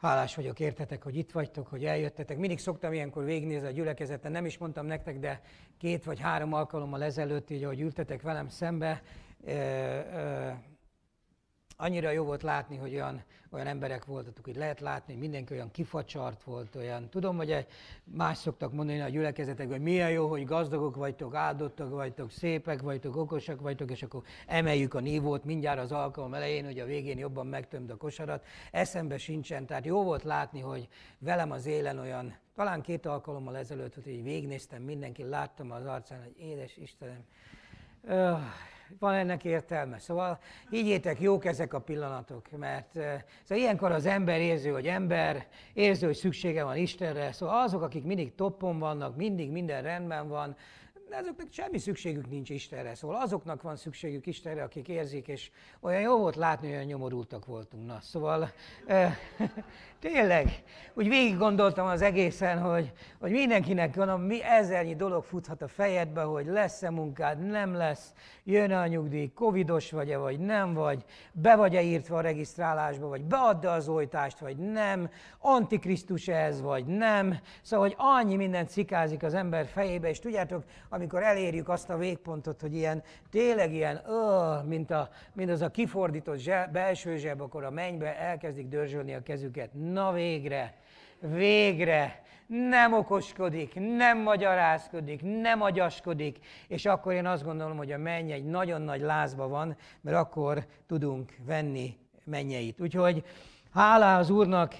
Hálás vagyok értetek, hogy itt vagytok, hogy eljöttetek. Mindig szoktam ilyenkor végignézni a gyülekezeten, nem is mondtam nektek, de két vagy három alkalommal ezelőtt, így ahogy ültetek velem szembe, annyira jó volt látni, hogy olyan, olyan emberek voltatok, hogy lehet látni, hogy mindenki olyan kifacsart volt, olyan. Tudom, hogy más szoktak mondani a gyülekezetekben, hogy milyen jó, hogy gazdagok vagytok, áldottak vagytok, szépek vagytok, okosak vagytok, és akkor emeljük a nívót mindjárt az alkalom elején, hogy a végén jobban megtömd a kosarat. Eszembe sincsen, tehát jó volt látni, hogy velem az élen olyan, talán két alkalommal ezelőtt, hogy végignéztem mindenki, láttam az arcán, hogy édes Istenem, öh van ennek értelme. Szóval higgyétek, jók ezek a pillanatok, mert szóval ilyenkor az ember érző, hogy ember, érző, hogy szüksége van Istenre, szóval azok, akik mindig toppon vannak, mindig minden rendben van, de azoknak semmi szükségük nincs Istenre. Szóval azoknak van szükségük Istenre, akik érzik, és olyan jó volt látni, olyan nyomorultak voltunk. Na, szóval Tényleg, úgy végig gondoltam az egészen, hogy, hogy mindenkinek van, mi ezernyi dolog futhat a fejedbe, hogy lesz-e munkád, nem lesz, jön a nyugdíj, covidos vagy-e, vagy nem vagy, be vagy-e írtva a regisztrálásba, vagy beadda az oltást, vagy nem, antikrisztus -e ez, vagy nem. Szóval, hogy annyi mindent cikázik az ember fejébe, és tudjátok, amikor elérjük azt a végpontot, hogy ilyen, tényleg ilyen, ö, mint, a, mint az a kifordított zseb, belső zseb, akkor a mennybe elkezdik dörzsölni a kezüket na végre, végre, nem okoskodik, nem magyarázkodik, nem agyaskodik, és akkor én azt gondolom, hogy a menny egy nagyon nagy lázba van, mert akkor tudunk venni mennyeit. Úgyhogy hálá az Úrnak,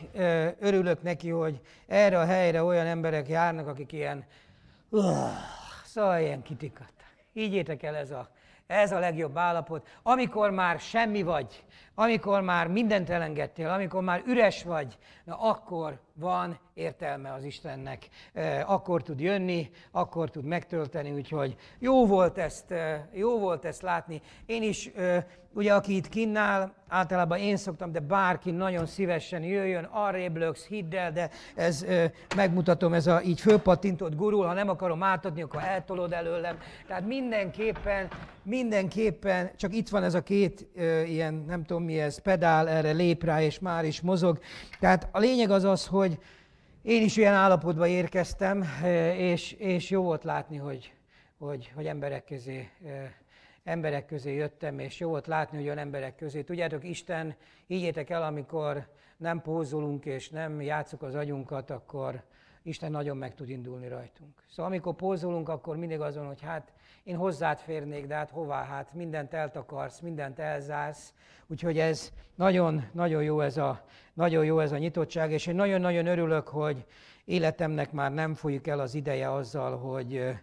örülök neki, hogy erre a helyre olyan emberek járnak, akik ilyen, uh, szóval ilyen kitikadtak. Higgyétek el, ez a, ez a legjobb állapot. Amikor már semmi vagy, amikor már mindent elengedtél, amikor már üres vagy, na akkor van értelme az Istennek, akkor tud jönni, akkor tud megtölteni, úgyhogy jó volt ezt, jó volt ezt látni. Én is, ugye aki itt kinnál, általában én szoktam, de bárki nagyon szívesen jöjjön, arrébb löksz, hidd el, de ez megmutatom, ez a így fölpatintott gurul, ha nem akarom átadni, akkor eltolod előlem. Tehát mindenképpen, mindenképpen, csak itt van ez a két ilyen, nem tudom, tudom mi ez, pedál, erre lép rá, és már is mozog. Tehát a lényeg az az, hogy én is ilyen állapotba érkeztem, e, és, és jó volt látni, hogy, hogy, hogy emberek közé e, emberek közé jöttem, és jó volt látni, hogy olyan emberek közé. Tudjátok, Isten, higgyétek el, amikor nem pózolunk és nem játszuk az agyunkat, akkor Isten nagyon meg tud indulni rajtunk. Szóval amikor pózolunk, akkor mindig azon, hogy hát én hozzád férnék, de hát hová hát, mindent eltakarsz, mindent elzársz, úgyhogy ez nagyon-nagyon jó ez a, nagyon jó ez a nyitottság, és én nagyon-nagyon örülök, hogy életemnek már nem folyik el az ideje azzal, hogy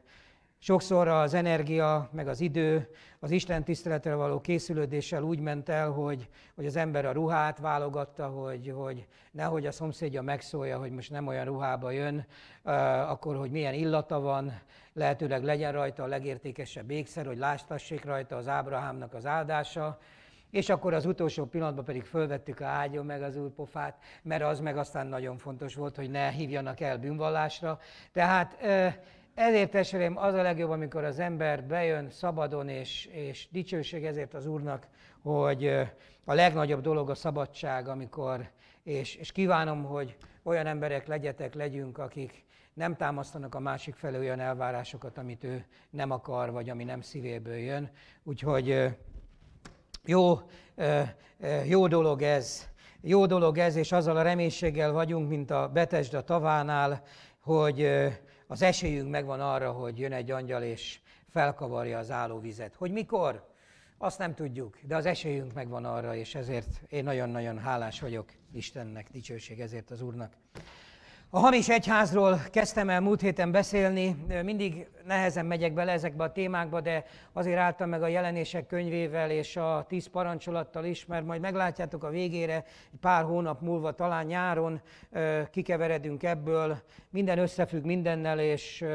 Sokszor az energia, meg az idő az Isten tiszteletre való készülődéssel úgy ment el, hogy, hogy az ember a ruhát válogatta, hogy, hogy nehogy a szomszédja megszólja, hogy most nem olyan ruhába jön, akkor hogy milyen illata van, lehetőleg legyen rajta a legértékesebb ékszer, hogy lástassék rajta az Ábrahámnak az áldása, és akkor az utolsó pillanatban pedig fölvettük a ágyon meg az új pofát, mert az meg aztán nagyon fontos volt, hogy ne hívjanak el bűnvallásra. Tehát ezért, testvérem, az a legjobb, amikor az ember bejön szabadon, és, és dicsőség ezért az Úrnak, hogy a legnagyobb dolog a szabadság, amikor, és, és kívánom, hogy olyan emberek legyetek, legyünk, akik nem támasztanak a másik felé olyan elvárásokat, amit ő nem akar, vagy ami nem szívéből jön. Úgyhogy jó, jó dolog ez, jó dolog ez, és azzal a reménységgel vagyunk, mint a Betesda tavánál, hogy az esélyünk megvan arra, hogy jön egy angyal és felkavarja az állóvizet. Hogy mikor? Azt nem tudjuk, de az esélyünk megvan arra, és ezért én nagyon-nagyon hálás vagyok Istennek, dicsőség ezért az Úrnak. A hamis egyházról kezdtem el múlt héten beszélni, mindig nehezen megyek bele ezekbe a témákba, de azért álltam meg a jelenések könyvével és a tíz parancsolattal is, mert majd meglátjátok a végére, egy pár hónap múlva, talán nyáron kikeveredünk ebből, minden összefügg mindennel, és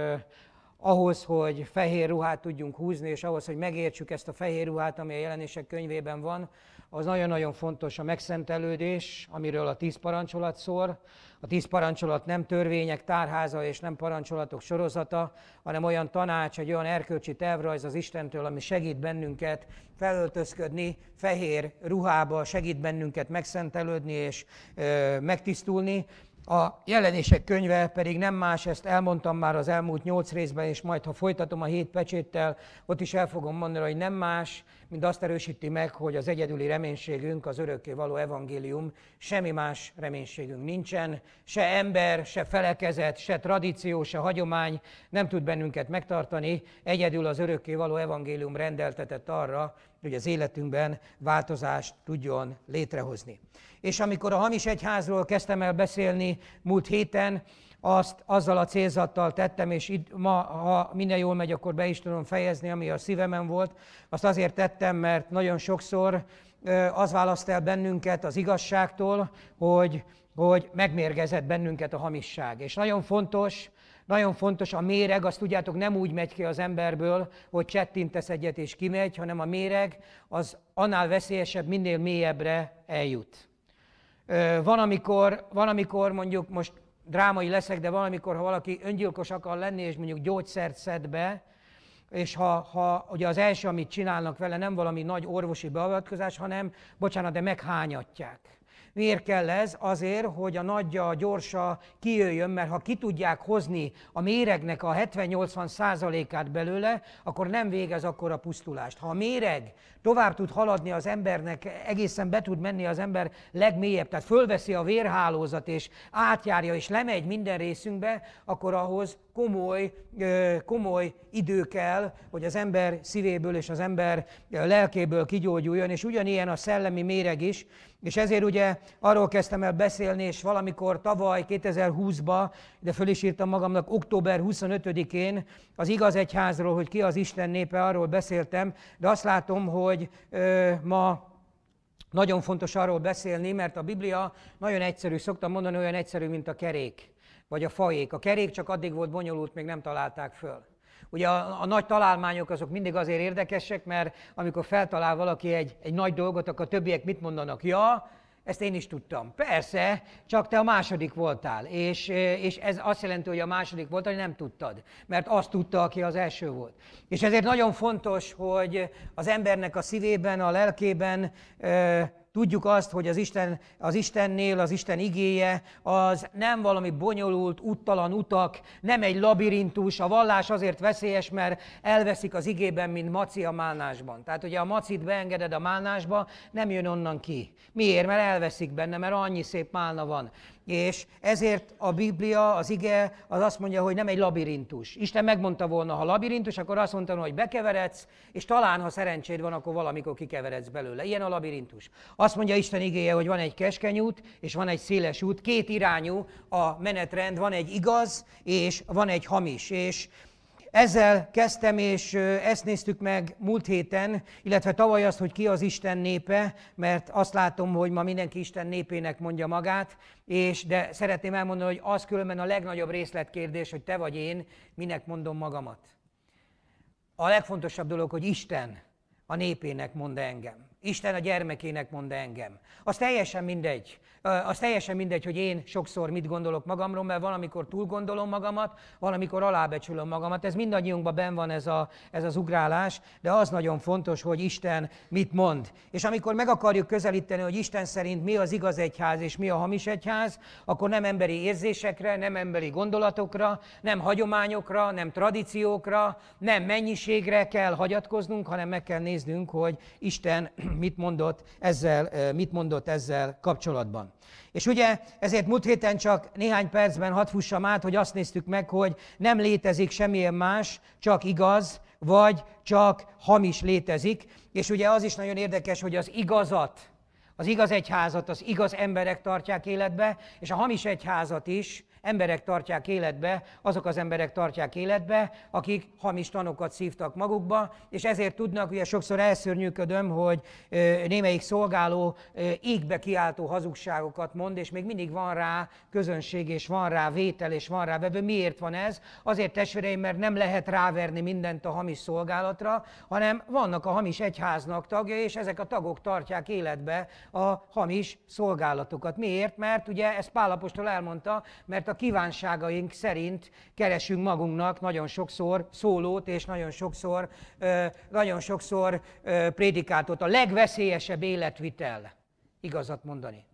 ahhoz, hogy fehér ruhát tudjunk húzni, és ahhoz, hogy megértsük ezt a fehér ruhát, ami a jelenések könyvében van, az nagyon-nagyon fontos a megszentelődés, amiről a tíz parancsolat szól, a tíz parancsolat nem törvények tárháza és nem parancsolatok sorozata, hanem olyan tanács, egy olyan erkölcsi tervrajz az Istentől, ami segít bennünket felöltözködni, fehér ruhába segít bennünket megszentelődni és ö, megtisztulni, a jelenések könyve pedig nem más, ezt elmondtam már az elmúlt nyolc részben, és majd, ha folytatom a hét pecséttel, ott is el fogom mondani, hogy nem más, mint azt erősíti meg, hogy az egyedüli reménységünk, az örökké való evangélium, semmi más reménységünk nincsen, se ember, se felekezet, se tradíció, se hagyomány nem tud bennünket megtartani, egyedül az örökké való evangélium rendeltetett arra, hogy az életünkben változást tudjon létrehozni. És amikor a hamis egyházról kezdtem el beszélni múlt héten, azt azzal a célzattal tettem, és itt ma, ha minden jól megy, akkor be is tudom fejezni, ami a szívemen volt. Azt azért tettem, mert nagyon sokszor az választ el bennünket az igazságtól, hogy, hogy megmérgezett bennünket a hamisság. És nagyon fontos, nagyon fontos, a méreg, azt tudjátok, nem úgy megy ki az emberből, hogy csettintesz egyet és kimegy, hanem a méreg az annál veszélyesebb, minél mélyebbre eljut. Van amikor, van, amikor mondjuk most drámai leszek, de van amikor, ha valaki öngyilkos akar lenni, és mondjuk gyógyszert szed be, és ha, ha ugye az első, amit csinálnak vele, nem valami nagy orvosi beavatkozás, hanem, bocsánat, de meghányatják Miért kell ez? Azért, hogy a nagyja, a gyorsa kijöjjön, mert ha ki tudják hozni a méregnek a 70-80 százalékát belőle, akkor nem végez akkor a pusztulást. Ha a méreg tovább tud haladni az embernek, egészen be tud menni az ember legmélyebb, tehát fölveszi a vérhálózat és átjárja és lemegy minden részünkbe, akkor ahhoz komoly, komoly idő kell, hogy az ember szívéből és az ember lelkéből kigyógyuljon, és ugyanilyen a szellemi méreg is, és ezért ugye arról kezdtem el beszélni, és valamikor tavaly 2020-ba, de föl is írtam magamnak október 25-én az igaz egyházról, hogy ki az Isten népe, arról beszéltem, de azt látom, hogy ö, ma nagyon fontos arról beszélni, mert a Biblia nagyon egyszerű, szoktam mondani, olyan egyszerű, mint a kerék vagy a faék. A kerék csak addig volt bonyolult, még nem találták föl. Ugye a, a nagy találmányok azok mindig azért érdekesek, mert amikor feltalál valaki egy, egy nagy dolgot, akkor a többiek mit mondanak? Ja, ezt én is tudtam. Persze, csak te a második voltál, és, és ez azt jelenti, hogy a második voltál, hogy nem tudtad, mert azt tudta, aki az első volt. És ezért nagyon fontos, hogy az embernek a szívében, a lelkében tudjuk azt, hogy az, Isten, az Istennél az Isten igéje az nem valami bonyolult, uttalan utak, nem egy labirintus. A vallás azért veszélyes, mert elveszik az igében, mint maci a málnásban. Tehát ugye a macit beengeded a málnásba, nem jön onnan ki. Miért? Mert elveszik benne, mert annyi szép málna van és ezért a Biblia, az ige, az azt mondja, hogy nem egy labirintus. Isten megmondta volna, ha labirintus, akkor azt mondta, hogy bekeveredsz, és talán, ha szerencséd van, akkor valamikor kikeveredsz belőle. Ilyen a labirintus. Azt mondja Isten igéje, hogy van egy keskeny út, és van egy széles út, két irányú a menetrend, van egy igaz, és van egy hamis. És ezzel kezdtem, és ezt néztük meg múlt héten, illetve tavaly azt, hogy ki az Isten népe, mert azt látom, hogy ma mindenki Isten népének mondja magát, és de szeretném elmondani, hogy az különben a legnagyobb részletkérdés, hogy te vagy én, minek mondom magamat. A legfontosabb dolog, hogy Isten a népének mond engem. Isten a gyermekének mond engem. Az teljesen mindegy. Az teljesen mindegy, hogy én sokszor mit gondolok magamról, mert valamikor túl gondolom magamat, valamikor alábecsülöm magamat. Ez mindannyiunkban ben van ez, a, ez az ugrálás, de az nagyon fontos, hogy Isten mit mond. És amikor meg akarjuk közelíteni, hogy Isten szerint mi az igaz egyház és mi a hamis egyház, akkor nem emberi érzésekre, nem emberi gondolatokra, nem hagyományokra, nem tradíciókra, nem mennyiségre kell hagyatkoznunk, hanem meg kell néznünk, hogy Isten mit mondott ezzel, mit mondott ezzel kapcsolatban. És ugye ezért múlt héten csak néhány percben hadd fussam át, hogy azt néztük meg, hogy nem létezik semmilyen más, csak igaz, vagy csak hamis létezik. És ugye az is nagyon érdekes, hogy az igazat, az igaz egyházat, az igaz emberek tartják életbe, és a hamis egyházat is, emberek tartják életbe, azok az emberek tartják életbe, akik hamis tanokat szívtak magukba, és ezért tudnak, ugye sokszor elszörnyűködöm, hogy némelyik szolgáló égbe kiáltó hazugságokat mond, és még mindig van rá közönség, és van rá vétel, és van rá vevő. Miért van ez? Azért testvéreim, mert nem lehet ráverni mindent a hamis szolgálatra, hanem vannak a hamis egyháznak tagja, és ezek a tagok tartják életbe a hamis szolgálatokat. Miért? Mert ugye ezt Pálapostól elmondta, mert a a kívánságaink szerint keresünk magunknak nagyon sokszor szólót, és nagyon sokszor, nagyon sokszor prédikátot. A legveszélyesebb életvitel, igazat mondani.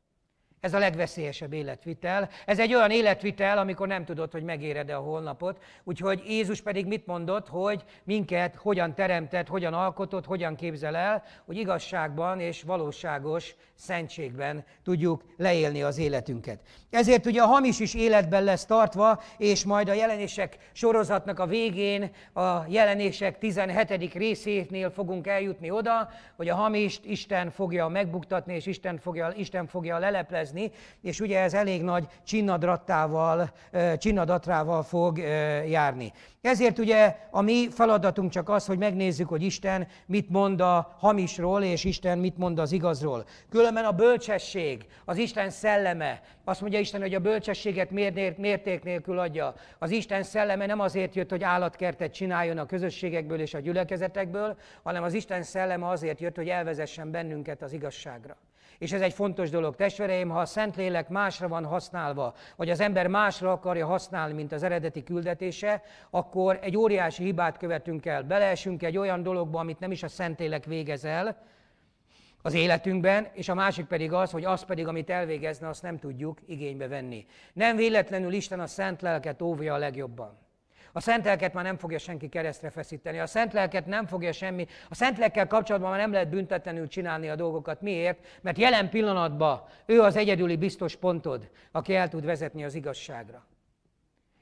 Ez a legveszélyesebb életvitel. Ez egy olyan életvitel, amikor nem tudod, hogy megéred-e a holnapot. Úgyhogy Jézus pedig mit mondott, hogy minket hogyan teremtett, hogyan alkotott, hogyan képzel el, hogy igazságban és valóságos szentségben tudjuk leélni az életünket. Ezért ugye a hamis is életben lesz tartva, és majd a jelenések sorozatnak a végén, a jelenések 17. részétnél fogunk eljutni oda, hogy a hamist Isten fogja megbuktatni, és Isten fogja, Isten fogja leleplezni, szerezni, és ugye ez elég nagy csinnadrattával, csinnadatrával fog járni. Ezért ugye a mi feladatunk csak az, hogy megnézzük, hogy Isten mit mond a hamisról, és Isten mit mond az igazról. Különben a bölcsesség, az Isten szelleme, azt mondja Isten, hogy a bölcsességet mérték nélkül adja. Az Isten szelleme nem azért jött, hogy állatkertet csináljon a közösségekből és a gyülekezetekből, hanem az Isten szelleme azért jött, hogy elvezessen bennünket az igazságra. És ez egy fontos dolog, testvéreim, ha a Szentlélek másra van használva, vagy az ember másra akarja használni, mint az eredeti küldetése, akkor egy óriási hibát követünk el. Beleesünk egy olyan dologba, amit nem is a Szentlélek végez el, az életünkben, és a másik pedig az, hogy az pedig, amit elvégezne, azt nem tudjuk igénybe venni. Nem véletlenül Isten a szent lelket óvja a legjobban. A szent lelket már nem fogja senki keresztre feszíteni. A szent lelket nem fogja semmi. A szent lelkkel kapcsolatban már nem lehet büntetlenül csinálni a dolgokat. Miért? Mert jelen pillanatban ő az egyedüli biztos pontod, aki el tud vezetni az igazságra.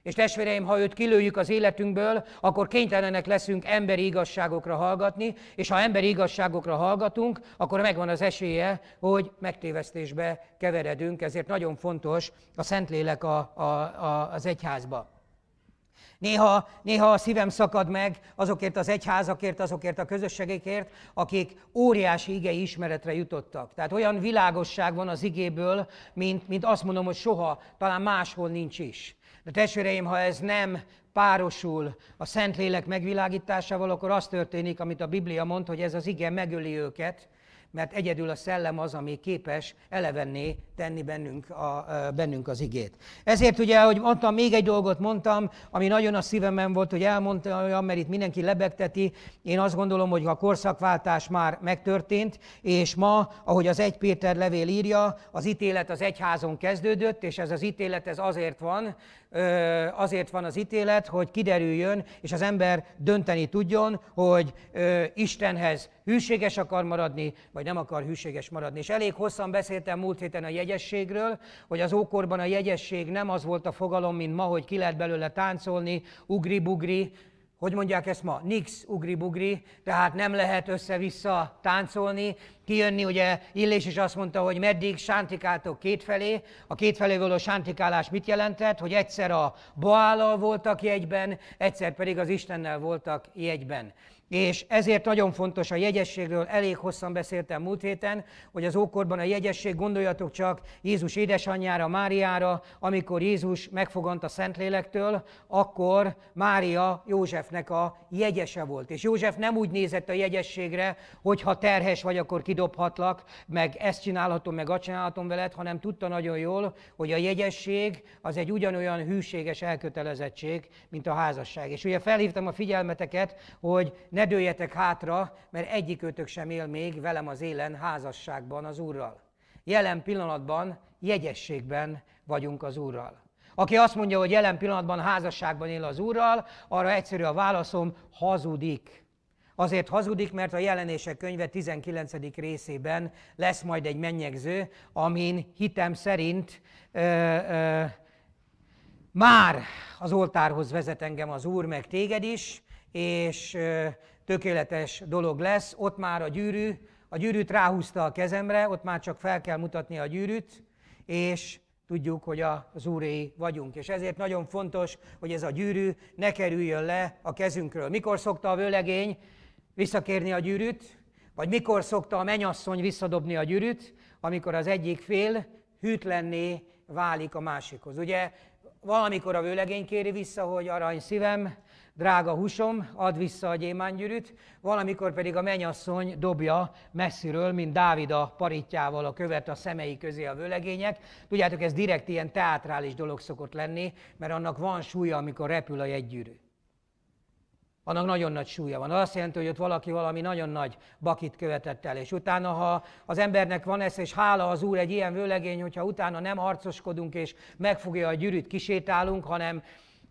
És testvéreim, ha őt kilőjük az életünkből, akkor kénytelenek leszünk emberi igazságokra hallgatni, és ha emberi igazságokra hallgatunk, akkor megvan az esélye, hogy megtévesztésbe keveredünk, ezért nagyon fontos a Szentlélek a, a, a, az egyházba. Néha, néha a szívem szakad meg azokért az egyházakért, azokért a közösségekért, akik óriási igei ismeretre jutottak. Tehát olyan világosság van az igéből, mint, mint azt mondom, hogy soha, talán máshol nincs is. De testvéreim, ha ez nem párosul a Szentlélek megvilágításával, akkor az történik, amit a Biblia mond, hogy ez az ige megöli őket, mert egyedül a szellem az, ami képes elevenni, tenni bennünk, a, bennünk az igét. Ezért ugye, hogy mondtam, még egy dolgot mondtam, ami nagyon a szívemben volt, hogy elmondtam, mert itt mindenki lebegteti. Én azt gondolom, hogy a korszakváltás már megtörtént, és ma, ahogy az egy Péter levél írja, az ítélet az egyházon kezdődött, és ez az ítélet ez azért van, azért van az ítélet, hogy kiderüljön, és az ember dönteni tudjon, hogy Istenhez hűséges akar maradni, vagy nem akar hűséges maradni. És elég hosszan beszéltem múlt héten a jegyességről, hogy az ókorban a jegyesség nem az volt a fogalom, mint ma, hogy ki lehet belőle táncolni, ugri-bugri, hogy mondják ezt ma? Nix ugri-bugri, tehát nem lehet össze-vissza táncolni, kijönni, ugye Illés is azt mondta, hogy meddig sántikáltok kétfelé. A kétfelé való sántikálás mit jelentett? Hogy egyszer a Baállal voltak jegyben, egyszer pedig az Istennel voltak jegyben. És ezért nagyon fontos a jegyességről, elég hosszan beszéltem múlt héten, hogy az ókorban a jegyesség, gondoljatok csak Jézus édesanyjára, Máriára, amikor Jézus megfogant a Szentlélektől, akkor Mária Józsefnek a jegyese volt. És József nem úgy nézett a jegyességre, hogy ha terhes vagy, akkor kidobhatlak, meg ezt csinálhatom, meg azt csinálhatom veled, hanem tudta nagyon jól, hogy a jegyesség az egy ugyanolyan hűséges elkötelezettség, mint a házasság. És ugye felhívtam a figyelmeteket, hogy ne dőljetek hátra, mert egyikőtök sem él még velem az élen házasságban az Úrral. Jelen pillanatban jegyességben vagyunk az Úrral. Aki azt mondja, hogy jelen pillanatban házasságban él az Úrral, arra egyszerű a válaszom, hazudik. Azért hazudik, mert a jelenések könyve 19. részében lesz majd egy mennyegző, amin hitem szerint ö, ö, már az oltárhoz vezet engem az Úr, meg téged is, és tökéletes dolog lesz. Ott már a gyűrű, a gyűrűt ráhúzta a kezemre, ott már csak fel kell mutatni a gyűrűt, és tudjuk, hogy az úréi vagyunk. És ezért nagyon fontos, hogy ez a gyűrű ne kerüljön le a kezünkről. Mikor szokta a vőlegény visszakérni a gyűrűt? Vagy mikor szokta a menyasszony visszadobni a gyűrűt, amikor az egyik fél hűtlenné válik a másikhoz. Ugye valamikor a vőlegény kéri vissza, hogy arany szívem, drága husom, add vissza a gyémánygyűrűt, valamikor pedig a menyasszony dobja messziről, mint Dávid a paritjával a követ a szemei közé a vőlegények. Tudjátok, ez direkt ilyen teátrális dolog szokott lenni, mert annak van súlya, amikor repül a jegygyűrű. Annak nagyon nagy súlya van. Az azt jelenti, hogy ott valaki valami nagyon nagy bakit követett el. És utána, ha az embernek van ez, és hála az Úr egy ilyen vőlegény, hogyha utána nem harcoskodunk és megfogja a gyűrűt, kisétálunk, hanem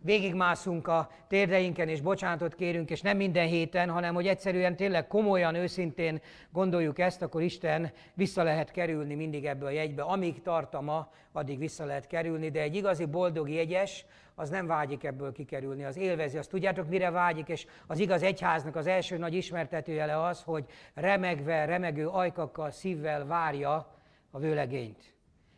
végigmászunk a térdeinken, és bocsánatot kérünk, és nem minden héten, hanem hogy egyszerűen tényleg komolyan, őszintén gondoljuk ezt, akkor Isten vissza lehet kerülni mindig ebből a jegybe. Amíg tart a ma, addig vissza lehet kerülni, de egy igazi boldog jegyes, az nem vágyik ebből kikerülni, az élvezi. Azt tudjátok, mire vágyik, és az igaz egyháznak az első nagy ismertetőjele az, hogy remegve, remegő ajkakkal, szívvel várja a vőlegényt.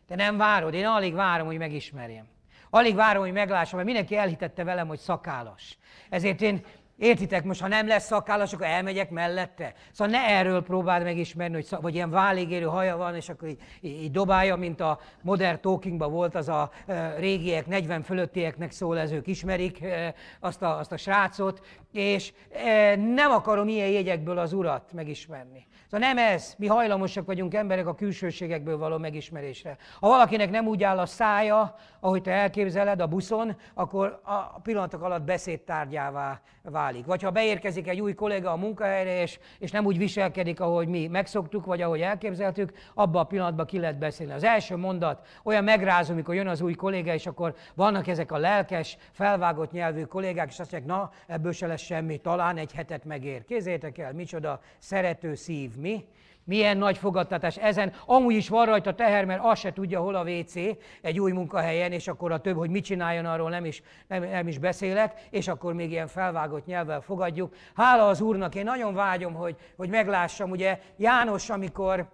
Te nem várod, én alig várom, hogy megismerjem. Alig várom, hogy meglássam, mert mindenki elhitette velem, hogy szakálas. Ezért én Értitek, most ha nem lesz szakállas, akkor elmegyek mellette. Szóval ne erről próbáld megismerni, hogy szak, vagy ilyen váligérő haja van, és akkor így, így dobálja, mint a Modern Talkingban volt az a e, régiek, 40 fölöttieknek szól, ez ők ismerik e, azt, a, azt a srácot, és e, nem akarom ilyen jegyekből az urat megismerni. Szóval nem ez, mi hajlamosak vagyunk emberek a külsőségekből való megismerésre. Ha valakinek nem úgy áll a szája, ahogy te elképzeled a buszon, akkor a pillanatok alatt beszédtárgyává válik. Vagy ha beérkezik egy új kollega a munkahelyre, és, és nem úgy viselkedik, ahogy mi megszoktuk, vagy ahogy elképzeltük, abban a pillanatban ki lehet beszélni. Az első mondat olyan megrázó, amikor jön az új kolléga, és akkor vannak ezek a lelkes, felvágott nyelvű kollégák, és azt mondják, na, ebből se lesz semmi, talán egy hetet megér. Kézzétek el, micsoda szerető szív mi? Milyen nagy fogadtatás ezen. Amúgy is van rajta teher, mert azt se tudja, hol a WC egy új munkahelyen, és akkor a több, hogy mit csináljon, arról nem is, nem, nem is beszélek, és akkor még ilyen felvágott nyelvvel fogadjuk. Hála az Úrnak, én nagyon vágyom, hogy, hogy meglássam. Ugye János, amikor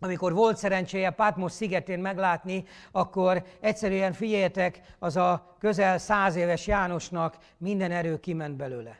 amikor volt szerencséje Pátmos szigetén meglátni, akkor egyszerűen figyeljetek, az a közel száz éves Jánosnak minden erő kiment belőle.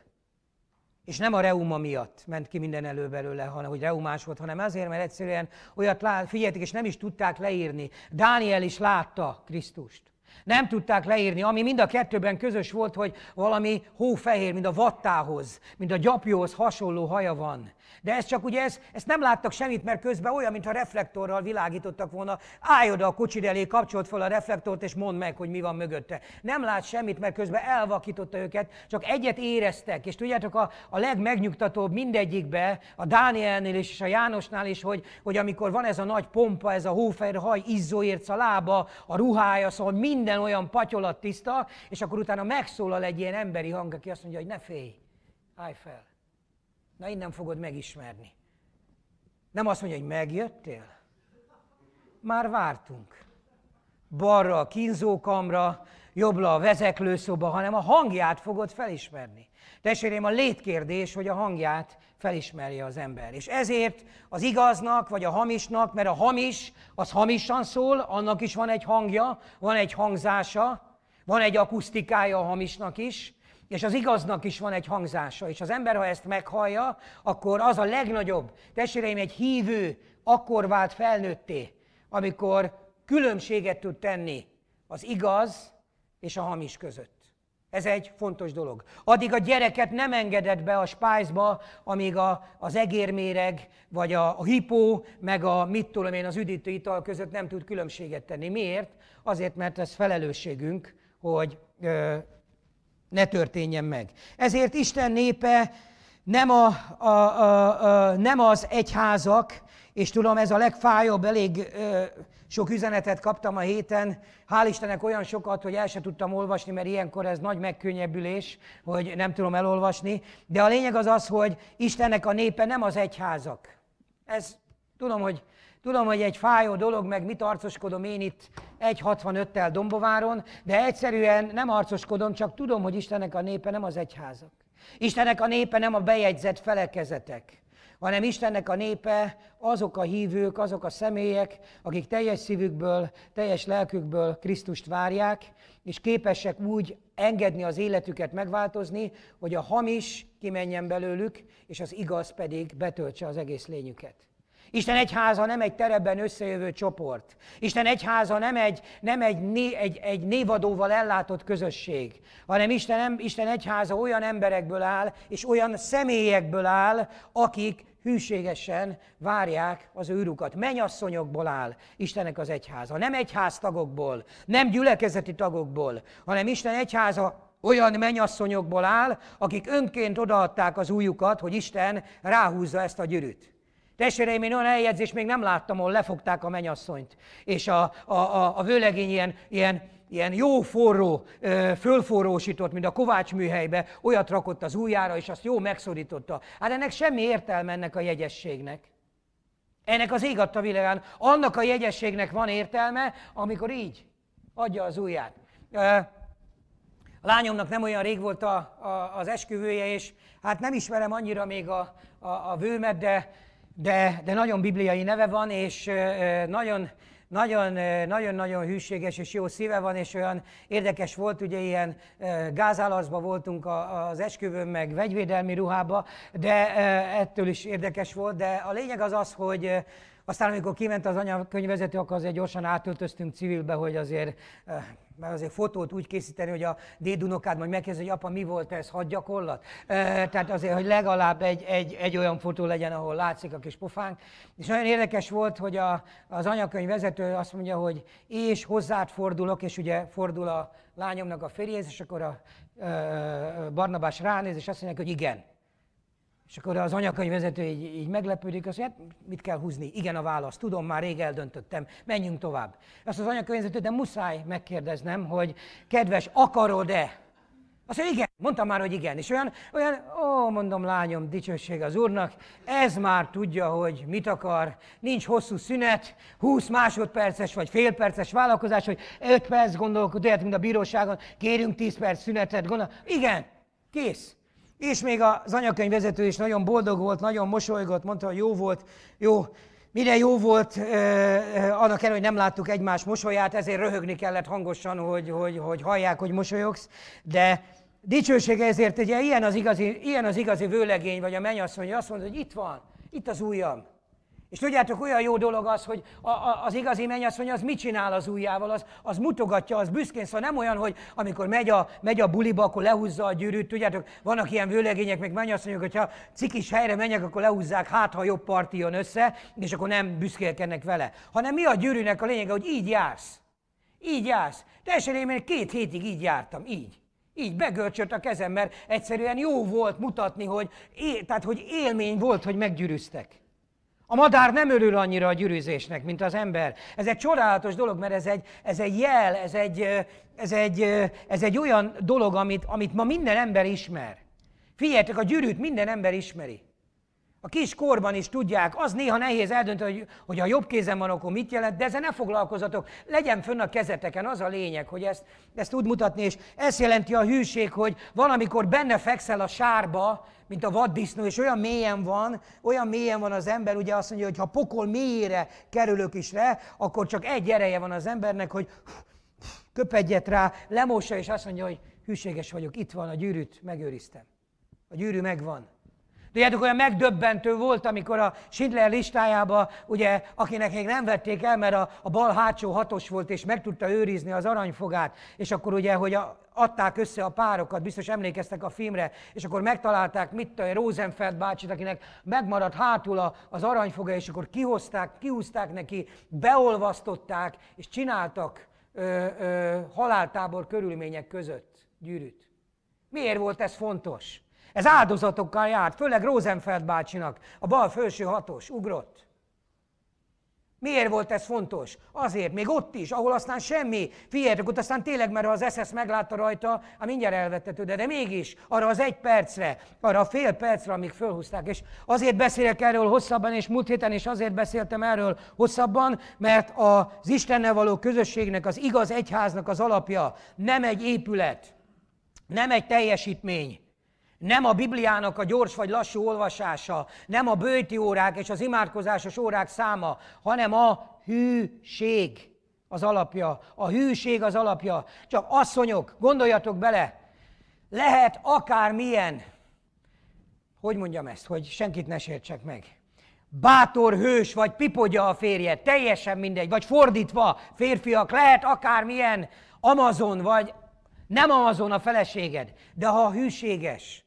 És nem a reuma miatt ment ki minden elő belőle, hanem hogy reumás volt, hanem azért, mert egyszerűen olyat figyeltek, és nem is tudták leírni. Dániel is látta Krisztust. Nem tudták leírni, ami mind a kettőben közös volt, hogy valami hófehér, mint a vattához, mint a gyapjóhoz hasonló haja van. De ez csak ugye, ez, ezt nem láttak semmit, mert közben olyan, mintha reflektorral világítottak volna. Állj oda a kocsid elé, kapcsolt fel a reflektort, és mondd meg, hogy mi van mögötte. Nem lát semmit, mert közben elvakította őket, csak egyet éreztek. És tudjátok, a, a legmegnyugtatóbb mindegyikbe, a Dánielnél és a Jánosnál is, hogy, hogy amikor van ez a nagy pompa, ez a haj izzóérc a lába, a ruhája, szóval minden olyan patyolat tiszta, és akkor utána megszólal egy ilyen emberi hang, aki azt mondja, hogy ne félj, állj fel Na innen fogod megismerni. Nem azt mondja, hogy megjöttél? Már vártunk. Balra a kínzókamra, jobbra a vezeklőszoba, hanem a hangját fogod felismerni. Testvérem, a létkérdés, hogy a hangját felismerje az ember. És ezért az igaznak, vagy a hamisnak, mert a hamis, az hamisan szól, annak is van egy hangja, van egy hangzása, van egy akusztikája a hamisnak is, és az igaznak is van egy hangzása, és az ember, ha ezt meghallja, akkor az a legnagyobb, testvéreim, egy hívő akkor vált felnőtté, amikor különbséget tud tenni az igaz és a hamis között. Ez egy fontos dolog. Addig a gyereket nem engedett be a spájzba, amíg a, az egérméreg, vagy a, a hipó, meg a mit tudom én, az üdítő ital között nem tud különbséget tenni. Miért? Azért, mert ez felelősségünk, hogy ne történjen meg. Ezért Isten népe nem, a, a, a, a, nem az egyházak, és tudom, ez a legfájóbb, elég ö, sok üzenetet kaptam a héten. Hál' Istennek olyan sokat, hogy el se tudtam olvasni, mert ilyenkor ez nagy megkönnyebbülés, hogy nem tudom elolvasni. De a lényeg az az, hogy Istennek a népe nem az egyházak. Ez tudom, hogy Tudom, hogy egy fájó dolog, meg mit arcoskodom én itt 1.65-tel Dombováron, de egyszerűen nem arcoskodom, csak tudom, hogy Istennek a népe nem az egyházak. Istennek a népe nem a bejegyzett felekezetek, hanem Istennek a népe azok a hívők, azok a személyek, akik teljes szívükből, teljes lelkükből Krisztust várják, és képesek úgy engedni az életüket megváltozni, hogy a hamis kimenjen belőlük, és az igaz pedig betöltse az egész lényüket. Isten egyháza nem egy tereben összejövő csoport. Isten egyháza nem egy, nem egy, né, egy, egy névadóval ellátott közösség, hanem Isten, nem, Isten egyháza olyan emberekből áll, és olyan személyekből áll, akik hűségesen várják az őrukat. Menyasszonyokból áll Istenek az egyháza. Nem egyháztagokból, nem gyülekezeti tagokból, hanem Isten egyháza olyan menyasszonyokból áll, akik önként odaadták az újukat, hogy Isten ráhúzza ezt a gyűrűt. Testvéreim, én olyan eljegyzést még nem láttam, ahol lefogták a menyasszonyt. És a, a, a, a vőlegény ilyen, ilyen, ilyen jó forró, fölforrósított, mint a kovács műhelybe, olyat rakott az ujjára, és azt jó megszorította. Hát ennek semmi értelme ennek a jegyességnek. Ennek az ég adta világán, annak a jegyességnek van értelme, amikor így adja az ujját. A lányomnak nem olyan rég volt a, a, az esküvője, és hát nem ismerem annyira még a, a, a vőmet, de de, de nagyon bibliai neve van, és nagyon nagyon-nagyon hűséges és jó szíve van, és olyan érdekes volt, ugye ilyen gázálaszba voltunk az esküvőn, meg vegyvédelmi ruhába, de ettől is érdekes volt, de a lényeg az az, hogy aztán amikor kiment az anyakönyvvezető, akkor azért gyorsan átöltöztünk civilbe, hogy azért mert azért fotót úgy készíteni, hogy a dédunokád majd megkérdezi, hogy apa, mi volt ez, hadgyakorlat? E, tehát azért, hogy legalább egy, egy, egy olyan fotó legyen, ahol látszik a kis pofánk. És nagyon érdekes volt, hogy a, az anyakönyv vezető azt mondja, hogy és hozzád fordulok, és ugye fordul a lányomnak a férjéhez, és akkor a e, Barnabás ránéz, és azt mondja, hogy igen. És akkor az anyakönyvvezető így, így meglepődik, azt mondja, hát mit kell húzni? Igen a válasz, tudom, már rég eldöntöttem, menjünk tovább. Azt az anyakönyvvezető, de muszáj megkérdeznem, hogy kedves, akarod-e? Azt mondja, igen, mondtam már, hogy igen. És olyan, olyan, ó, mondom, lányom, dicsőség az úrnak, ez már tudja, hogy mit akar, nincs hosszú szünet, 20 másodperces vagy félperces vállalkozás, hogy 5 perc gondolkodhat, mint a bíróságon, kérünk 10 perc szünetet, gondol. Igen, kész. És még az anyakönyvvezető is nagyon boldog volt, nagyon mosolygott, mondta, hogy jó volt, jó, mire jó volt, eh, annak ellen, hogy nem láttuk egymás mosolyát, ezért röhögni kellett hangosan, hogy, hogy, hogy hallják, hogy mosolyogsz, de dicsősége ezért, ugye ilyen az igazi, ilyen az igazi vőlegény, vagy a mennyasszony, hogy azt mondja, hogy itt van, itt az ujjam, és tudjátok, olyan jó dolog az, hogy a, a, az igazi mennyasszony az mit csinál az ujjával, az, az mutogatja, az büszkén, szóval nem olyan, hogy amikor megy a, megy a buliba, akkor lehúzza a gyűrűt, tudjátok, vannak ilyen vőlegények, meg mennyasszonyok, hogyha cikis helyre mennek, akkor lehúzzák, hát ha jobb parti jön össze, és akkor nem büszkélkednek vele. Hanem mi a gyűrűnek a lényege, hogy így jársz. Így jársz. Teljesen én két hétig így jártam, így. Így begörcsölt a kezem, mert egyszerűen jó volt mutatni, hogy, él, tehát, hogy élmény volt, hogy meggyűrűztek. A madár nem örül annyira a gyűrűzésnek, mint az ember. Ez egy csodálatos dolog, mert ez egy, ez egy jel, ez egy, ez, egy, ez egy olyan dolog, amit, amit ma minden ember ismer. Figyeljetek, a gyűrűt minden ember ismeri a kis korban is tudják, az néha nehéz eldönteni, hogy, hogy a jobb kézen van, akkor mit jelent, de ezzel ne foglalkozatok, legyen fönn a kezeteken, az a lényeg, hogy ezt, ezt tud mutatni, és ezt jelenti a hűség, hogy valamikor benne fekszel a sárba, mint a vaddisznó, és olyan mélyen van, olyan mélyen van az ember, ugye azt mondja, hogy ha pokol mélyére kerülök is le, akkor csak egy ereje van az embernek, hogy köpedjet rá, lemossa, és azt mondja, hogy hűséges vagyok, itt van a gyűrűt, megőriztem. A gyűrű megvan. Tudjátok, olyan megdöbbentő volt, amikor a Schindler listájába, ugye, akinek még nem vették el, mert a, a bal hátsó hatos volt, és meg tudta őrizni az aranyfogát, és akkor ugye, hogy a, adták össze a párokat, biztos emlékeztek a filmre, és akkor megtalálták, mit a Rosenfeld bácsit, akinek megmaradt hátul az aranyfoga, és akkor kihozták, kihúzták neki, beolvasztották, és csináltak ö, ö, haláltábor körülmények között gyűrűt. Miért volt ez fontos? Ez áldozatokkal járt, főleg Rosenfeld bácsinak, a bal felső hatos ugrott. Miért volt ez fontos? Azért, még ott is, ahol aztán semmi. Figyeljetek, ott aztán tényleg, mert ha az SS meglátta rajta, a mindjárt elvettető, de de mégis arra az egy percre, arra a fél percre, amíg fölhúzták. És azért beszélek erről hosszabban, és múlt héten is azért beszéltem erről hosszabban, mert az Istennel való közösségnek, az igaz egyháznak az alapja nem egy épület, nem egy teljesítmény, nem a Bibliának a gyors vagy lassú olvasása, nem a bőti órák és az imádkozásos órák száma, hanem a hűség az alapja. A hűség az alapja. Csak asszonyok, gondoljatok bele, lehet akármilyen, hogy mondjam ezt, hogy senkit ne sértsek meg. Bátor hős vagy pipogya a férje, teljesen mindegy, vagy fordítva, férfiak, lehet akármilyen Amazon vagy nem Amazon a feleséged, de ha hűséges,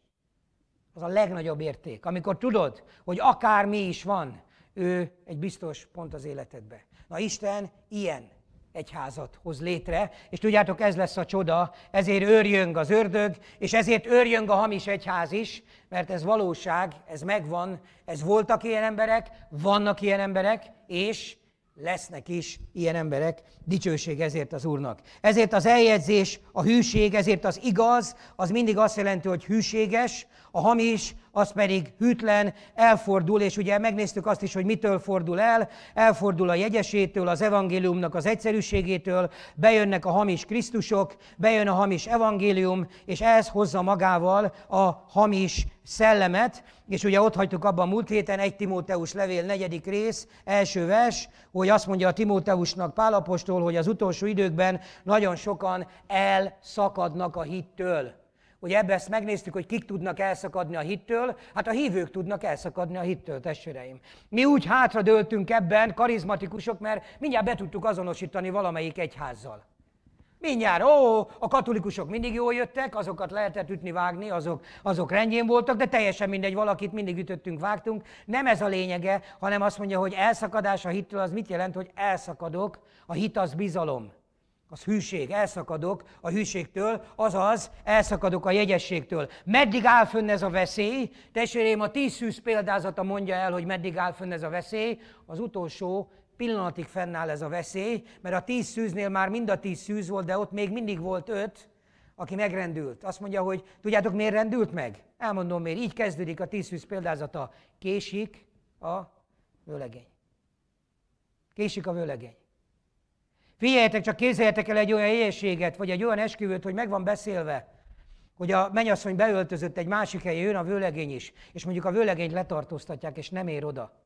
az a legnagyobb érték. Amikor tudod, hogy akár mi is van, ő egy biztos pont az életedbe. Na Isten ilyen egyházat hoz létre, és tudjátok, ez lesz a csoda, ezért őrjöng az ördög, és ezért őrjöng a hamis egyház is, mert ez valóság, ez megvan, ez voltak ilyen emberek, vannak ilyen emberek, és lesznek is ilyen emberek, dicsőség ezért az Úrnak. Ezért az eljegyzés, a hűség, ezért az igaz, az mindig azt jelenti, hogy hűséges, a hamis az pedig hűtlen, elfordul, és ugye megnéztük azt is, hogy mitől fordul el, elfordul a jegyesétől, az evangéliumnak az egyszerűségétől, bejönnek a hamis Krisztusok, bejön a hamis evangélium, és ez hozza magával a hamis szellemet, és ugye ott hagytuk abban múlt héten, egy Timóteus levél, negyedik rész, első vers, hogy azt mondja a Timóteusnak Pálapostól, hogy az utolsó időkben nagyon sokan elszakadnak a hittől hogy ebbe ezt megnéztük, hogy kik tudnak elszakadni a hittől, hát a hívők tudnak elszakadni a hittől, testvéreim. Mi úgy hátradőltünk ebben, karizmatikusok, mert mindjárt be tudtuk azonosítani valamelyik egyházzal. Mindjárt, ó, a katolikusok mindig jól jöttek, azokat lehetett ütni, vágni, azok, azok rendjén voltak, de teljesen mindegy, valakit mindig ütöttünk, vágtunk. Nem ez a lényege, hanem azt mondja, hogy elszakadás a hittől, az mit jelent, hogy elszakadok, a hit az bizalom. Az hűség, elszakadok a hűségtől, azaz elszakadok a jegyességtől. Meddig áll fönn ez a veszély? Testvérém, a tíz szűz példázata mondja el, hogy meddig áll fönn ez a veszély. Az utolsó pillanatig fennáll ez a veszély, mert a tíz szűznél már mind a tíz szűz volt, de ott még mindig volt öt, aki megrendült. Azt mondja, hogy tudjátok, miért rendült meg? Elmondom miért. Így kezdődik a tíz szűz példázata. Késik a vőlegény. Késik a vőlegény. Figyeljetek, csak képzeljetek el egy olyan éjséget, vagy egy olyan esküvőt, hogy meg van beszélve, hogy a mennyasszony beöltözött egy másik helyen, jön a vőlegény is, és mondjuk a vőlegényt letartóztatják, és nem ér oda.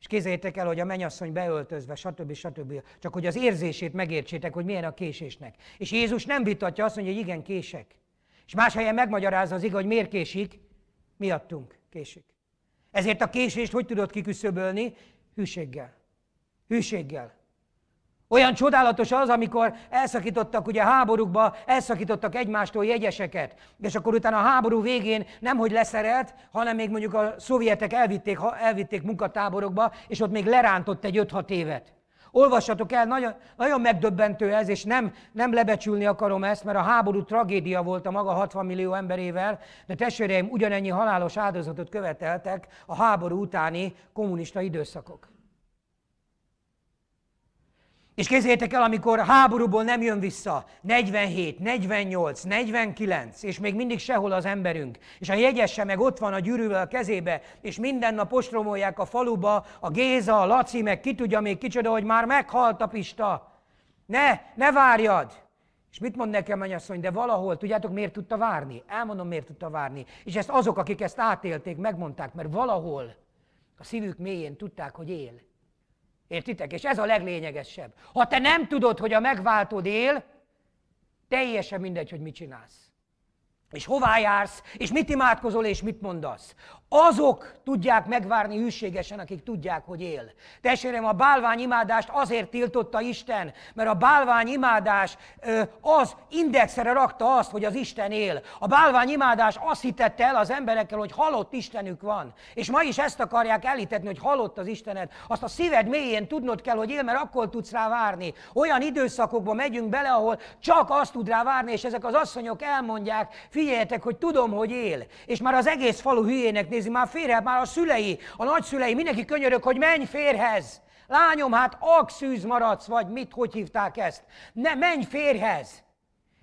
És kézzétek el, hogy a mennyasszony beöltözve, stb. stb. Csak hogy az érzését megértsétek, hogy milyen a késésnek. És Jézus nem vitatja azt, mondja, hogy igen, kések. És más helyen megmagyarázza az igaz, hogy miért késik, miattunk késik. Ezért a késést hogy tudod kiküszöbölni? Hűséggel. Hűséggel. Olyan csodálatos az, amikor elszakítottak, ugye háborúkba, elszakítottak egymástól jegyeseket, és akkor utána a háború végén nem hogy leszerelt, hanem még mondjuk a szovjetek elvitték, elvitték munkatáborokba, és ott még lerántott egy 5-6 évet. Olvassatok el, nagyon, nagyon megdöbbentő ez, és nem, nem lebecsülni akarom ezt, mert a háború tragédia volt a maga 60 millió emberével, de testvéreim, ugyanennyi halálos áldozatot követeltek a háború utáni kommunista időszakok. És kézzétek el, amikor háborúból nem jön vissza, 47, 48, 49, és még mindig sehol az emberünk, és a jegyesse meg ott van a gyűrűvel a kezébe, és minden nap ostromolják a faluba, a Géza, a Laci, meg ki tudja még kicsoda, hogy már meghalt a Pista. Ne, ne várjad! És mit mond nekem mennyasszony, de valahol, tudjátok miért tudta várni? Elmondom, miért tudta várni. És ezt azok, akik ezt átélték, megmondták, mert valahol a szívük mélyén tudták, hogy él. Értitek? És ez a leglényegesebb. Ha te nem tudod, hogy a megváltód él, teljesen mindegy, hogy mit csinálsz. És hová jársz, és mit imádkozol, és mit mondasz. Azok tudják megvárni hűségesen, akik tudják, hogy él. Testvérem, a bálványimádást azért tiltotta Isten, mert a bálványimádás az indexre rakta azt, hogy az Isten él. A bálványimádás azt hitette el az emberekkel, hogy halott Istenük van. És ma is ezt akarják elítetni, hogy halott az Istened. Azt a szíved mélyén tudnod kell, hogy él, mert akkor tudsz rá várni. Olyan időszakokba megyünk bele, ahol csak azt tud rá várni, és ezek az asszonyok elmondják, figyeljetek, hogy tudom, hogy él. És már az egész falu hülyének szétnézi, már férhez, hát már a szülei, a nagyszülei, mindenki könyörök, hogy menj férhez. Lányom, hát akszűz maradsz, vagy mit, hogy hívták ezt? Ne, menj férhez.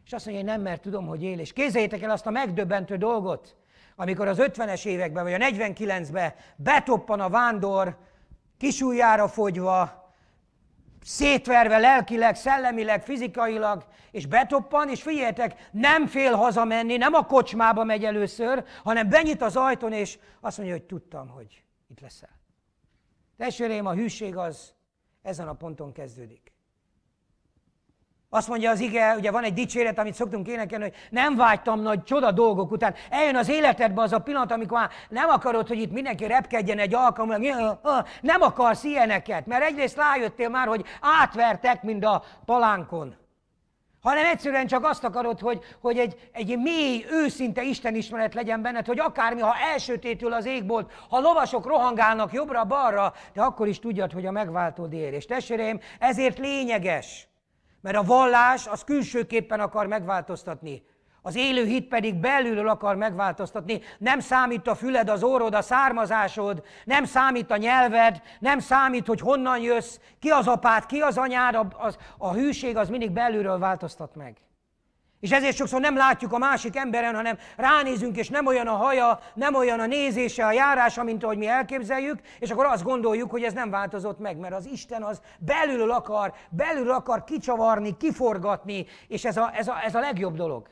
És azt mondja, hogy nem, mert tudom, hogy él. És kézzétek el azt a megdöbbentő dolgot, amikor az 50-es években, vagy a 49-ben betoppan a vándor, kisújjára fogyva, szétverve lelkileg, szellemileg, fizikailag, és betoppan, és figyeljetek, nem fél hazamenni, nem a kocsmába megy először, hanem benyit az ajtón, és azt mondja, hogy tudtam, hogy itt leszel. Testvérem, a hűség az ezen a ponton kezdődik. Azt mondja az ige, ugye van egy dicséret, amit szoktunk énekelni, hogy nem vágytam nagy csoda dolgok után. Eljön az életedbe az a pillanat, amikor már nem akarod, hogy itt mindenki repkedjen egy alkalommal, nem akarsz ilyeneket, mert egyrészt rájöttél már, hogy átvertek, mint a palánkon hanem egyszerűen csak azt akarod, hogy, hogy egy, egy mély, őszinte istenismeret legyen benned, hogy akármi, ha elsötétül az égbolt, ha lovasok rohangálnak jobbra-balra, de akkor is tudjad, hogy a megváltó ér. És testvéreim, ezért lényeges, mert a vallás az külsőképpen akar megváltoztatni. Az élő hit pedig belülről akar megváltoztatni. Nem számít a füled, az orrod, a származásod, nem számít a nyelved, nem számít, hogy honnan jössz, ki az apád, ki az anyád, a, az, a hűség az mindig belülről változtat meg. És ezért sokszor nem látjuk a másik emberen, hanem ránézünk, és nem olyan a haja, nem olyan a nézése, a járása, mint ahogy mi elképzeljük, és akkor azt gondoljuk, hogy ez nem változott meg, mert az Isten az belülről akar, belül akar kicsavarni, kiforgatni, és ez a, ez a, ez a legjobb dolog.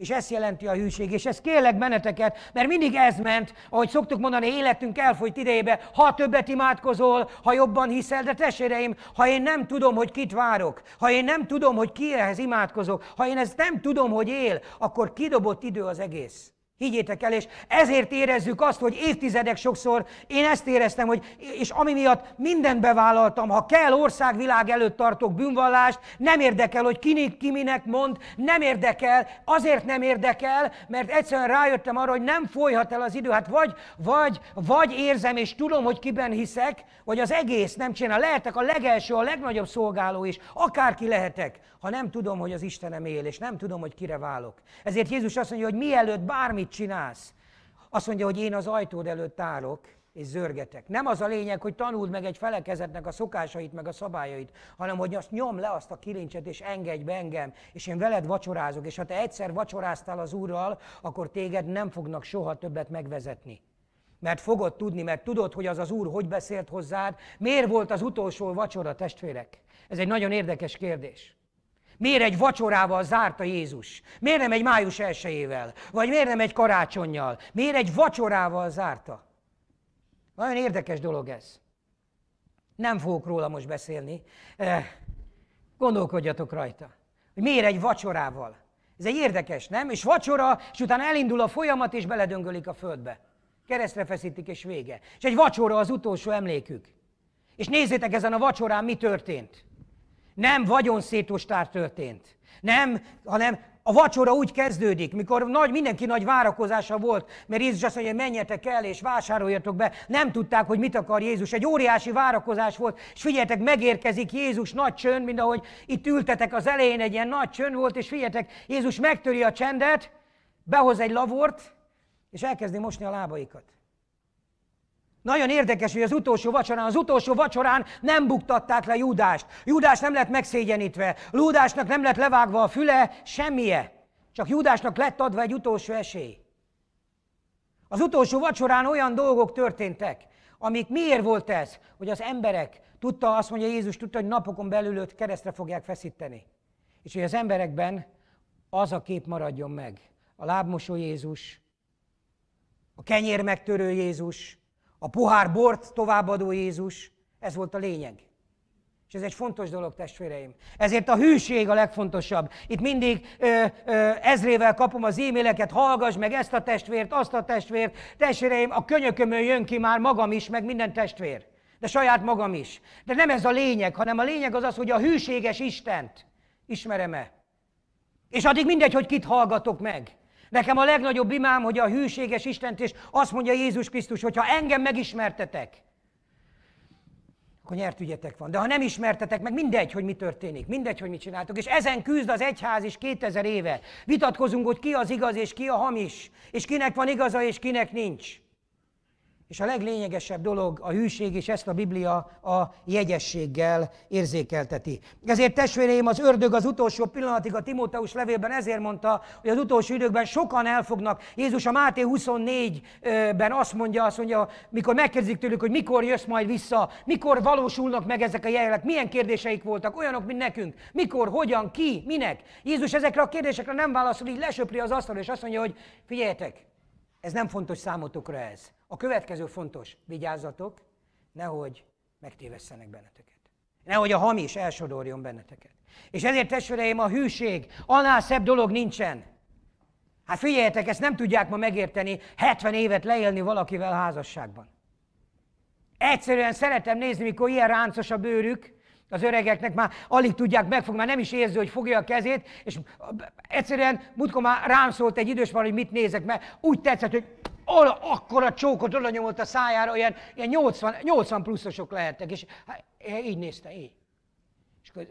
És ezt jelenti a hűség, és ez kérlek benneteket, mert mindig ez ment, ahogy szoktuk mondani, életünk elfogyt idejébe, ha többet imádkozol, ha jobban hiszel, de testvéreim, ha én nem tudom, hogy kit várok, ha én nem tudom, hogy kihez imádkozok, ha én ezt nem tudom, hogy él, akkor kidobott idő az egész. Higgyétek el, és ezért érezzük azt, hogy évtizedek sokszor én ezt éreztem, hogy és ami miatt mindent bevállaltam, ha kell, országvilág előtt tartok bűnvallást, nem érdekel, hogy kinek, ki minek mond, nem érdekel, azért nem érdekel, mert egyszerűen rájöttem arra, hogy nem folyhat el az idő, hát vagy, vagy, vagy érzem és tudom, hogy kiben hiszek, vagy az egész nem csinál. Lehetek a legelső, a legnagyobb szolgáló is, akárki lehetek ha nem tudom, hogy az Istenem él, és nem tudom, hogy kire válok. Ezért Jézus azt mondja, hogy mielőtt bármit csinálsz, azt mondja, hogy én az ajtód előtt állok, és zörgetek. Nem az a lényeg, hogy tanuld meg egy felekezetnek a szokásait, meg a szabályait, hanem hogy azt nyom le azt a kilincset, és engedj be engem, és én veled vacsorázok, és ha te egyszer vacsoráztál az Úrral, akkor téged nem fognak soha többet megvezetni. Mert fogod tudni, mert tudod, hogy az az Úr hogy beszélt hozzád, miért volt az utolsó vacsora, testvérek? Ez egy nagyon érdekes kérdés. Miért egy vacsorával zárta Jézus? Miért nem egy május elsőjével? Vagy miért nem egy karácsonyjal? Miért egy vacsorával zárta? Nagyon érdekes dolog ez. Nem fogok róla most beszélni. Eh, gondolkodjatok rajta. Hogy miért egy vacsorával? Ez egy érdekes, nem? És vacsora, és utána elindul a folyamat, és beledöngölik a földbe. Keresztre feszítik, és vége. És egy vacsora az utolsó emlékük. És nézzétek ezen a vacsorán, mi történt. Nem vagyonszétosztár történt. Nem, hanem a vacsora úgy kezdődik, mikor nagy, mindenki nagy várakozása volt, mert Jézus azt mondja, menjetek el és vásároljatok be. Nem tudták, hogy mit akar Jézus. Egy óriási várakozás volt, és figyeljetek, megérkezik Jézus, nagy csönd, mint ahogy itt ültetek az elején, egy ilyen nagy csönd volt, és figyeljetek, Jézus megtöri a csendet, behoz egy lavort, és elkezdi mosni a lábaikat. Nagyon érdekes, hogy az utolsó vacsorán, az utolsó vacsorán nem buktatták le Júdást. Júdás nem lett megszégyenítve, Júdásnak nem lett levágva a füle, semmije. Csak Júdásnak lett adva egy utolsó esély. Az utolsó vacsorán olyan dolgok történtek, amik miért volt ez, hogy az emberek tudta, azt mondja Jézus, tudta, hogy napokon belül őt keresztre fogják feszíteni. És hogy az emberekben az a kép maradjon meg. A lábmosó Jézus, a kenyér megtörő Jézus, a pohár bort továbbadó Jézus, ez volt a lényeg. És ez egy fontos dolog, testvéreim. Ezért a hűség a legfontosabb. Itt mindig ö, ö, ezrével kapom az e-maileket, hallgass meg ezt a testvért, azt a testvért. Testvéreim, a könyökömön jön ki már magam is, meg minden testvér. De saját magam is. De nem ez a lényeg, hanem a lényeg az az, hogy a hűséges Istent ismerem-e. És addig mindegy, hogy kit hallgatok meg. Nekem a legnagyobb imám, hogy a hűséges Istent, és azt mondja Jézus Krisztus, hogy ha engem megismertetek, akkor nyert ügyetek van. De ha nem ismertetek meg, mindegy, hogy mi történik, mindegy, hogy mit csináltok. És ezen küzd az egyház is 2000 éve. Vitatkozunk, hogy ki az igaz és ki a hamis, és kinek van igaza és kinek nincs. És a leglényegesebb dolog a hűség, és ezt a Biblia a jegyességgel érzékelteti. Ezért testvéreim, az ördög az utolsó pillanatig a Timóteus levélben ezért mondta, hogy az utolsó időkben sokan elfognak. Jézus a Máté 24-ben azt mondja, azt mondja, mikor megkérdezik tőlük, hogy mikor jössz majd vissza, mikor valósulnak meg ezek a jelek, milyen kérdéseik voltak, olyanok, mint nekünk, mikor, hogyan, ki, minek. Jézus ezekre a kérdésekre nem válaszol, így lesöpri az asztal és azt mondja, hogy figyeljetek, ez nem fontos számotokra ez. A következő fontos, vigyázzatok, nehogy megtévesszenek benneteket. Nehogy a hamis elsodorjon benneteket. És ezért testvéreim, a hűség, annál szebb dolog nincsen. Hát figyeljetek, ezt nem tudják ma megérteni, 70 évet leélni valakivel házasságban. Egyszerűen szeretem nézni, mikor ilyen ráncos a bőrük, az öregeknek már alig tudják megfogni, már nem is érzi, hogy fogja a kezét, és egyszerűen múltkor már rám szólt egy idős van, hogy mit nézek, mert úgy tetszett, hogy ola, akkora csókot oda nyomott a szájára, olyan, ilyen 80, 80 pluszosok lehettek, és hát, így nézte, így. És akkor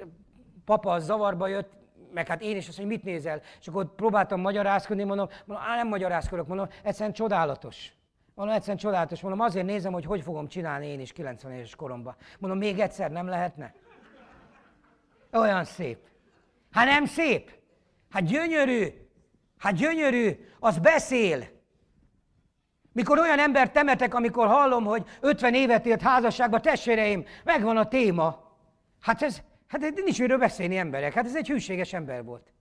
papa az zavarba jött, meg hát én is azt hogy mit nézel? És akkor próbáltam magyarázkodni, mondom, mondom á, nem magyarázkodok, mondom, egyszerűen csodálatos. Mondom, egyszerűen csodálatos, mondom, azért nézem, hogy hogy fogom csinálni én is 90 éves koromban. Mondom, még egyszer nem lehetne? Olyan szép. Hát nem szép? Hát gyönyörű. Hát gyönyörű. Az beszél. Mikor olyan ember temetek, amikor hallom, hogy 50 évet élt házasságban testvéreim, megvan a téma. Hát ez, hát nincs miről beszélni emberek. Hát ez egy hűséges ember volt.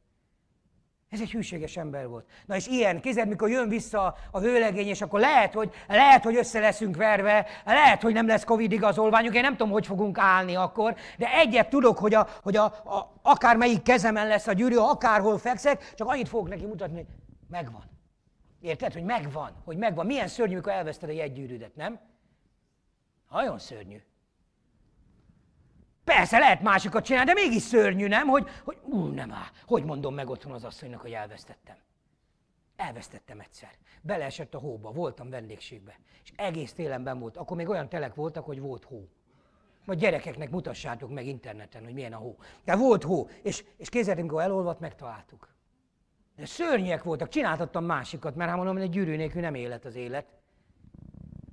Ez egy hűséges ember volt. Na és ilyen, kézed, mikor jön vissza a vőlegény, és akkor lehet, hogy, lehet, hogy össze leszünk verve, lehet, hogy nem lesz Covid igazolványunk, én nem tudom, hogy fogunk állni akkor, de egyet tudok, hogy, a, hogy a, a, melyik kezemen lesz a gyűrű, akárhol fekszek, csak annyit fogok neki mutatni, hogy megvan. Érted, hogy megvan, hogy megvan. Milyen szörnyű, mikor elveszted a jegygyűrűdet, nem? Nagyon szörnyű. Persze, lehet másikat csinálni, de mégis szörnyű, nem? Hogy, hogy ú, nem áll. hogy mondom meg otthon az asszonynak, hogy elvesztettem. Elvesztettem egyszer. Beleesett a hóba, voltam vendégségbe, és egész télenben volt. Akkor még olyan telek voltak, hogy volt hó. Majd gyerekeknek mutassátok meg interneten, hogy milyen a hó. De volt hó, és, és kézzel, amikor elolvadt, megtaláltuk. De szörnyek voltak, csináltattam másikat, mert hát mondom, hogy egy gyűrű nélkül nem élet az élet.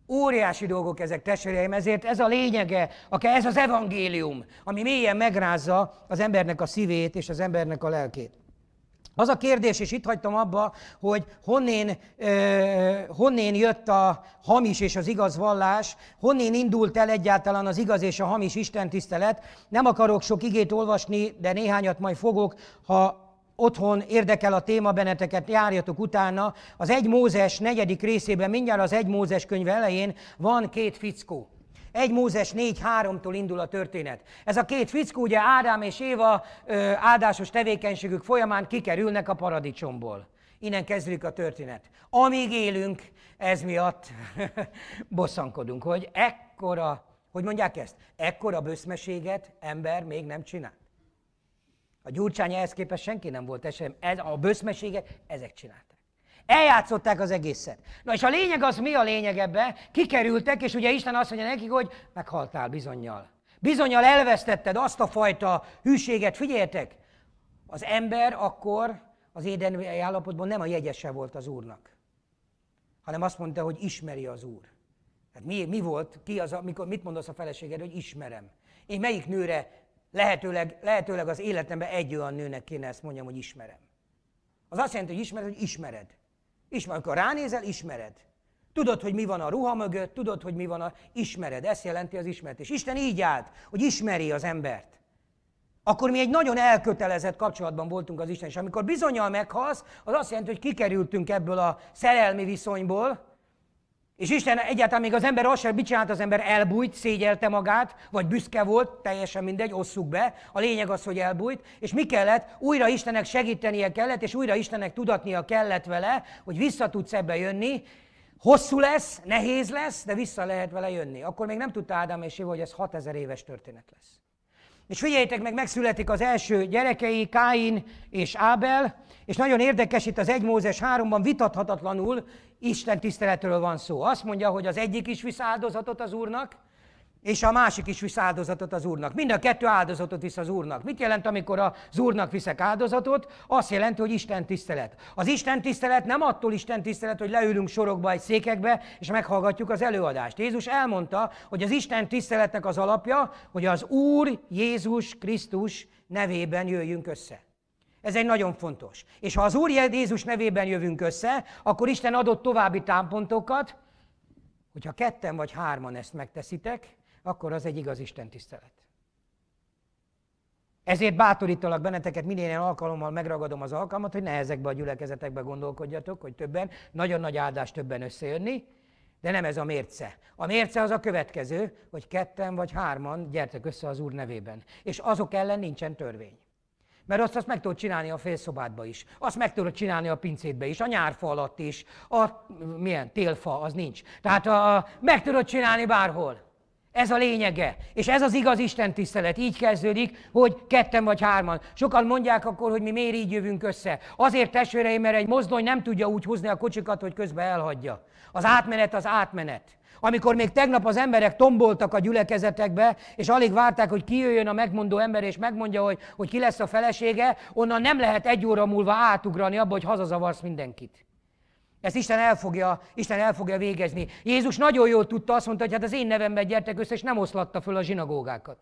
Óriási dolgok ezek, testvéreim, ezért ez a lényege, ez az evangélium, ami mélyen megrázza az embernek a szívét és az embernek a lelkét. Az a kérdés, és itt hagytam abba, hogy honnén, eh, honnén jött a hamis és az igaz vallás, honnén indult el egyáltalán az igaz és a hamis Isten tisztelet. Nem akarok sok igét olvasni, de néhányat majd fogok, ha otthon érdekel a téma benneteket, járjatok utána. Az egy Mózes negyedik részében, mindjárt az egy Mózes könyve elején van két fickó. Egy Mózes 4.3-tól indul a történet. Ez a két fickó, ugye Ádám és Éva ö, áldásos tevékenységük folyamán kikerülnek a paradicsomból. Innen kezdődik a történet. Amíg élünk, ez miatt bosszankodunk, hogy ekkora, hogy mondják ezt, ekkora böszmeséget ember még nem csinál. A gyurcsány ehhez képest senki nem volt esem, ez, a böszmeségek, ezek csinálták. Eljátszották az egészet. Na és a lényeg az mi a lényeg ebbe? Kikerültek, és ugye Isten azt mondja nekik, hogy meghaltál bizonyal. Bizonyal elvesztetted azt a fajta hűséget. Figyeljetek, az ember akkor az édeni állapotban nem a jegyese volt az Úrnak, hanem azt mondta, hogy ismeri az Úr. Hát mi, mi volt, ki az, amikor, mikor, mit mondasz a feleséged, hogy ismerem? Én melyik nőre Lehetőleg, lehetőleg az életemben egy olyan nőnek kéne ezt mondjam, hogy ismerem. Az azt jelenti, hogy ismered, hogy ismered. Ismered, amikor ránézel, ismered. Tudod, hogy mi van a ruha mögött, tudod, hogy mi van a... Ismered, ezt jelenti az És Isten így állt, hogy ismeri az embert. Akkor mi egy nagyon elkötelezett kapcsolatban voltunk az Isten, és amikor bizonyal meghalsz, az azt jelenti, hogy kikerültünk ebből a szerelmi viszonyból, és Isten egyáltalán még az ember azt sem, mit csinált az ember, elbújt, szégyelte magát, vagy büszke volt, teljesen mindegy, osszuk be. A lényeg az, hogy elbújt. És mi kellett? Újra Istennek segítenie kellett, és újra Istennek tudatnia kellett vele, hogy vissza tudsz ebbe jönni. Hosszú lesz, nehéz lesz, de vissza lehet vele jönni. Akkor még nem tudta Ádám és Éva, hogy ez 6000 éves történet lesz. És figyeljétek meg, megszületik az első gyerekei, Káin és Ábel, és nagyon érdekes, itt az 1 Mózes 3-ban vitathatatlanul Isten tiszteletről van szó. Azt mondja, hogy az egyik is visz áldozatot az Úrnak, és a másik is visz áldozatot az Úrnak. Mind a kettő áldozatot visz az Úrnak. Mit jelent, amikor az Úrnak viszek áldozatot? Azt jelenti, hogy Isten tisztelet. Az Isten tisztelet nem attól Isten tisztelet, hogy leülünk sorokba egy székekbe, és meghallgatjuk az előadást. Jézus elmondta, hogy az Isten tiszteletnek az alapja, hogy az Úr Jézus Krisztus nevében jöjjünk össze. Ez egy nagyon fontos. És ha az Úr Jézus nevében jövünk össze, akkor Isten adott további támpontokat, hogyha ketten vagy hárman ezt megteszitek, akkor az egy igaz Isten tisztelet. Ezért bátorítalak benneteket, minél ilyen alkalommal megragadom az alkalmat, hogy ne ezekbe a gyülekezetekbe gondolkodjatok, hogy többen, nagyon nagy áldás többen összejönni, de nem ez a mérce. A mérce az a következő, hogy ketten vagy hárman gyertek össze az Úr nevében. És azok ellen nincsen törvény. Mert azt, azt meg tudod csinálni a félszobádba is, azt meg tudod csinálni a pincétbe is, a nyárfa alatt is, a milyen télfa, az nincs. Tehát a, meg tudod csinálni bárhol. Ez a lényege. És ez az igaz Isten tisztelet. Így kezdődik, hogy ketten vagy hárman. Sokan mondják akkor, hogy mi miért így jövünk össze. Azért testvéreim, mert egy mozdony nem tudja úgy húzni a kocsikat, hogy közben elhagyja. Az átmenet az átmenet. Amikor még tegnap az emberek tomboltak a gyülekezetekbe, és alig várták, hogy kijöjjön a megmondó ember, és megmondja, hogy, hogy ki lesz a felesége, onnan nem lehet egy óra múlva átugrani abba, hogy hazazavarsz mindenkit. Ezt Isten el, fogja, Isten el fogja végezni. Jézus nagyon jól tudta, azt mondta, hogy hát az én nevemben gyertek össze, és nem oszlatta föl a zsinagógákat.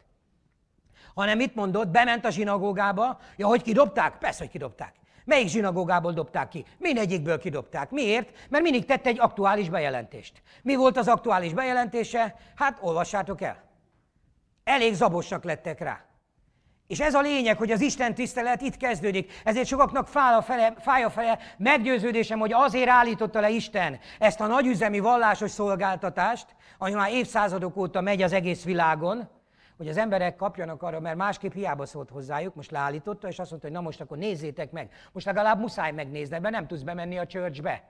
Hanem mit mondott? Bement a zsinagógába. Ja, hogy kidobták? Persze, hogy kidobták. Melyik zsinagógából dobták ki? Mindegyikből kidobták. Miért? Mert mindig tett egy aktuális bejelentést. Mi volt az aktuális bejelentése? Hát olvassátok el. Elég zabosak lettek rá. És ez a lényeg, hogy az Isten tisztelet itt kezdődik. Ezért sokaknak fáj a fele, fáj a fele meggyőződésem, hogy azért állította le Isten ezt a nagyüzemi vallásos szolgáltatást, ami már évszázadok óta megy az egész világon, hogy az emberek kapjanak arra, mert másképp hiába szólt hozzájuk, most leállította, és azt mondta, hogy na most akkor nézzétek meg. Most legalább muszáj megnézni, mert nem tudsz bemenni a csörcsbe.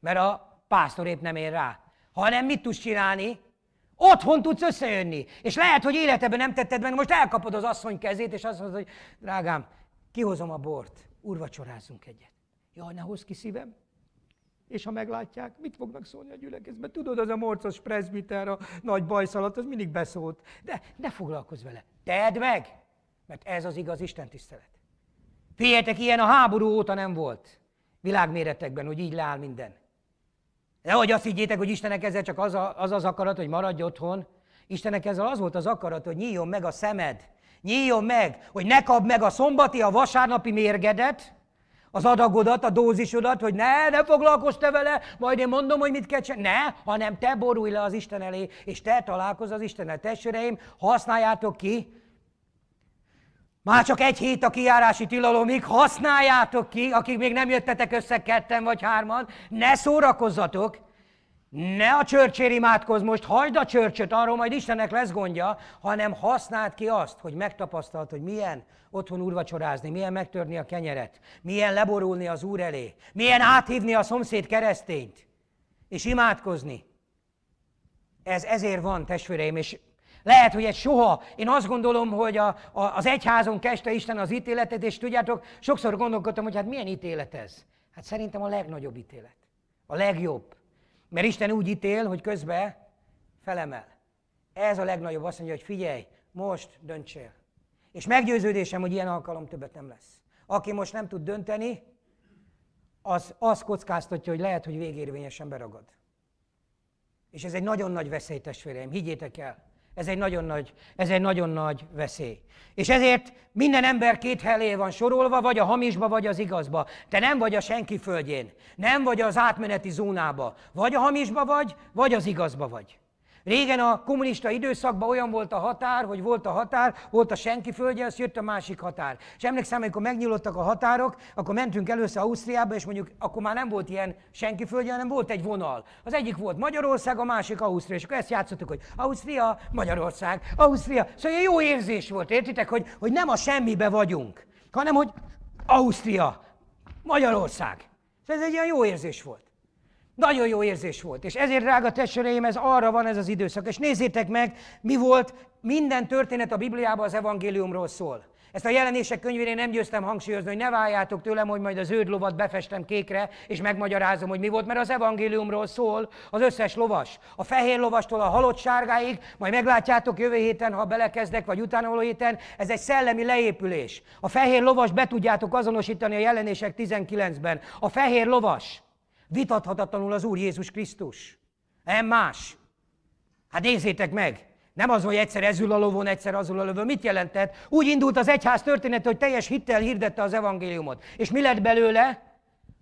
Mert a pásztor épp nem ér rá. Hanem mit tudsz csinálni? Otthon tudsz összejönni. És lehet, hogy életedben nem tetted meg, most elkapod az asszony kezét, és azt mondod, hogy drágám, kihozom a bort, urvacsorázunk egyet. Jaj, ne hozz ki szívem. És ha meglátják, mit fognak szólni a gyülekezetben? Tudod, az a morcos presbiter, a nagy bajszalat, az mindig beszólt. De ne foglalkozz vele. Tedd meg, mert ez az igaz Isten tisztelet. Figyeljetek, ilyen a háború óta nem volt. Világméretekben, hogy így leáll minden. Nehogy azt higgyétek, hogy Istenek ezzel csak az, a, az az akarat, hogy maradj otthon. Istenek ezzel az volt az akarat, hogy nyíljon meg a szemed. Nyíljon meg, hogy ne kapd meg a szombati, a vasárnapi mérgedet, az adagodat, a dózisodat, hogy ne, ne foglalkozz te vele, majd én mondom, hogy mit kell csinálni. Ne, hanem te borulj le az Isten elé, és te találkozz az Istenel, Testvéreim, használjátok ki már csak egy hét a kiárási tilalomig, használjátok ki, akik még nem jöttetek össze ketten vagy hárman, ne szórakozzatok, ne a csörcsér imádkozz most, hagyd a csörcsöt, arról majd Istennek lesz gondja, hanem használd ki azt, hogy megtapasztalt, hogy milyen otthon úrvacsorázni, milyen megtörni a kenyeret, milyen leborulni az úr elé, milyen áthívni a szomszéd keresztényt, és imádkozni. Ez ezért van, testvéreim, és lehet, hogy egy soha. Én azt gondolom, hogy a, a, az egyházon keste Isten az ítéletet, és tudjátok, sokszor gondolkodtam, hogy hát milyen ítélet ez. Hát szerintem a legnagyobb ítélet. A legjobb. Mert Isten úgy ítél, hogy közben felemel. Ez a legnagyobb. Azt mondja, hogy figyelj, most döntsél. És meggyőződésem, hogy ilyen alkalom többet nem lesz. Aki most nem tud dönteni, az, az kockáztatja, hogy lehet, hogy végérvényesen beragad. És ez egy nagyon nagy veszély, testvéreim, higgyétek el. Ez egy nagyon nagy, ez egy nagyon nagy veszély. És ezért minden ember két helé van sorolva, vagy a hamisba, vagy az igazba. Te nem vagy a senki földjén, nem vagy az átmeneti zónába. Vagy a hamisba vagy, vagy az igazba vagy. Régen a kommunista időszakban olyan volt a határ, hogy volt a határ, volt a senki földje, az jött a másik határ. És emlékszem, amikor megnyílottak a határok, akkor mentünk először Ausztriába, és mondjuk akkor már nem volt ilyen senki földje, hanem volt egy vonal. Az egyik volt Magyarország, a másik Ausztria. És akkor ezt játszottuk, hogy Ausztria, Magyarország, Ausztria. Szóval jó érzés volt, értitek, hogy, hogy nem a semmibe vagyunk, hanem hogy Ausztria, Magyarország. Szóval ez egy ilyen jó érzés volt. Nagyon jó érzés volt, és ezért, drága testvéreim, ez arra van ez az időszak. És nézzétek meg, mi volt, minden történet a Bibliában az evangéliumról szól. Ezt a jelenések én nem győztem hangsúlyozni, hogy ne váljátok tőlem, hogy majd az őd lovat befestem kékre, és megmagyarázom, hogy mi volt, mert az evangéliumról szól az összes lovas. A fehér lovastól a halott sárgáig, majd meglátjátok jövő héten, ha belekezdek, vagy utána héten, ez egy szellemi leépülés. A fehér lovas be tudjátok azonosítani a jelenések 19-ben. A fehér lovas Vitathatatlanul az Úr Jézus Krisztus. Nem más. Hát nézzétek meg! Nem az, hogy egyszer ezül a lovon, egyszer azul a lovon. Mit jelentett? Úgy indult az egyház története, hogy teljes hittel hirdette az evangéliumot. És mi lett belőle?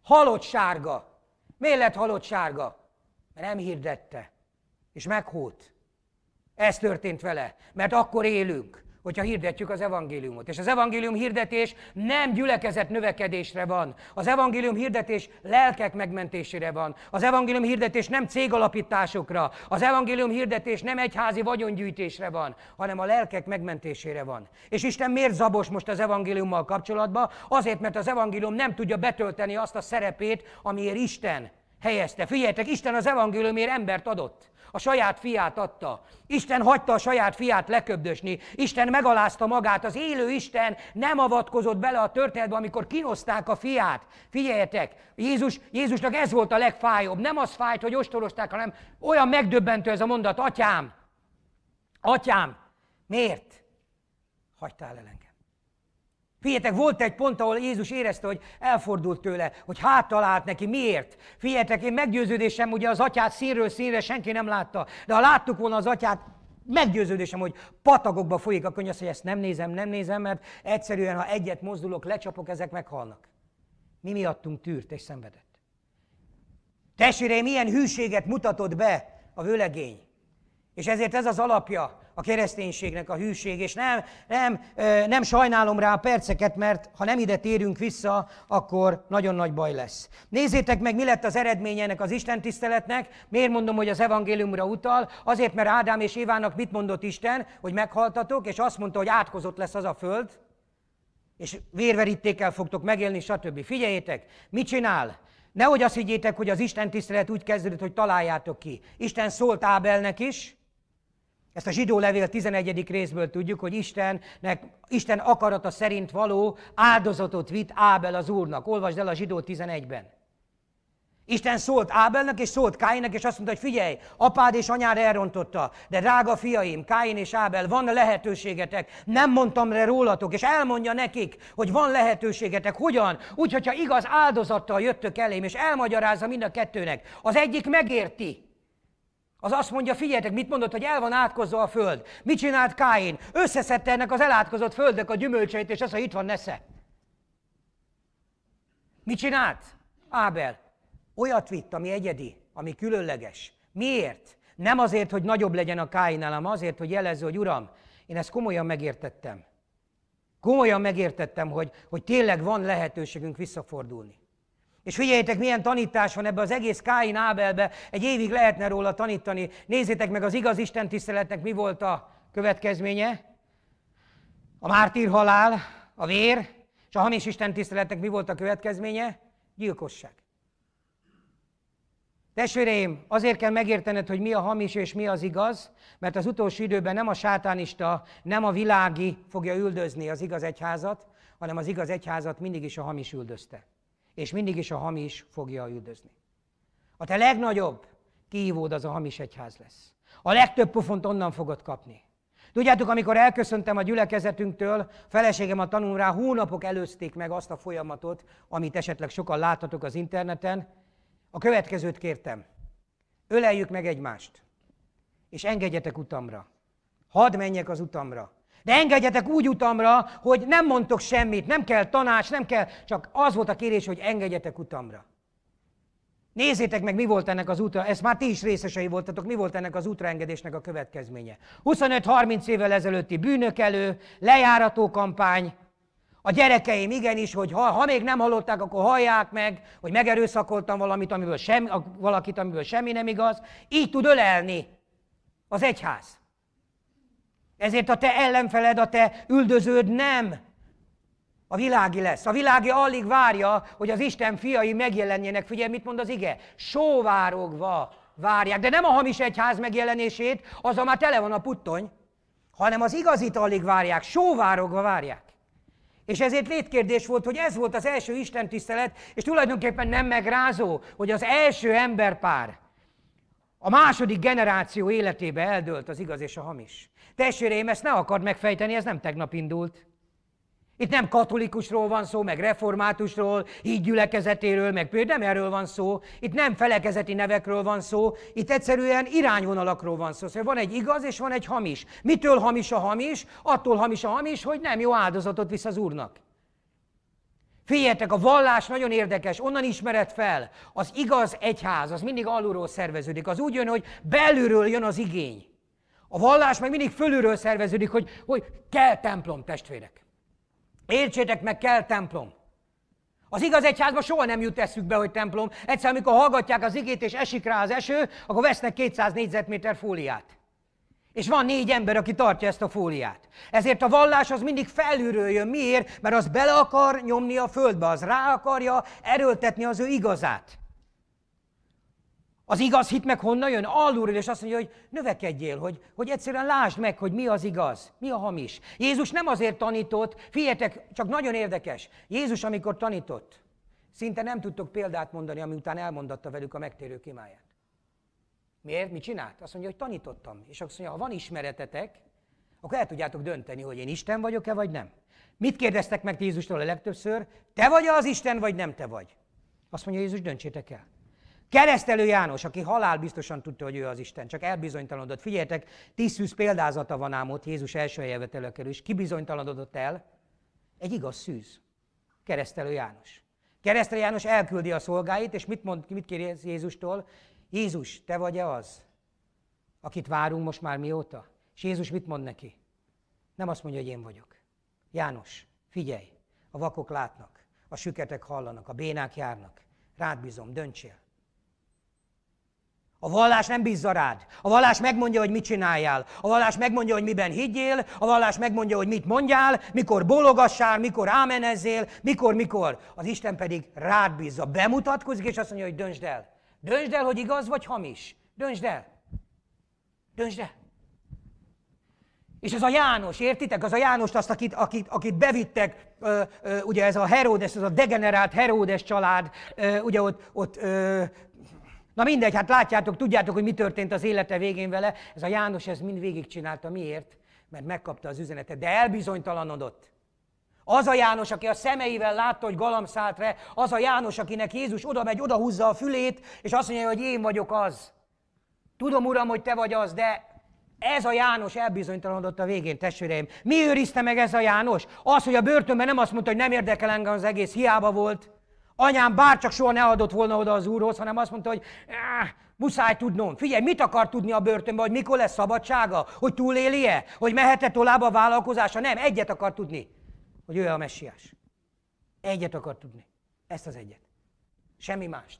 Halott sárga. Miért lett halott sárga? Mert nem hirdette. És meghult. Ez történt vele. Mert akkor élünk hogyha hirdetjük az evangéliumot. És az evangélium hirdetés nem gyülekezet növekedésre van. Az evangélium hirdetés lelkek megmentésére van. Az evangélium hirdetés nem cégalapításokra. Az evangélium hirdetés nem egyházi vagyongyűjtésre van, hanem a lelkek megmentésére van. És Isten miért zabos most az evangéliummal kapcsolatban? Azért, mert az evangélium nem tudja betölteni azt a szerepét, amiért Isten helyezte. Figyeljetek, Isten az evangéliumért embert adott a saját fiát adta. Isten hagyta a saját fiát leköbdösni. Isten megalázta magát. Az élő Isten nem avatkozott bele a történetbe, amikor kinozták a fiát. Figyeljetek, Jézus, Jézusnak ez volt a legfájóbb. Nem az fájt, hogy ostorozták, hanem olyan megdöbbentő ez a mondat. Atyám, atyám, miért hagytál el engem? Figyeljetek, volt egy pont, ahol Jézus érezte, hogy elfordult tőle, hogy hát talált neki. Miért? Figyeljetek, én meggyőződésem, ugye az atyát színről színre senki nem látta, de ha láttuk volna az atyát, meggyőződésem, hogy patagokba folyik a könyv, hogy ezt nem nézem, nem nézem, mert egyszerűen, ha egyet mozdulok, lecsapok, ezek meghalnak. Mi miattunk tűrt és szenvedett. Testvéreim, milyen hűséget mutatott be a vőlegény. És ezért ez az alapja a kereszténységnek a hűség, és nem, nem, nem sajnálom rá a perceket, mert ha nem ide térünk vissza, akkor nagyon nagy baj lesz. Nézzétek meg, mi lett az eredménye ennek az Isten tiszteletnek. Miért mondom, hogy az evangéliumra utal? Azért, mert Ádám és Évának mit mondott Isten, hogy meghaltatok, és azt mondta, hogy átkozott lesz az a föld, és vérverítékkel fogtok megélni, stb. Figyeljétek, mit csinál? Nehogy azt higgyétek, hogy az Isten tisztelet úgy kezdődött, hogy találjátok ki. Isten szólt Ábelnek is, ezt a zsidó levél 11. részből tudjuk, hogy Istennek, Isten akarata szerint való áldozatot vitt Ábel az Úrnak. Olvasd el a zsidó 11-ben. Isten szólt Ábelnek, és szólt Káinnek, és azt mondta, hogy figyelj, apád és anyád elrontotta, de drága fiaim, Káin és Ábel, van lehetőségetek, nem mondtam le rólatok, és elmondja nekik, hogy van lehetőségetek, hogyan? Úgy, hogyha igaz áldozattal jöttök elém, és elmagyarázza mind a kettőnek. Az egyik megérti, az azt mondja, figyeljetek, mit mondott, hogy el van átkozva a föld. Mit csinált Káin? Összeszedte ennek az elátkozott földnek a gyümölcseit, és azt, hogy itt van nesze. Mit csinált? Ábel. Olyat vitt, ami egyedi, ami különleges. Miért? Nem azért, hogy nagyobb legyen a Káin, hanem azért, hogy jelezze, hogy Uram, én ezt komolyan megértettem. Komolyan megértettem, hogy, hogy tényleg van lehetőségünk visszafordulni. És figyeljétek, milyen tanítás van ebbe az egész Káin Ábelbe. Egy évig lehetne róla tanítani. Nézzétek meg az igaz Isten tiszteletnek mi volt a következménye. A mártír halál, a vér, és a hamis Isten tiszteletnek mi volt a következménye? Gyilkosság. Testvéreim, azért kell megértened, hogy mi a hamis és mi az igaz, mert az utolsó időben nem a sátánista, nem a világi fogja üldözni az igaz egyházat, hanem az igaz egyházat mindig is a hamis üldözte és mindig is a hamis fogja üldözni. A te legnagyobb kihívód az a hamis egyház lesz. A legtöbb pofont onnan fogod kapni. Tudjátok, amikor elköszöntem a gyülekezetünktől, a feleségem a tanul rá, hónapok előzték meg azt a folyamatot, amit esetleg sokan láthatok az interneten. A következőt kértem. Öleljük meg egymást, és engedjetek utamra. Hadd menjek az utamra, de engedjetek úgy utamra, hogy nem mondtok semmit, nem kell tanács, nem kell, csak az volt a kérés, hogy engedjetek utamra. Nézzétek meg, mi volt ennek az útra, ezt már ti is részesei voltatok, mi volt ennek az útraengedésnek a következménye. 25-30 évvel ezelőtti bűnökelő, lejárató kampány, a gyerekeim igenis, hogy ha, ha még nem hallották, akkor hallják meg, hogy megerőszakoltam valamit, amiből sem, valakit, amiből semmi nem igaz. Így tud ölelni az egyház. Ezért a te ellenfeled, a te üldöződ nem. A világi lesz. A világi alig várja, hogy az Isten fiai megjelenjenek. Figyelj, mit mond az ige? Sóvárogva várják. De nem a hamis egyház megjelenését, az már tele van a puttony, hanem az igazit alig várják. Sóvárogva várják. És ezért létkérdés volt, hogy ez volt az első Isten tisztelet, és tulajdonképpen nem megrázó, hogy az első emberpár a második generáció életébe eldőlt az igaz és a hamis. Testvéreim, ezt ne akard megfejteni, ez nem tegnap indult. Itt nem katolikusról van szó, meg reformátusról, így gyülekezetéről, meg például nem erről van szó, itt nem felekezeti nevekről van szó, itt egyszerűen irányvonalakról van szó. Szóval van egy igaz és van egy hamis. Mitől hamis a hamis? Attól hamis a hamis, hogy nem jó áldozatot visz az Úrnak. Féljetek, a vallás nagyon érdekes, onnan ismered fel. Az igaz egyház, az mindig alulról szerveződik. Az úgy jön, hogy belülről jön az igény. A vallás meg mindig fölülről szerveződik, hogy, hogy kell templom, testvérek. Értsétek meg, kell templom. Az igaz egyházba soha nem jut eszükbe, hogy templom. Egyszer, amikor hallgatják az igét, és esik rá az eső, akkor vesznek 200 négyzetméter fóliát. És van négy ember, aki tartja ezt a fóliát. Ezért a vallás az mindig felülről jön. Miért? Mert az bele akar nyomni a földbe, az rá akarja erőltetni az ő igazát. Az igaz hit meg honnan jön? Alulról, és azt mondja, hogy növekedjél, hogy, hogy egyszerűen lásd meg, hogy mi az igaz, mi a hamis. Jézus nem azért tanított, figyeljetek, csak nagyon érdekes. Jézus, amikor tanított, szinte nem tudtok példát mondani, ami után elmondatta velük a megtérő imáját. Miért? Mi csinált? Azt mondja, hogy tanítottam. És azt mondja, ha van ismeretetek, akkor el tudjátok dönteni, hogy én Isten vagyok-e, vagy nem. Mit kérdeztek meg Jézustól a legtöbbször? Te vagy az Isten, vagy nem te vagy? Azt mondja Jézus, döntsétek el. Keresztelő János, aki halál biztosan tudta, hogy ő az Isten, csak elbizonytalanodott. Figyeljetek, Tisztus példázata van ám ott Jézus első helyevetelő kerül, és kibizonytalanodott el? Egy igaz szűz. Keresztelő János. Keresztelő János elküldi a szolgáit, és mit, mond, mit kér Jézustól? Jézus, te vagy-e az, akit várunk most már mióta? És Jézus mit mond neki? Nem azt mondja, hogy én vagyok. János, figyelj, a vakok látnak, a süketek hallanak, a bénák járnak. Rád bízom, döntsél. A vallás nem bízza rád. A vallás megmondja, hogy mit csináljál. A vallás megmondja, hogy miben higgyél. A vallás megmondja, hogy mit mondjál, mikor bólogassál, mikor ámenezzél, mikor, mikor. Az Isten pedig rád bízza. Bemutatkozik, és azt mondja, hogy döntsd el. Döntsd el, hogy igaz vagy hamis. Döntsd el. Döntsd el. És ez a János, értitek? Az a János, azt, akit, akit, akit bevittek, ö, ö, ugye ez a herodes, ez a degenerált herodes család, ö, ugye ott, ott ö, Na mindegy, hát látjátok, tudjátok, hogy mi történt az élete végén vele. Ez a János ez mind végigcsinálta. Miért? Mert megkapta az üzenetet, de elbizonytalanodott. Az a János, aki a szemeivel látta, hogy galam szállt re, az a János, akinek Jézus oda megy, oda húzza a fülét, és azt mondja, hogy én vagyok az. Tudom, Uram, hogy te vagy az, de ez a János elbizonytalanodott a végén, testvéreim. Mi őrizte meg ez a János? Az, hogy a börtönben nem azt mondta, hogy nem érdekel engem az egész, hiába volt, Anyám bárcsak soha ne adott volna oda az úrhoz, hanem azt mondta, hogy muszáj tudnom. Figyelj, mit akar tudni a börtönben, hogy mikor lesz szabadsága? Hogy túlélje? Hogy mehet-e tovább a vállalkozása? Nem, egyet akar tudni, hogy ő a messiás. Egyet akar tudni. Ezt az egyet. Semmi mást.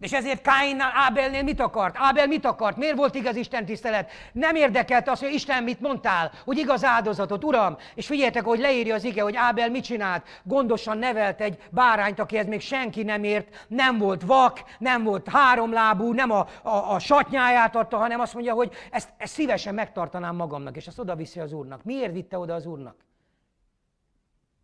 És ezért Káinnál, Ábelnél mit akart? Ábel mit akart? Miért volt igaz Isten tisztelet? Nem érdekelte az, hogy Isten mit mondtál, hogy igaz áldozatot, Uram. És figyeljetek, hogy leírja az ige, hogy Ábel mit csinált. Gondosan nevelt egy bárányt, akihez még senki nem ért, nem volt vak, nem volt háromlábú, nem a, a, a satnyáját adta, hanem azt mondja, hogy ezt, ezt szívesen megtartanám magamnak, és ezt oda viszi az Úrnak. Miért vitte oda az Úrnak?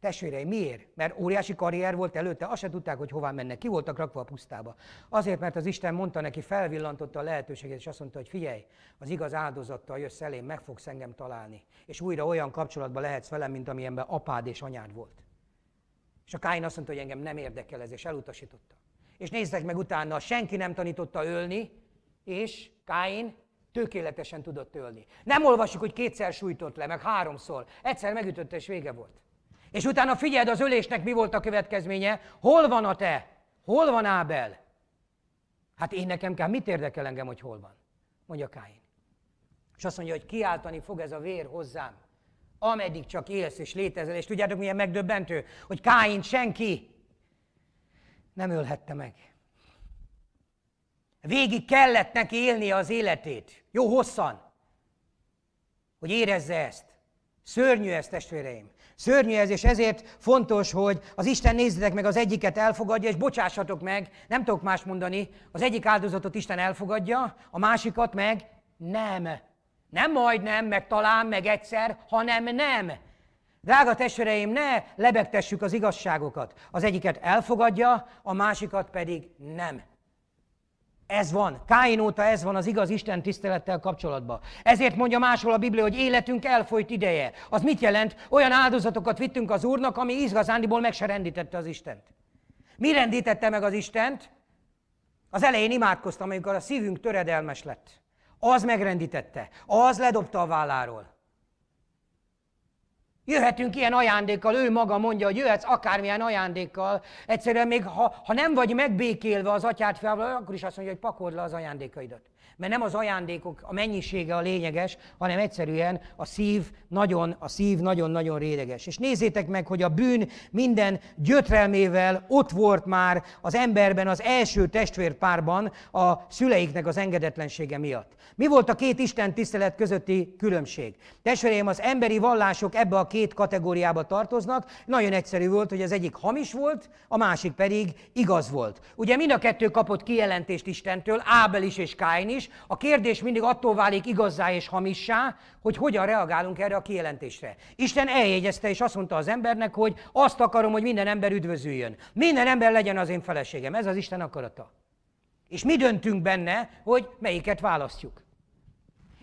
Testvérei, miért? Mert óriási karrier volt előtte, azt se tudták, hogy hová mennek, ki voltak rakva a pusztába. Azért, mert az Isten mondta neki, felvillantotta a lehetőséget, és azt mondta, hogy figyelj, az igaz áldozattal jössz elém, meg fogsz engem találni. És újra olyan kapcsolatban lehetsz velem, mint amilyenben apád és anyád volt. És a Káin azt mondta, hogy engem nem érdekel ez, és elutasította. És nézzek meg utána, senki nem tanította ölni, és Káin tökéletesen tudott ölni. Nem olvassuk, hogy kétszer sújtott le, meg háromszor. Egyszer megütött, és vége volt. És utána figyeld az ölésnek mi volt a következménye. Hol van a te? Hol van Ábel? Hát én nekem kell, mit érdekel engem, hogy hol van? Mondja Káin. És azt mondja, hogy kiáltani fog ez a vér hozzám, ameddig csak élsz és létezel. És tudjátok, milyen megdöbbentő, hogy Káin senki nem ölhette meg. Végig kellett neki élnie az életét. Jó hosszan. Hogy érezze ezt. Szörnyű ez, testvéreim. Szörnyű ez, és ezért fontos, hogy az Isten nézzetek meg az egyiket elfogadja, és bocsássatok meg, nem tudok más mondani, az egyik áldozatot Isten elfogadja, a másikat meg nem. Nem majd nem, meg talán, meg egyszer, hanem nem. Drága testvéreim, ne lebegtessük az igazságokat. Az egyiket elfogadja, a másikat pedig nem. Ez van. Káin óta ez van az igaz Isten tisztelettel kapcsolatban. Ezért mondja máshol a Biblia, hogy életünk elfolyt ideje. Az mit jelent? Olyan áldozatokat vittünk az Úrnak, ami igazándiból meg se rendítette az Istent. Mi rendítette meg az Istent? Az elején imádkoztam, amikor a szívünk töredelmes lett. Az megrendítette. Az ledobta a válláról. Jöhetünk ilyen ajándékkal, ő maga mondja, hogy jöhetsz akármilyen ajándékkal. Egyszerűen még ha, ha nem vagy megbékélve az atyád fiával, akkor is azt mondja, hogy pakold le az ajándékaidat. Mert nem az ajándékok, a mennyisége a lényeges, hanem egyszerűen a szív nagyon, a szív nagyon-nagyon rédeges. És nézzétek meg, hogy a bűn minden gyötrelmével ott volt már az emberben, az első testvérpárban a szüleiknek az engedetlensége miatt. Mi volt a két Isten tisztelet közötti különbség? Testvéreim, az emberi vallások ebbe a két kategóriába tartoznak. Nagyon egyszerű volt, hogy az egyik hamis volt, a másik pedig igaz volt. Ugye mind a kettő kapott kijelentést Istentől, Ábel is és Káin ugyanis A kérdés mindig attól válik igazá és hamissá, hogy hogyan reagálunk erre a kijelentésre. Isten eljegyezte és azt mondta az embernek, hogy azt akarom, hogy minden ember üdvözüljön. Minden ember legyen az én feleségem. Ez az Isten akarata. És mi döntünk benne, hogy melyiket választjuk.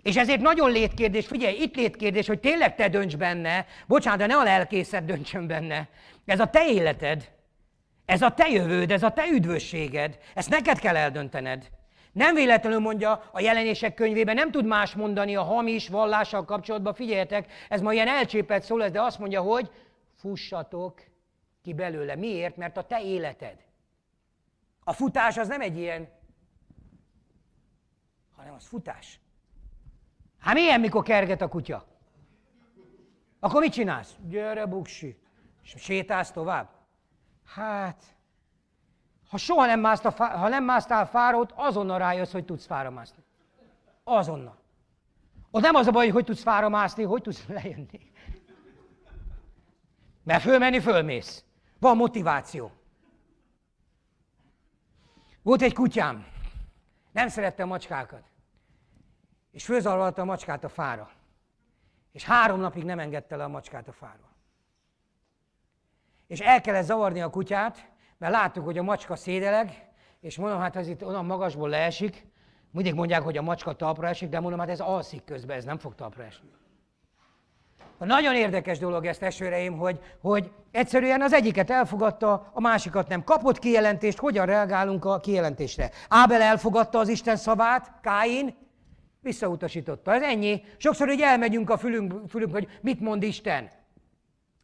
És ezért nagyon létkérdés, figyelj, itt létkérdés, hogy tényleg te dönts benne, bocsánat, de ne a lelkészed döntsön benne. Ez a te életed, ez a te jövőd, ez a te üdvösséged, ezt neked kell eldöntened. Nem véletlenül mondja a jelenések könyvében, nem tud más mondani a hamis vallással kapcsolatban, figyeljetek, ez ma ilyen elcsépelt szó lesz, de azt mondja, hogy fussatok ki belőle. Miért? Mert a te életed. A futás az nem egy ilyen, hanem az futás. Hát milyen, mikor kerget a kutya? Akkor mit csinálsz? Gyere, buksi. És sétálsz tovább? Hát, ha soha nem, mászta, ha nem másztál fáraót, azonnal rájössz, hogy tudsz fára mászni. Azonnal. Ott nem az a baj, hogy, hogy tudsz fára mászni, hogy tudsz lejönni. Mert fölmenni, fölmész. Van motiváció. Volt egy kutyám. Nem szerette a macskákat. És főzalvalta a macskát a fára. És három napig nem engedte le a macskát a fára, És el kellett zavarni a kutyát, mert láttuk, hogy a macska szédeleg, és mondom, hát ez itt olyan magasból leesik, mindig mondják, hogy a macska talpra esik, de mondom, hát ez alszik közben, ez nem fog talpra esni. Nagyon érdekes dolog ezt esőreim, hogy, hogy egyszerűen az egyiket elfogadta, a másikat nem. Kapott kijelentést, hogyan reagálunk a kijelentésre. Ábel elfogadta az Isten szavát, Káin visszautasította. Ez ennyi. Sokszor hogy elmegyünk a fülünk, fülünk, hogy mit mond Isten.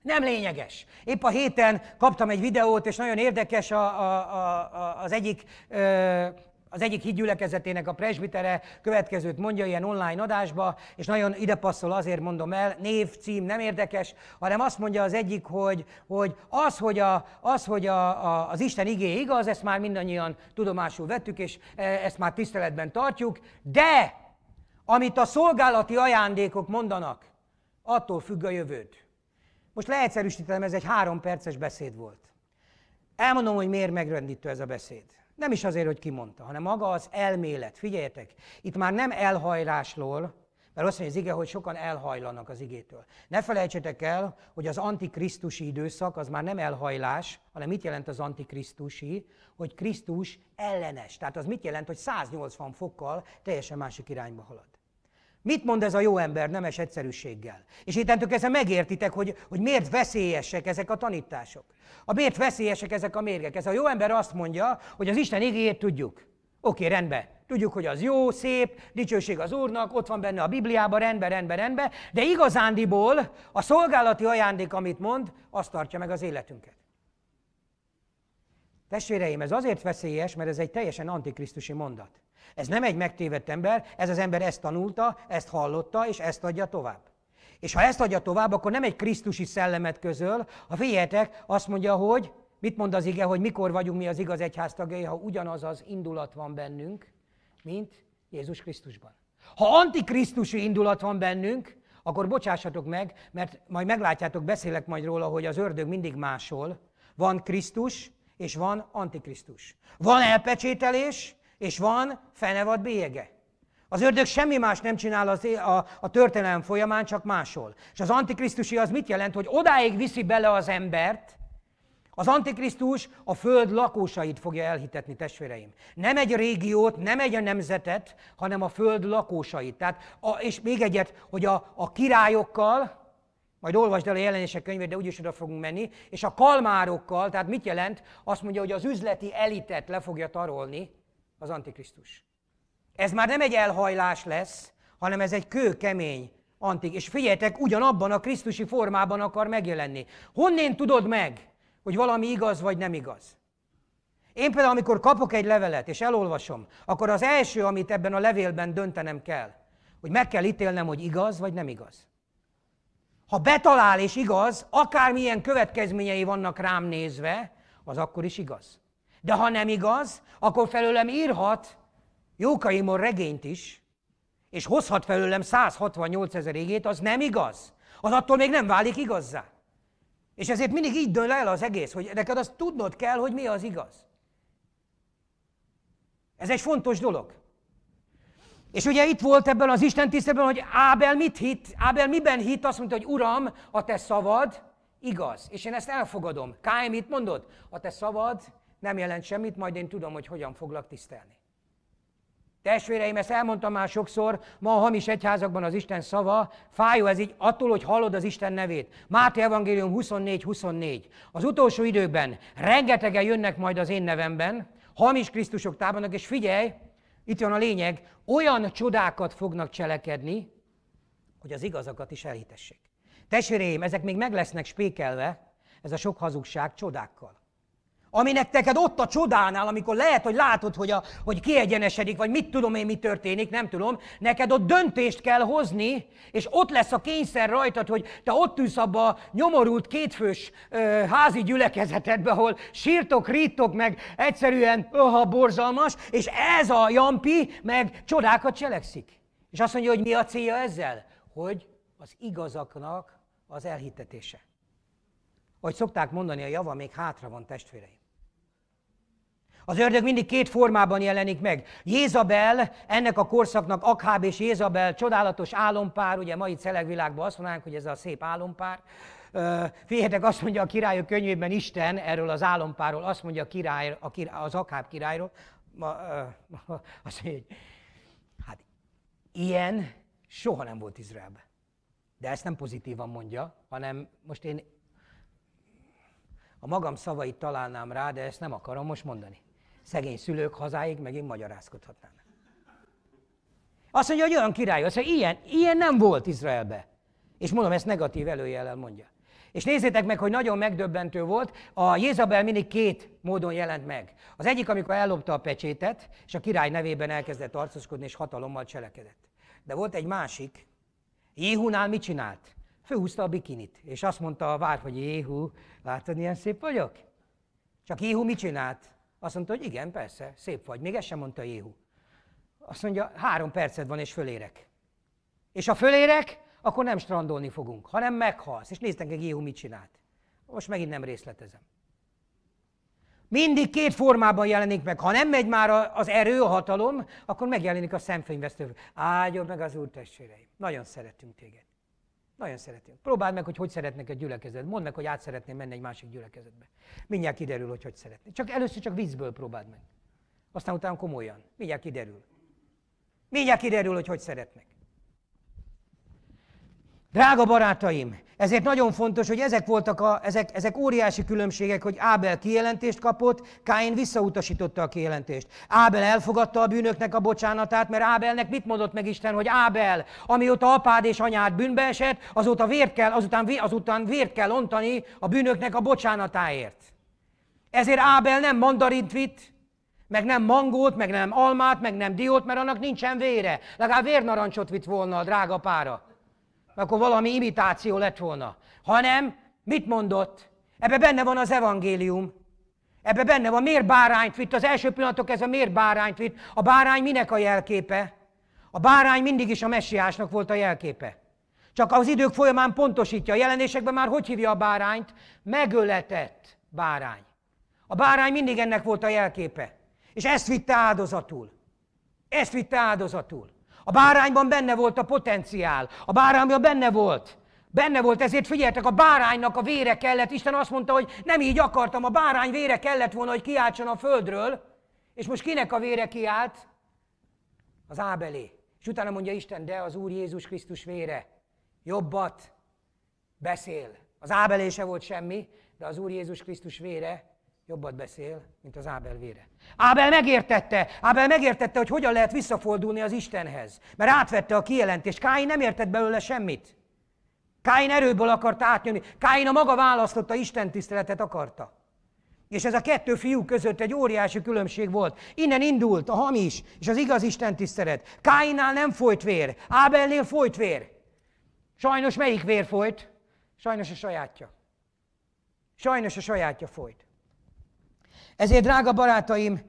Nem lényeges. Épp a héten kaptam egy videót, és nagyon érdekes a, a, a, az egyik ö, az egyik hídgyülekezetének a presbitere következőt mondja ilyen online adásba, és nagyon ide passzol, azért mondom el, név, cím nem érdekes, hanem azt mondja az egyik, hogy, hogy az, hogy, a, az, hogy a, a, az Isten igé igaz, ezt már mindannyian tudomásul vettük, és e, ezt már tiszteletben tartjuk, de amit a szolgálati ajándékok mondanak, attól függ a jövőd. Most leegyszerűsítem, ez egy három perces beszéd volt. Elmondom, hogy miért megrendítő ez a beszéd. Nem is azért, hogy kimondta, hanem maga az elmélet. Figyeljetek, itt már nem elhajlásról, mert azt mondja az ige, hogy sokan elhajlanak az igétől. Ne felejtsetek el, hogy az antikrisztusi időszak az már nem elhajlás, hanem mit jelent az antikrisztusi, hogy Krisztus ellenes. Tehát az mit jelent, hogy 180 fokkal teljesen másik irányba halad. Mit mond ez a jó ember nemes egyszerűséggel? És ittentől kezdve megértitek, hogy, hogy miért veszélyesek ezek a tanítások. A miért veszélyesek ezek a mérgek. Ez a jó ember azt mondja, hogy az Isten igéjét tudjuk. Oké, rendben. Tudjuk, hogy az jó, szép, dicsőség az Úrnak, ott van benne a Bibliában, rendben, rendben, rendben, de igazándiból a szolgálati ajándék, amit mond, azt tartja meg az életünket. Testvéreim, ez azért veszélyes, mert ez egy teljesen antikrisztusi mondat. Ez nem egy megtévedt ember, ez az ember ezt tanulta, ezt hallotta, és ezt adja tovább. És ha ezt adja tovább, akkor nem egy krisztusi szellemet közöl. Ha figyeljetek, azt mondja, hogy mit mond az ige, hogy mikor vagyunk mi az igaz egyház tagjai, ha ugyanaz az indulat van bennünk, mint Jézus Krisztusban. Ha antikrisztusi indulat van bennünk, akkor bocsássatok meg, mert majd meglátjátok, beszélek majd róla, hogy az ördög mindig máshol. Van Krisztus, és van antikrisztus. Van elpecsételés, és van fenevad bélyege. Az ördög semmi más nem csinál az, a, a történelem folyamán, csak máshol. És az antikrisztusi az mit jelent, hogy odáig viszi bele az embert, az antikrisztus a föld lakósait fogja elhitetni, testvéreim. Nem egy régiót, nem egy nemzetet, hanem a föld lakósait. Tehát, a, és még egyet, hogy a, a királyokkal, majd olvasd el a jelenések könyvét, de úgyis oda fogunk menni, és a kalmárokkal, tehát mit jelent? Azt mondja, hogy az üzleti elitet le fogja tarolni, az Antikrisztus. Ez már nem egy elhajlás lesz, hanem ez egy kőkemény antik. És figyeljetek, ugyanabban a krisztusi formában akar megjelenni. Honnén tudod meg, hogy valami igaz vagy nem igaz? Én például, amikor kapok egy levelet, és elolvasom, akkor az első, amit ebben a levélben döntenem kell, hogy meg kell ítélnem, hogy igaz vagy nem igaz. Ha betalál és igaz, akármilyen következményei vannak rám nézve, az akkor is igaz. De ha nem igaz, akkor felőlem írhat Jókaimon regényt is, és hozhat felőlem 168 ezer égét, az nem igaz. Az attól még nem válik igazzá. És ezért mindig így dől el az egész, hogy neked azt tudnod kell, hogy mi az igaz. Ez egy fontos dolog. És ugye itt volt ebben az Isten tisztelben, hogy Ábel mit hit? Ábel miben hit? Azt mondta, hogy Uram, a te szavad igaz. És én ezt elfogadom. Káim mit mondod? A te szavad nem jelent semmit, majd én tudom, hogy hogyan foglak tisztelni. Testvéreim, ezt elmondtam már sokszor, ma a hamis egyházakban az Isten szava, fájó ez így attól, hogy hallod az Isten nevét. Máté Evangélium 24-24. Az utolsó időkben rengetegen jönnek majd az én nevemben, hamis Krisztusok támadnak, és figyelj, itt van a lényeg, olyan csodákat fognak cselekedni, hogy az igazakat is elhitessék. Testvéreim, ezek még meg lesznek spékelve, ez a sok hazugság csodákkal aminek neked ott a csodánál, amikor lehet, hogy látod, hogy, a, hogy kiegyenesedik, vagy mit tudom én, mi történik, nem tudom, neked ott döntést kell hozni, és ott lesz a kényszer rajtad, hogy te ott ülsz abba a nyomorult kétfős ö, házi gyülekezetedbe, ahol sírtok, rítok, meg egyszerűen öha borzalmas, és ez a Jampi meg csodákat cselekszik. És azt mondja, hogy mi a célja ezzel? Hogy az igazaknak az elhitetése. Ahogy szokták mondani, a java még hátra van testvéreim. Az ördög mindig két formában jelenik meg. Jézabel, ennek a korszaknak Akháb és Jézabel csodálatos álompár, ugye mai celegvilágban azt mondanánk, hogy ez a szép álompár. Figyeljetek, azt mondja a királyok könyvében Isten erről az álompárról, azt mondja a király, a király az Akháb királyról, ma, ma, azt mondja, hogy hát ilyen soha nem volt Izraelben. De ezt nem pozitívan mondja, hanem most én a magam szavait találnám rá, de ezt nem akarom most mondani. Szegény szülők hazáig megint magyarázkodhatnának. Azt mondja, hogy olyan király, azt mondja, ilyen, ilyen nem volt Izraelbe. És mondom, ezt negatív előjellel mondja. És nézzétek meg, hogy nagyon megdöbbentő volt, a Jézabel mindig két módon jelent meg. Az egyik, amikor ellopta a pecsétet, és a király nevében elkezdett arcoskodni, és hatalommal cselekedett. De volt egy másik, Jéhunál mit csinált? Főhúzta a bikinit, és azt mondta a vár, hogy Jéhu, látod, ilyen szép vagyok? Csak Jéhu mit csinált? Azt mondta, hogy igen, persze, szép vagy. Még ezt sem mondta Jéhu. Azt mondja, három perced van, és fölérek. És ha fölérek, akkor nem strandolni fogunk, hanem meghalsz. És nézd meg, Jéhu mit csinált. Most megint nem részletezem. Mindig két formában jelenik meg. Ha nem megy már az erő, a hatalom, akkor megjelenik a szemfényvesztő. Áldjon meg az Úr testvéreim. Nagyon szeretünk téged. Nagyon szeretünk. Próbáld meg, hogy hogy szeretnek egy gyülekezet. Mondd meg, hogy át szeretném menni egy másik gyülekezetbe. Mindjárt kiderül, hogy hogy szeretné. Csak először csak vízből próbáld meg. Aztán utána komolyan. Mindjárt kiderül. Mindjárt kiderül, hogy hogy szeretnek. Drága barátaim, ezért nagyon fontos, hogy ezek voltak a, ezek, ezek óriási különbségek, hogy Ábel kijelentést kapott, Káin visszautasította a kijelentést. Ábel elfogadta a bűnöknek a bocsánatát, mert Ábelnek mit mondott meg Isten, hogy Ábel, amióta apád és anyád bűnbe esett, azóta vért kell, azután, azután vért kell ontani a bűnöknek a bocsánatáért. Ezért Ábel nem mandarint vitt, meg nem mangót, meg nem almát, meg nem diót, mert annak nincsen vére. Legalább vérnarancsot vitt volna a drága pára akkor valami imitáció lett volna. Hanem mit mondott? Ebbe benne van az evangélium. Ebbe benne van, miért bárányt vitt? Az első pillanatok ez a miért bárányt vitt? A bárány minek a jelképe? A bárány mindig is a messiásnak volt a jelképe. Csak az idők folyamán pontosítja. A jelenésekben már hogy hívja a bárányt? Megöletett bárány. A bárány mindig ennek volt a jelképe. És ezt vitte áldozatul. Ezt vitte áldozatul. A bárányban benne volt a potenciál. A bárányban benne volt. Benne volt, ezért figyeltek, a báránynak a vére kellett. Isten azt mondta, hogy nem így akartam, a bárány vére kellett volna, hogy kiáltson a földről. És most kinek a vére kiált? Az Ábelé. És utána mondja Isten, de az Úr Jézus Krisztus vére jobbat beszél. Az ábelése volt semmi, de az Úr Jézus Krisztus vére jobbat beszél, mint az Ábel vére. Ábel megértette, Ábel megértette, hogy hogyan lehet visszafordulni az Istenhez, mert átvette a kijelentést. Káin nem értett belőle semmit. Káin erőből akart átnyomni. Káin a maga választotta, Isten tiszteletet akarta. És ez a kettő fiú között egy óriási különbség volt. Innen indult a hamis és az igaz Isten tisztelet. Káinnál nem folyt vér, Ábelnél folyt vér. Sajnos melyik vér folyt? Sajnos a sajátja. Sajnos a sajátja folyt. Ezért, drága barátaim,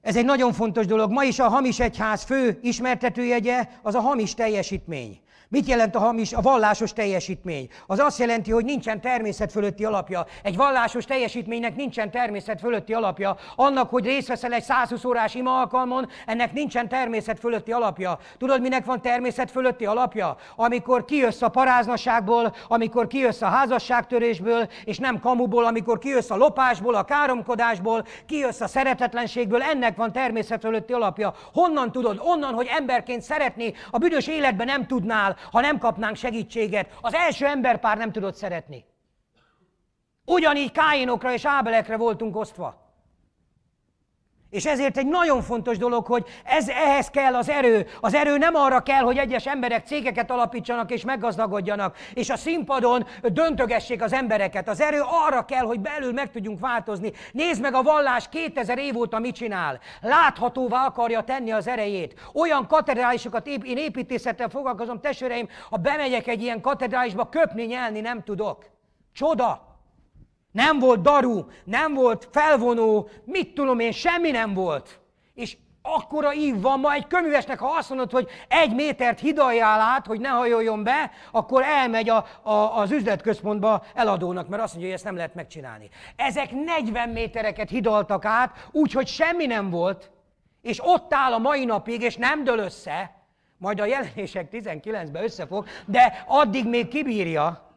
ez egy nagyon fontos dolog. Ma is a hamis egyház fő ismertetőjegye az a hamis teljesítmény. Mit jelent a hamis, a vallásos teljesítmény? Az azt jelenti, hogy nincsen természet fölötti alapja. Egy vallásos teljesítménynek nincsen természet fölötti alapja. Annak, hogy részt veszel egy 120 órás ima alkalmon, ennek nincsen természet fölötti alapja. Tudod, minek van természet fölötti alapja? Amikor kijössz a paráznaságból, amikor kijössz a házasságtörésből, és nem kamuból, amikor kijössz a lopásból, a káromkodásból, kijössz a szeretetlenségből, ennek van természet fölötti alapja. Honnan tudod? Onnan, hogy emberként szeretni, a büdös életben nem tudnál, ha nem kapnánk segítséget. Az első emberpár nem tudott szeretni. Ugyanígy Káinokra és Ábelekre voltunk osztva. És ezért egy nagyon fontos dolog, hogy ez, ehhez kell az erő. Az erő nem arra kell, hogy egyes emberek cégeket alapítsanak és meggazdagodjanak, és a színpadon döntögessék az embereket. Az erő arra kell, hogy belül meg tudjunk változni. Nézd meg a vallás 2000 év óta mit csinál. Láthatóvá akarja tenni az erejét. Olyan katedrálisokat, ép, én építészettel foglalkozom, testvéreim, ha bemegyek egy ilyen katedrálisba, köpni, nyelni nem tudok. Csoda! Nem volt daru, nem volt felvonó, mit tudom én, semmi nem volt. És akkora ív van ma egy köművesnek, ha azt mondod, hogy egy métert hidaljál át, hogy ne hajoljon be, akkor elmegy a, a, az üzletközpontba eladónak, mert azt mondja, hogy ezt nem lehet megcsinálni. Ezek 40 métereket hidaltak át, úgyhogy semmi nem volt, és ott áll a mai napig, és nem dől össze, majd a jelenések 19-ben összefog, de addig még kibírja,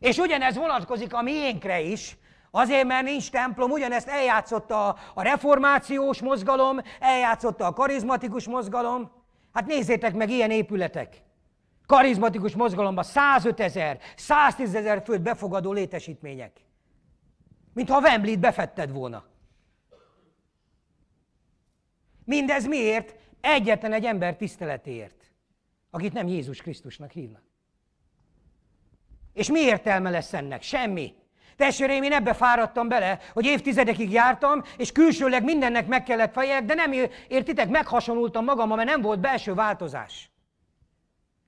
és ugyanez vonatkozik a miénkre is, Azért, mert nincs templom, ugyanezt eljátszotta a, reformációs mozgalom, eljátszotta a karizmatikus mozgalom. Hát nézzétek meg ilyen épületek. Karizmatikus mozgalomban 105 ezer, 110 ezer főt befogadó létesítmények. Mintha a Wembley-t befetted volna. Mindez miért? Egyetlen egy ember tiszteletéért, akit nem Jézus Krisztusnak hívnak. És mi értelme lesz ennek? Semmi. Testvére, én ebbe fáradtam bele, hogy évtizedekig jártam, és külsőleg mindennek meg kellett fejek, de nem értitek, meghasonultam magam, mert nem volt belső változás.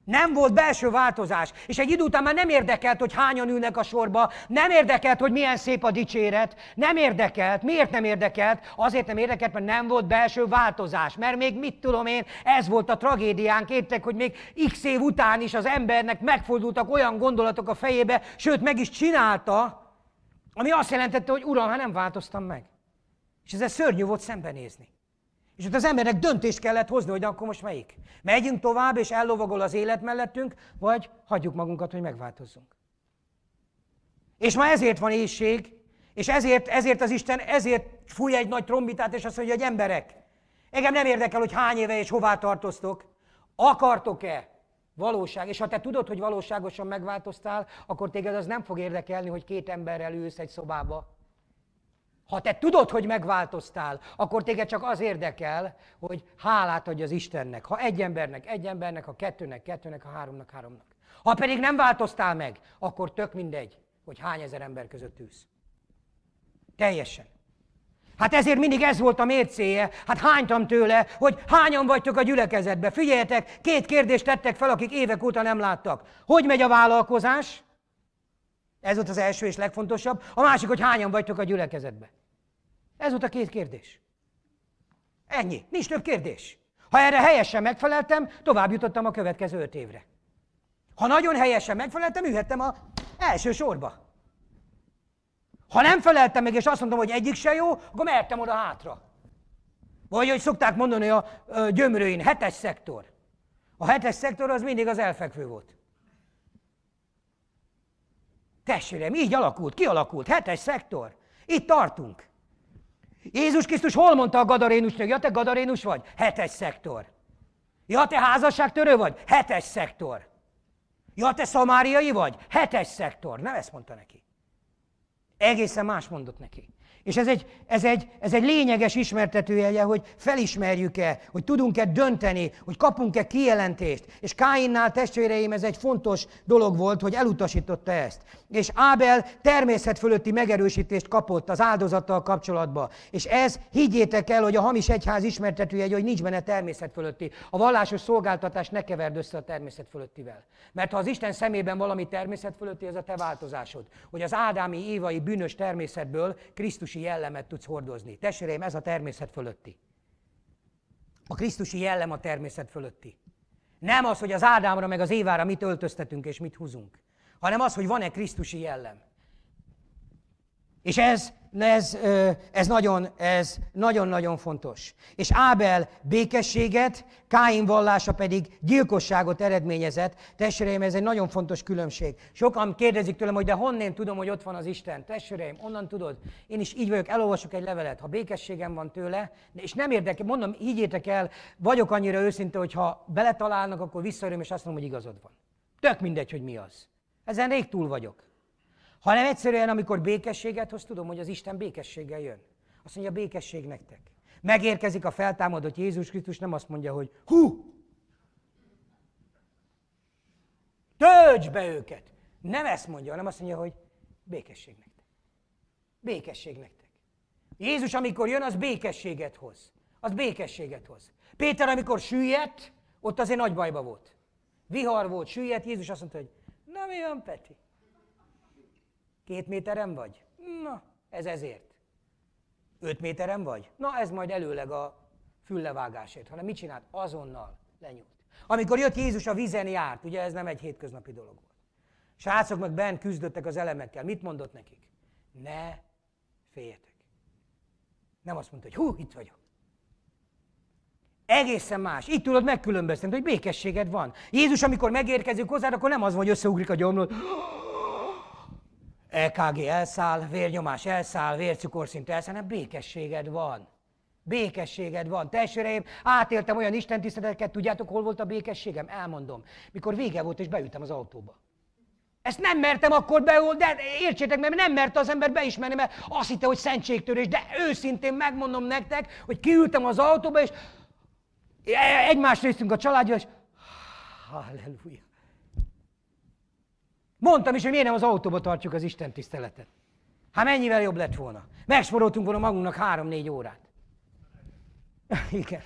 Nem volt belső változás. És egy idő után már nem érdekelt, hogy hányan ülnek a sorba, nem érdekelt, hogy milyen szép a dicséret, nem érdekelt. Miért nem érdekelt? Azért nem érdekelt, mert nem volt belső változás. Mert még mit tudom én, ez volt a tragédiánk, értek, hogy még x év után is az embernek megfordultak olyan gondolatok a fejébe, sőt meg is csinálta, ami azt jelentette, hogy uram, hát nem változtam meg. És ezzel szörnyű volt szembenézni. És ott az embernek döntést kellett hozni, hogy akkor most melyik. Megyünk tovább, és ellovagol az élet mellettünk, vagy hagyjuk magunkat, hogy megváltozzunk. És ma ezért van éjség, és ezért, ezért az Isten, ezért fúj egy nagy trombitát, és azt mondja, hogy emberek, engem nem érdekel, hogy hány éve és hová tartoztok. Akartok-e valóság? És ha te tudod, hogy valóságosan megváltoztál, akkor téged az nem fog érdekelni, hogy két emberrel ülsz egy szobába, ha te tudod, hogy megváltoztál, akkor téged csak az érdekel, hogy hálát adj az Istennek. Ha egy embernek, egy embernek, ha kettőnek, kettőnek, ha háromnak, háromnak. Ha pedig nem változtál meg, akkor tök mindegy, hogy hány ezer ember között ülsz. Teljesen. Hát ezért mindig ez volt a mércéje. Hát hánytam tőle, hogy hányan vagytok a gyülekezetbe. Figyeljetek, két kérdést tettek fel, akik évek óta nem láttak. Hogy megy a vállalkozás? Ez volt az első és legfontosabb. A másik, hogy hányan vagytok a gyülekezetbe. Ez volt a két kérdés. Ennyi, nincs több kérdés. Ha erre helyesen megfeleltem, tovább jutottam a következő öt évre. Ha nagyon helyesen megfeleltem, ühettem a első sorba. Ha nem feleltem meg, és azt mondtam, hogy egyik se jó, akkor mehettem oda hátra. Vagy hogy szokták mondani a gyömrőin, hetes szektor. A hetes szektor az mindig az elfekvő volt. Testvérem, így alakult, kialakult, hetes szektor. Itt tartunk. Jézus Krisztus hol mondta a gadarénusnak, ja te gadarénus vagy? Hetes szektor. Ja te házasságtörő vagy? Hetes szektor. Ja te szamáriai vagy? Hetes szektor. Nem ezt mondta neki. Egészen más mondott neki. És ez egy, ez egy, ez egy lényeges ismertetőjelje, hogy felismerjük-e, hogy tudunk-e dönteni, hogy kapunk-e kijelentést. És Káinnál, testvéreim, ez egy fontos dolog volt, hogy elutasította ezt. És Ábel természet fölötti megerősítést kapott az áldozattal kapcsolatban. És ez, higgyétek el, hogy a hamis egyház ismertetője, hogy nincs benne természet fölötti. A vallásos szolgáltatás ne keverd össze a természet fölöttivel. Mert ha az Isten szemében valami természet fölötti, ez a te változásod. Hogy az Ádámi évai bűnös természetből Krisztus Krisztusi jellemet tudsz hordozni. Testvéreim, ez a természet fölötti. A Krisztusi jellem a természet fölötti. Nem az, hogy az Ádámra meg az Évára mit öltöztetünk és mit húzunk, hanem az, hogy van-e Krisztusi jellem. És ez, ez, ez, nagyon, ez nagyon-nagyon fontos. És Ábel békességet, Káin vallása pedig gyilkosságot eredményezett. Testvéreim, ez egy nagyon fontos különbség. Sokan kérdezik tőlem, hogy de honnan tudom, hogy ott van az Isten? Testvéreim, onnan tudod? Én is így vagyok, elolvasok egy levelet, ha békességem van tőle, és nem érdekel, mondom, higgyétek el, vagyok annyira őszinte, hogy ha beletalálnak, akkor visszaöröm, és azt mondom, hogy igazad van. Tök mindegy, hogy mi az. Ezen rég túl vagyok hanem egyszerűen, amikor békességet hoz, tudom, hogy az Isten békességgel jön. Azt mondja, békesség nektek. Megérkezik a feltámadott Jézus Krisztus, nem azt mondja, hogy hú! Töltsd be őket! Nem ezt mondja, hanem azt mondja, hogy békesség nektek. Békesség nektek. Jézus, amikor jön, az békességet hoz. Az békességet hoz. Péter, amikor süllyedt, ott azért nagy bajba volt. Vihar volt, süllyedt, Jézus azt mondta, hogy nem olyan Peti. Két méterem vagy? Na, ez ezért. Öt méterem vagy? Na, ez majd előleg a füllevágásért, hanem mit csinált? Azonnal lenyúlt. Amikor jött Jézus a vizen járt, ugye ez nem egy hétköznapi dolog volt. Srácok meg bent küzdöttek az elemekkel. Mit mondott nekik? Ne féljetek. Nem azt mondta, hogy hú, itt vagyok. Egészen más. Itt tudod megkülönböztetni, hogy békességed van. Jézus, amikor megérkezik hozzád, akkor nem az van, hogy összeugrik a gyomlód. EKG elszáll, vérnyomás elszáll, vércukorszint elszáll, nem hát békességed van. Békességed van. Testvéreim, átéltem olyan Isten tudjátok, hol volt a békességem? Elmondom. Mikor vége volt, és beültem az autóba. Ezt nem mertem akkor be, de értsétek, mert nem mert az ember beismerni, mert azt hitte, hogy szentségtörés, de őszintén megmondom nektek, hogy kiültem az autóba, és e-, egymást néztünk a családja, és halleluja. Mondtam is, hogy miért nem az autóba tartjuk az Isten tiszteletet. Hát mennyivel jobb lett volna. Megsporoltunk volna magunknak három-négy órát. Igen.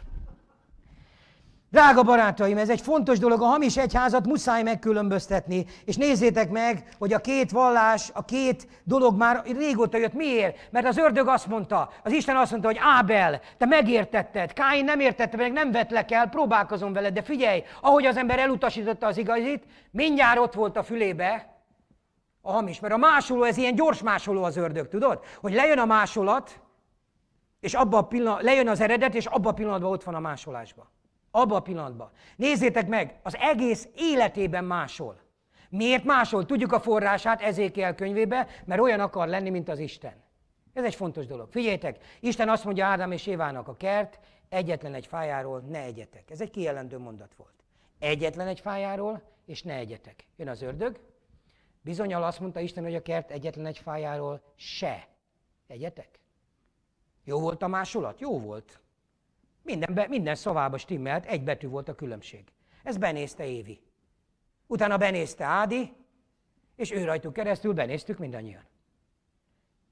Drága barátaim, ez egy fontos dolog, a hamis egyházat muszáj megkülönböztetni. És nézzétek meg, hogy a két vallás, a két dolog már régóta jött. Miért? Mert az ördög azt mondta, az Isten azt mondta, hogy Ábel, te megértetted, Káin nem értette, meg nem vetlek el, próbálkozom veled, de figyelj, ahogy az ember elutasította az igazit, mindjárt ott volt a fülébe a hamis. Mert a másoló, ez ilyen gyors másoló az ördög, tudod? Hogy lejön a másolat, és abba a pillanat, lejön az eredet, és abba a pillanatban ott van a másolásban. Abba a pillanatban. Nézzétek meg, az egész életében másol. Miért másol? Tudjuk a forrását Ezékiel könyvébe, mert olyan akar lenni, mint az Isten. Ez egy fontos dolog. Figyeljetek, Isten azt mondja Ádám és Évának, a kert egyetlen egy fájáról ne egyetek. Ez egy kijelentő mondat volt. Egyetlen egy fájáról, és ne egyetek. Jön az ördög. Bizonyal azt mondta Isten, hogy a kert egyetlen egy fájáról se egyetek. Jó volt a másolat? Jó volt. Minden, be, minden szavába stimmelt, egy betű volt a különbség. Ez benézte Évi. Utána benézte Ádi, és ő rajtuk keresztül benéztük mindannyian.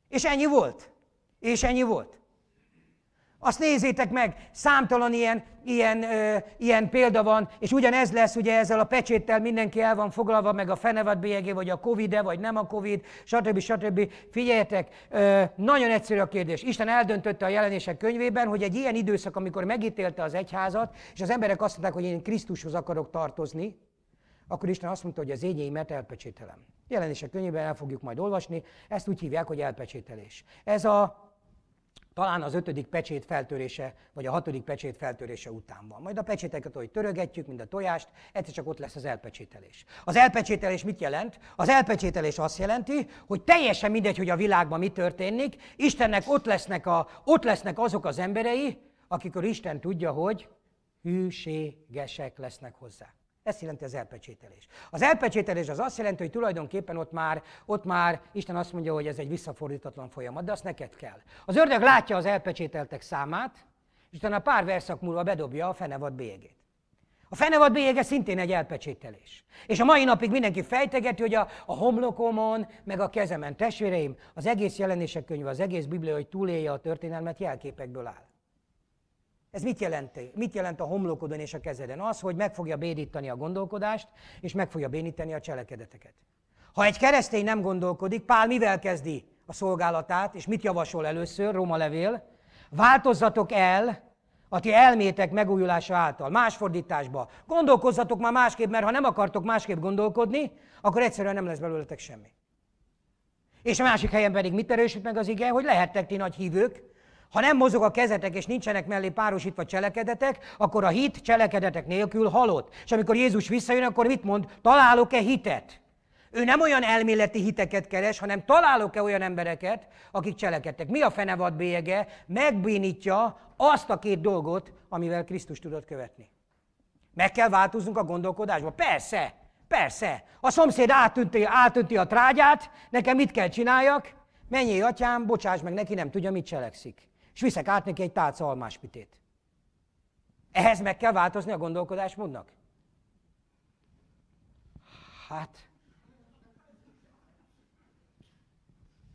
És ennyi volt. És ennyi volt. Azt nézzétek meg, számtalan ilyen, ilyen, ö, ilyen példa van, és ugyanez lesz ugye ezzel a pecséttel mindenki el van foglalva, meg a fenevad bélyegé, vagy a covid -e, vagy nem a covid, stb. stb. Figyeljetek, ö, nagyon egyszerű a kérdés. Isten eldöntötte a jelenések könyvében, hogy egy ilyen időszak, amikor megítélte az egyházat, és az emberek azt mondták, hogy én Krisztushoz akarok tartozni, akkor Isten azt mondta, hogy az égyeimet elpecsételem. Jelenések könyvében el fogjuk majd olvasni, ezt úgy hívják, hogy elpecsételés. Ez a talán az ötödik pecsét feltörése, vagy a hatodik pecsét feltörése után van. Majd a pecséteket, hogy törögetjük, mint a tojást, egyszer csak ott lesz az elpecsételés. Az elpecsételés mit jelent? Az elpecsételés azt jelenti, hogy teljesen mindegy, hogy a világban mi történik, Istennek ott lesznek, a, ott lesznek azok az emberei, akikor Isten tudja, hogy hűségesek lesznek hozzá. Ezt jelenti az elpecsételés. Az elpecsételés az azt jelenti, hogy tulajdonképpen ott már, ott már Isten azt mondja, hogy ez egy visszafordítatlan folyamat, de azt neked kell. Az ördög látja az elpecsételtek számát, és utána pár verszak múlva bedobja a fenevad bélyegét. A fenevad bélyege szintén egy elpecsételés. És a mai napig mindenki fejtegeti, hogy a, a homlokomon, meg a kezemen. Testvéreim, az egész jelenések könyve, az egész Biblia, hogy túlélje a történelmet, jelképekből áll. Ez mit jelent? Mit jelent a homlokodon és a kezeden? Az, hogy meg fogja bénítani a gondolkodást, és meg fogja bénítani a cselekedeteket. Ha egy keresztény nem gondolkodik, Pál mivel kezdi a szolgálatát, és mit javasol először, Róma levél? Változzatok el a ti elmétek megújulása által, más fordításba. Gondolkozzatok már másképp, mert ha nem akartok másképp gondolkodni, akkor egyszerűen nem lesz belőletek semmi. És a másik helyen pedig mit erősít meg az ige, hogy lehettek ti nagy hívők, ha nem mozog a kezetek, és nincsenek mellé párosítva cselekedetek, akkor a hit cselekedetek nélkül halott. És amikor Jézus visszajön, akkor mit mond? Találok-e hitet? Ő nem olyan elméleti hiteket keres, hanem találok-e olyan embereket, akik cselekedtek. Mi a fenevad bélyege? Megbénítja azt a két dolgot, amivel Krisztus tudott követni. Meg kell változnunk a gondolkodásba. Persze, persze. A szomszéd átünti, átünti a trágyát, nekem mit kell csináljak? Menjél, atyám, bocsáss meg neki, nem tudja, mit cselekszik és viszek át neki egy tálca almáspitét. Ehhez meg kell változni a gondolkodásmódnak? Hát,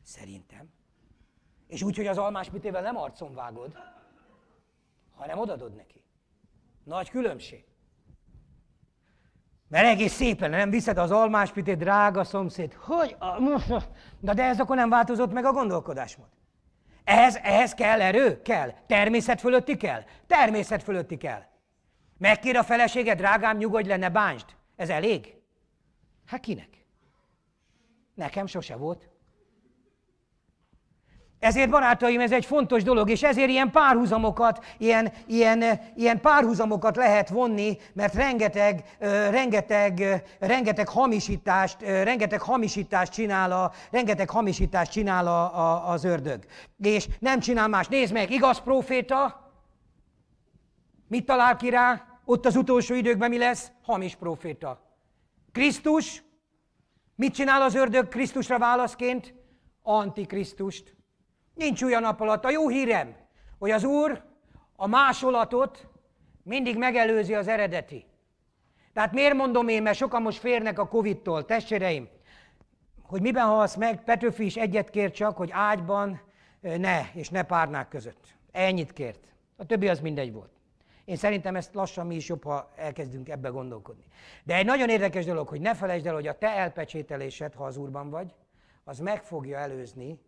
szerintem. És úgy, hogy az almáspitével nem arcon vágod, hanem odadod neki. Nagy különbség. Mert egész szépen nem viszed az almáspitét, drága szomszéd. Hogy? A... Na de ez akkor nem változott meg a gondolkodásmód. Ehhez, ehhez kell erő? Kell. Természet fölötti kell? Természet fölötti kell. Megkér a feleséged, drágám, nyugodj le, ne bánsd. Ez elég? Hát kinek? Nekem sose volt. Ezért, barátaim, ez egy fontos dolog, és ezért ilyen párhuzamokat, ilyen, ilyen, ilyen párhuzamokat lehet vonni, mert rengeteg, rengeteg, rengeteg hamisítást, rengeteg hamisítást csinál, a, rengeteg hamisítást csinál a, a, az ördög. És nem csinál más. Nézd meg, igaz proféta, mit talál ki rá? Ott az utolsó időkben mi lesz? Hamis proféta. Krisztus, mit csinál az ördög Krisztusra válaszként? Antikrisztust Nincs olyan nap alatt. A jó hírem, hogy az Úr a másolatot mindig megelőzi az eredeti. Tehát miért mondom én, mert sokan most férnek a Covid-tól, testvéreim, hogy miben halsz meg, Petőfi is egyet kér csak, hogy ágyban ne, és ne párnák között. Ennyit kért. A többi az mindegy volt. Én szerintem ezt lassan mi is jobb, ha elkezdünk ebbe gondolkodni. De egy nagyon érdekes dolog, hogy ne felejtsd el, hogy a te elpecsételésed, ha az Úrban vagy, az meg fogja előzni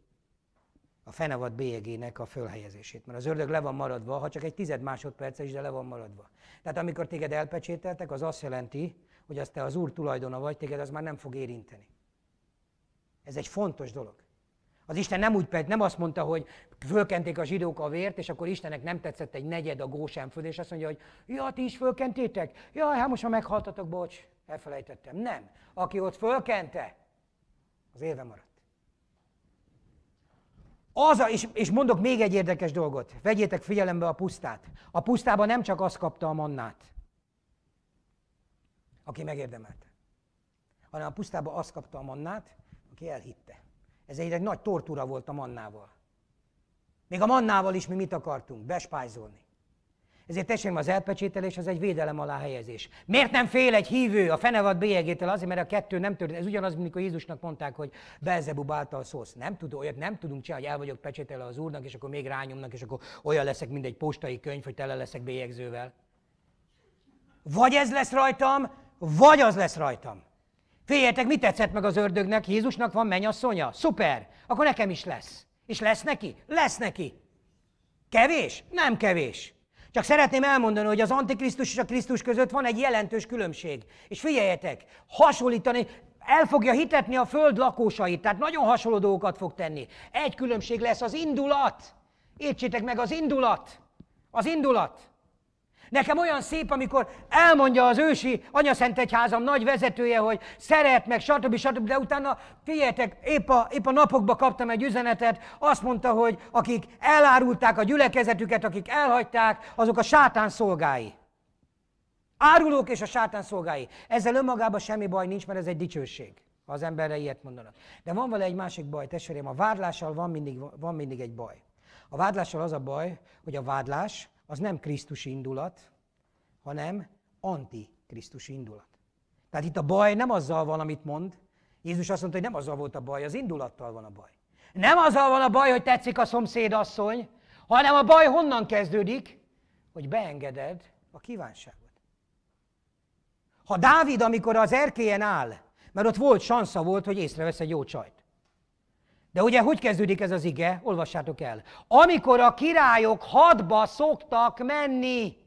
a fenevad bélyegének a fölhelyezését. Mert az ördög le van maradva, ha csak egy tized másodperce is, de le van maradva. Tehát amikor téged elpecsételtek, az azt jelenti, hogy azt te az úr tulajdona vagy, téged az már nem fog érinteni. Ez egy fontos dolog. Az Isten nem úgy nem azt mondta, hogy fölkenték a zsidók a vért, és akkor Istennek nem tetszett egy negyed a gósán föl, és azt mondja, hogy ja, ti is fölkentétek? Ja, hát most ha meghaltatok, bocs, elfelejtettem. Nem. Aki ott fölkente, az élve maradt. Az a, és, és mondok még egy érdekes dolgot. Vegyétek figyelembe a pusztát. A pusztában nem csak az kapta a mannát, aki megérdemelte, hanem a pusztában az kapta a mannát, aki elhitte. Ez egy nagy tortúra volt a mannával. Még a mannával is mi mit akartunk? Bespájzolni. Ezért tessék, az elpecsételés az egy védelem alá helyezés. Miért nem fél egy hívő a fenevad bélyegétől? Azért, mert a kettő nem történt. Ez ugyanaz, mint amikor Jézusnak mondták, hogy Belzebub által szósz. Nem tudom, olyat nem tudunk csinálni, hogy el vagyok pecsételve az Úrnak, és akkor még rányomnak, és akkor olyan leszek, mint egy postai könyv, hogy tele leszek bélyegzővel. Vagy ez lesz rajtam, vagy az lesz rajtam. Féljetek mi tetszett meg az ördögnek? Jézusnak van mennyasszonya? Szuper! Akkor nekem is lesz. És lesz neki? Lesz neki. Kevés? Nem kevés. Csak szeretném elmondani, hogy az Antikrisztus és a Krisztus között van egy jelentős különbség. És figyeljetek, hasonlítani, el fogja hitetni a föld lakosait, tehát nagyon hasonló dolgokat fog tenni. Egy különbség lesz az indulat. Értsétek meg az indulat. Az indulat. Nekem olyan szép, amikor elmondja az ősi anyaszentegyházam nagy vezetője, hogy szeret meg, stb. stb. De utána, figyeljetek, épp a, épp a napokban kaptam egy üzenetet, azt mondta, hogy akik elárulták a gyülekezetüket, akik elhagyták, azok a sátán szolgái. Árulók és a sátán szolgái. Ezzel önmagában semmi baj nincs, mert ez egy dicsőség, ha az emberre ilyet mondanak. De van vele egy másik baj, testvérem, a vádlással van mindig, van mindig egy baj. A vádlással az a baj, hogy a vádlás az nem Krisztus indulat, hanem antikrisztus indulat. Tehát itt a baj nem azzal van, amit mond. Jézus azt mondta, hogy nem azzal volt a baj, az indulattal van a baj. Nem azzal van a baj, hogy tetszik a szomszédasszony, hanem a baj honnan kezdődik, hogy beengeded a kívánságot. Ha Dávid, amikor az erkélyen áll, mert ott volt, sansza volt, hogy észrevesz egy jó csajt. De ugye hogy kezdődik ez az ige? Olvassátok el. Amikor a királyok hadba szoktak menni,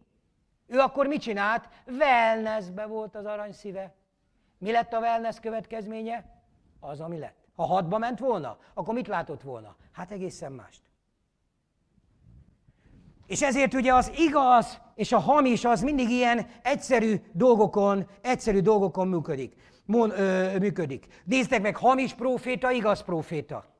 ő akkor mit csinált? Wellnessbe volt az arany szíve. Mi lett a wellness következménye? Az, ami lett. Ha hadba ment volna, akkor mit látott volna? Hát egészen mást. És ezért ugye az igaz és a hamis az mindig ilyen egyszerű dolgokon, egyszerű dolgokon működik. Mon, ö, működik. Néztek meg, hamis proféta, igaz proféta.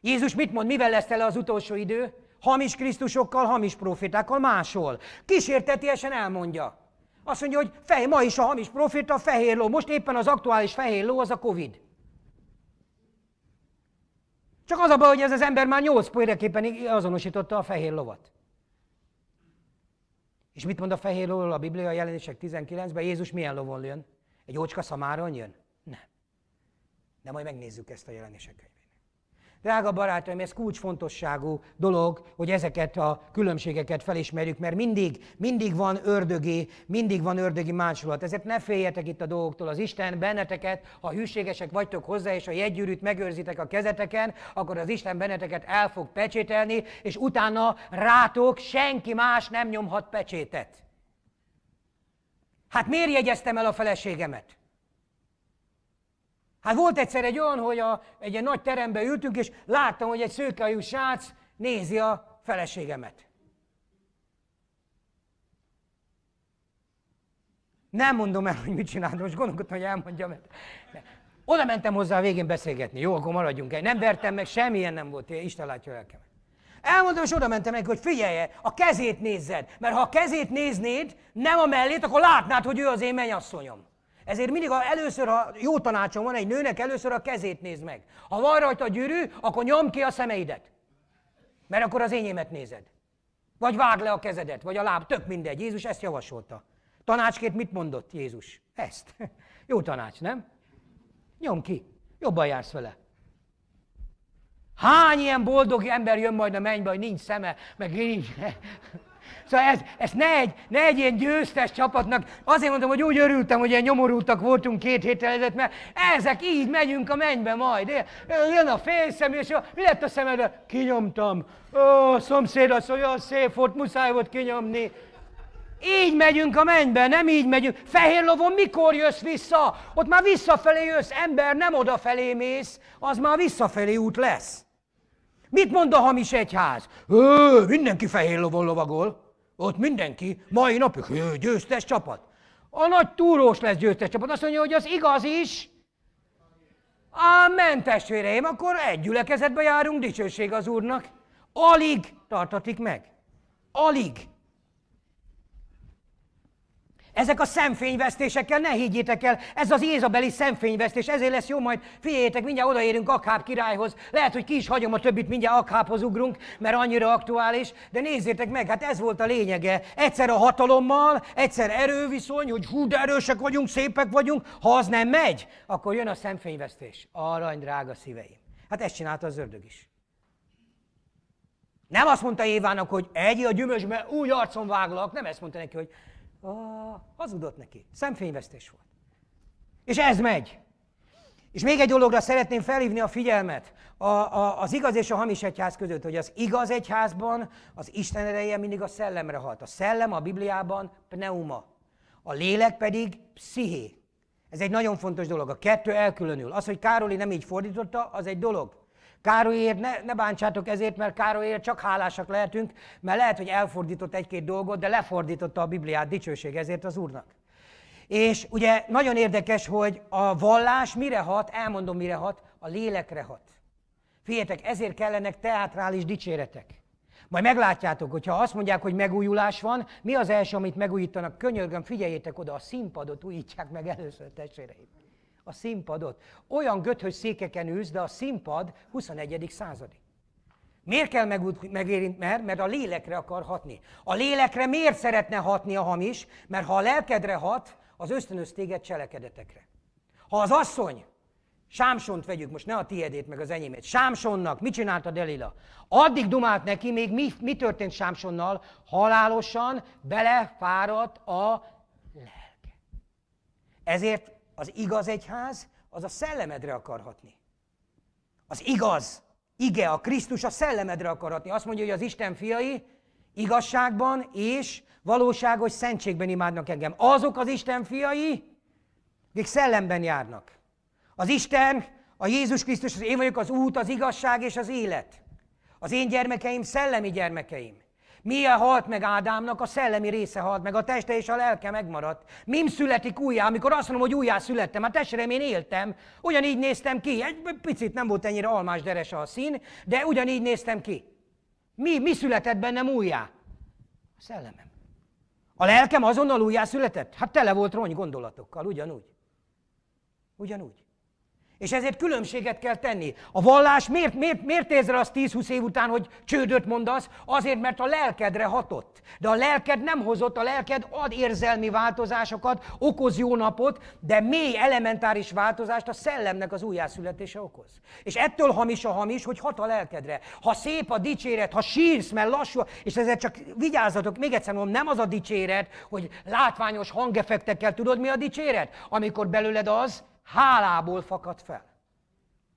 Jézus mit mond, mivel lesz tele az utolsó idő? Hamis Krisztusokkal, hamis profétákkal, máshol. Kísértetiesen elmondja. Azt mondja, hogy fej, ma is a hamis proféta, fehér ló. Most éppen az aktuális fehér ló az a Covid. Csak az a baj, hogy ez az ember már nyolc példaképpen azonosította a fehér lovat. És mit mond a fehér lóról a Biblia a jelenések 19-ben? Jézus milyen lovon jön? Egy ócska szamáron jön? Nem. De majd megnézzük ezt a jelenések könyvét. Drága barátaim, ez kulcsfontosságú dolog, hogy ezeket a különbségeket felismerjük, mert mindig, mindig van ördögi, mindig van ördögi másolat. Ezért ne féljetek itt a dolgoktól. Az Isten benneteket, ha hűségesek vagytok hozzá, és a jegygyűrűt megőrzitek a kezeteken, akkor az Isten benneteket el fog pecsételni, és utána rátok senki más nem nyomhat pecsétet. Hát miért jegyeztem el a feleségemet? Hát volt egyszer egy olyan, hogy a, egy ilyen nagy terembe ültünk, és láttam, hogy egy szőkehajú srác nézi a feleségemet. Nem mondom el, hogy mit csináltam, most gondolkodtam, hogy elmondjam. De. Oda mentem hozzá a végén beszélgetni. Jó, akkor maradjunk el. Nem vertem meg, semmilyen nem volt, Isten látja lelkemet. Elmondom, és oda mentem neki, hogy figyelje, a kezét nézzed, mert ha a kezét néznéd, nem a mellét, akkor látnád, hogy ő az én menyasszonyom. Ezért mindig, a először, ha jó tanácsom van egy nőnek, először a kezét nézd meg. Ha van rajta gyűrű, akkor nyom ki a szemeidet. Mert akkor az enyémet nézed. Vagy vágd le a kezedet, vagy a láb, tök mindegy. Jézus ezt javasolta. Tanácsként mit mondott Jézus? Ezt. Jó tanács, nem? Nyom ki. Jobban jársz vele. Hány ilyen boldog ember jön majd a mennybe, hogy nincs szeme, meg nincs... Szóval ez, ez ne, egy, ne egy ilyen győztes csapatnak. Azért mondom, hogy úgy örültem, hogy ilyen nyomorultak voltunk két héttel ezelőtt, mert ezek így megyünk a mennybe majd. Jön a félszemű, és mi lett a szemedre? Kinyomtam. Ó, szomszéd az olyan szép volt, muszáj volt kinyomni. Így megyünk a mennybe, nem így megyünk. Fehér lovon mikor jössz vissza? Ott már visszafelé jössz, ember, nem odafelé mész, az már visszafelé út lesz. Mit mond a hamis egyház? Ő, mindenki fehér lovon lovagol. Ott mindenki, mai napig, ő győztes csapat. A nagy túrós lesz győztes csapat. Azt mondja, hogy az igaz is. Ámen, testvéreim, akkor egy gyülekezetbe járunk, dicsőség az Úrnak. Alig tartatik meg. Alig. Ezek a szemfényvesztésekkel ne higgyétek el, ez az Jézabeli szemfényvesztés, ezért lesz jó majd, figyeljétek, mindjárt odaérünk Akháb királyhoz, lehet, hogy ki is hagyom a többit, mindjárt Akhábhoz ugrunk, mert annyira aktuális, de nézzétek meg, hát ez volt a lényege. Egyszer a hatalommal, egyszer erőviszony, hogy hú, de erősek vagyunk, szépek vagyunk, ha az nem megy, akkor jön a szemfényvesztés. Arany, drága szíveim. Hát ezt csinálta az ördög is. Nem azt mondta Évának, hogy egy a gyümölcsbe, új arcon váglak, nem ezt mondta neki, hogy Ah, hazudott neki. Szemfényvesztés volt. És ez megy. És még egy dologra szeretném felhívni a figyelmet. A, a, az igaz és a hamis egyház között, hogy az igaz egyházban az Isten ereje mindig a szellemre hat. A szellem a Bibliában pneuma. A lélek pedig psziché. Ez egy nagyon fontos dolog. A kettő elkülönül. Az, hogy Károli nem így fordította, az egy dolog. Károlyért ne, ne bántsátok ezért, mert Károlyért csak hálásak lehetünk, mert lehet, hogy elfordított egy-két dolgot, de lefordította a Bibliát, dicsőség ezért az Úrnak. És ugye nagyon érdekes, hogy a vallás mire hat, elmondom mire hat, a lélekre hat. Figyeljetek, ezért kellenek teátrális dicséretek. Majd meglátjátok, hogyha azt mondják, hogy megújulás van, mi az első, amit megújítanak? Könyörgöm, figyeljétek oda, a színpadot újítják meg először, testvéreim a színpadot. Olyan göthös székeken ülsz, de a színpad 21. századi. Miért kell megérint, mert, mert a lélekre akar hatni. A lélekre miért szeretne hatni a hamis? Mert ha a lelkedre hat, az ösztönöz téged cselekedetekre. Ha az asszony, Sámsont vegyük most, ne a tiedét meg az enyémet. Sámsonnak mit csinált a Delila? Addig dumált neki, még mi, mi történt Sámsonnal? Halálosan belefáradt a lelke. Ezért az igaz egyház, az a szellemedre akarhatni. Az igaz ige, a Krisztus a szellemedre akarhatni. Azt mondja, hogy az Isten fiai igazságban és valóságos szentségben imádnak engem. Azok az Isten fiai, akik szellemben járnak. Az Isten, a Jézus Krisztus, az én vagyok az út, az igazság és az élet. Az én gyermekeim szellemi gyermekeim. Milyen halt meg Ádámnak, a szellemi része halt meg, a teste és a lelke megmaradt. Mim születik újjá, amikor azt mondom, hogy újjá születtem, hát testre én éltem, ugyanígy néztem ki, egy picit nem volt ennyire almás deres a szín, de ugyanígy néztem ki. Mi, mi született bennem újjá? A szellemem. A lelkem azonnal újjá született? Hát tele volt rony gondolatokkal, ugyanúgy. Ugyanúgy. És ezért különbséget kell tenni. A vallás miért, miért, miért érzel azt 10-20 év után, hogy csődöt mondasz? Azért, mert a lelkedre hatott. De a lelked nem hozott, a lelked ad érzelmi változásokat, okoz jó napot, de mély, elementáris változást a szellemnek az újjászületése okoz. És ettől hamis a hamis, hogy hat a lelkedre. Ha szép a dicséret, ha sírsz, mert lassú, és ezért csak vigyázzatok, még egyszer mondom, nem az a dicséret, hogy látványos hangefektekkel tudod mi a dicséret, amikor belőled az, hálából fakad fel.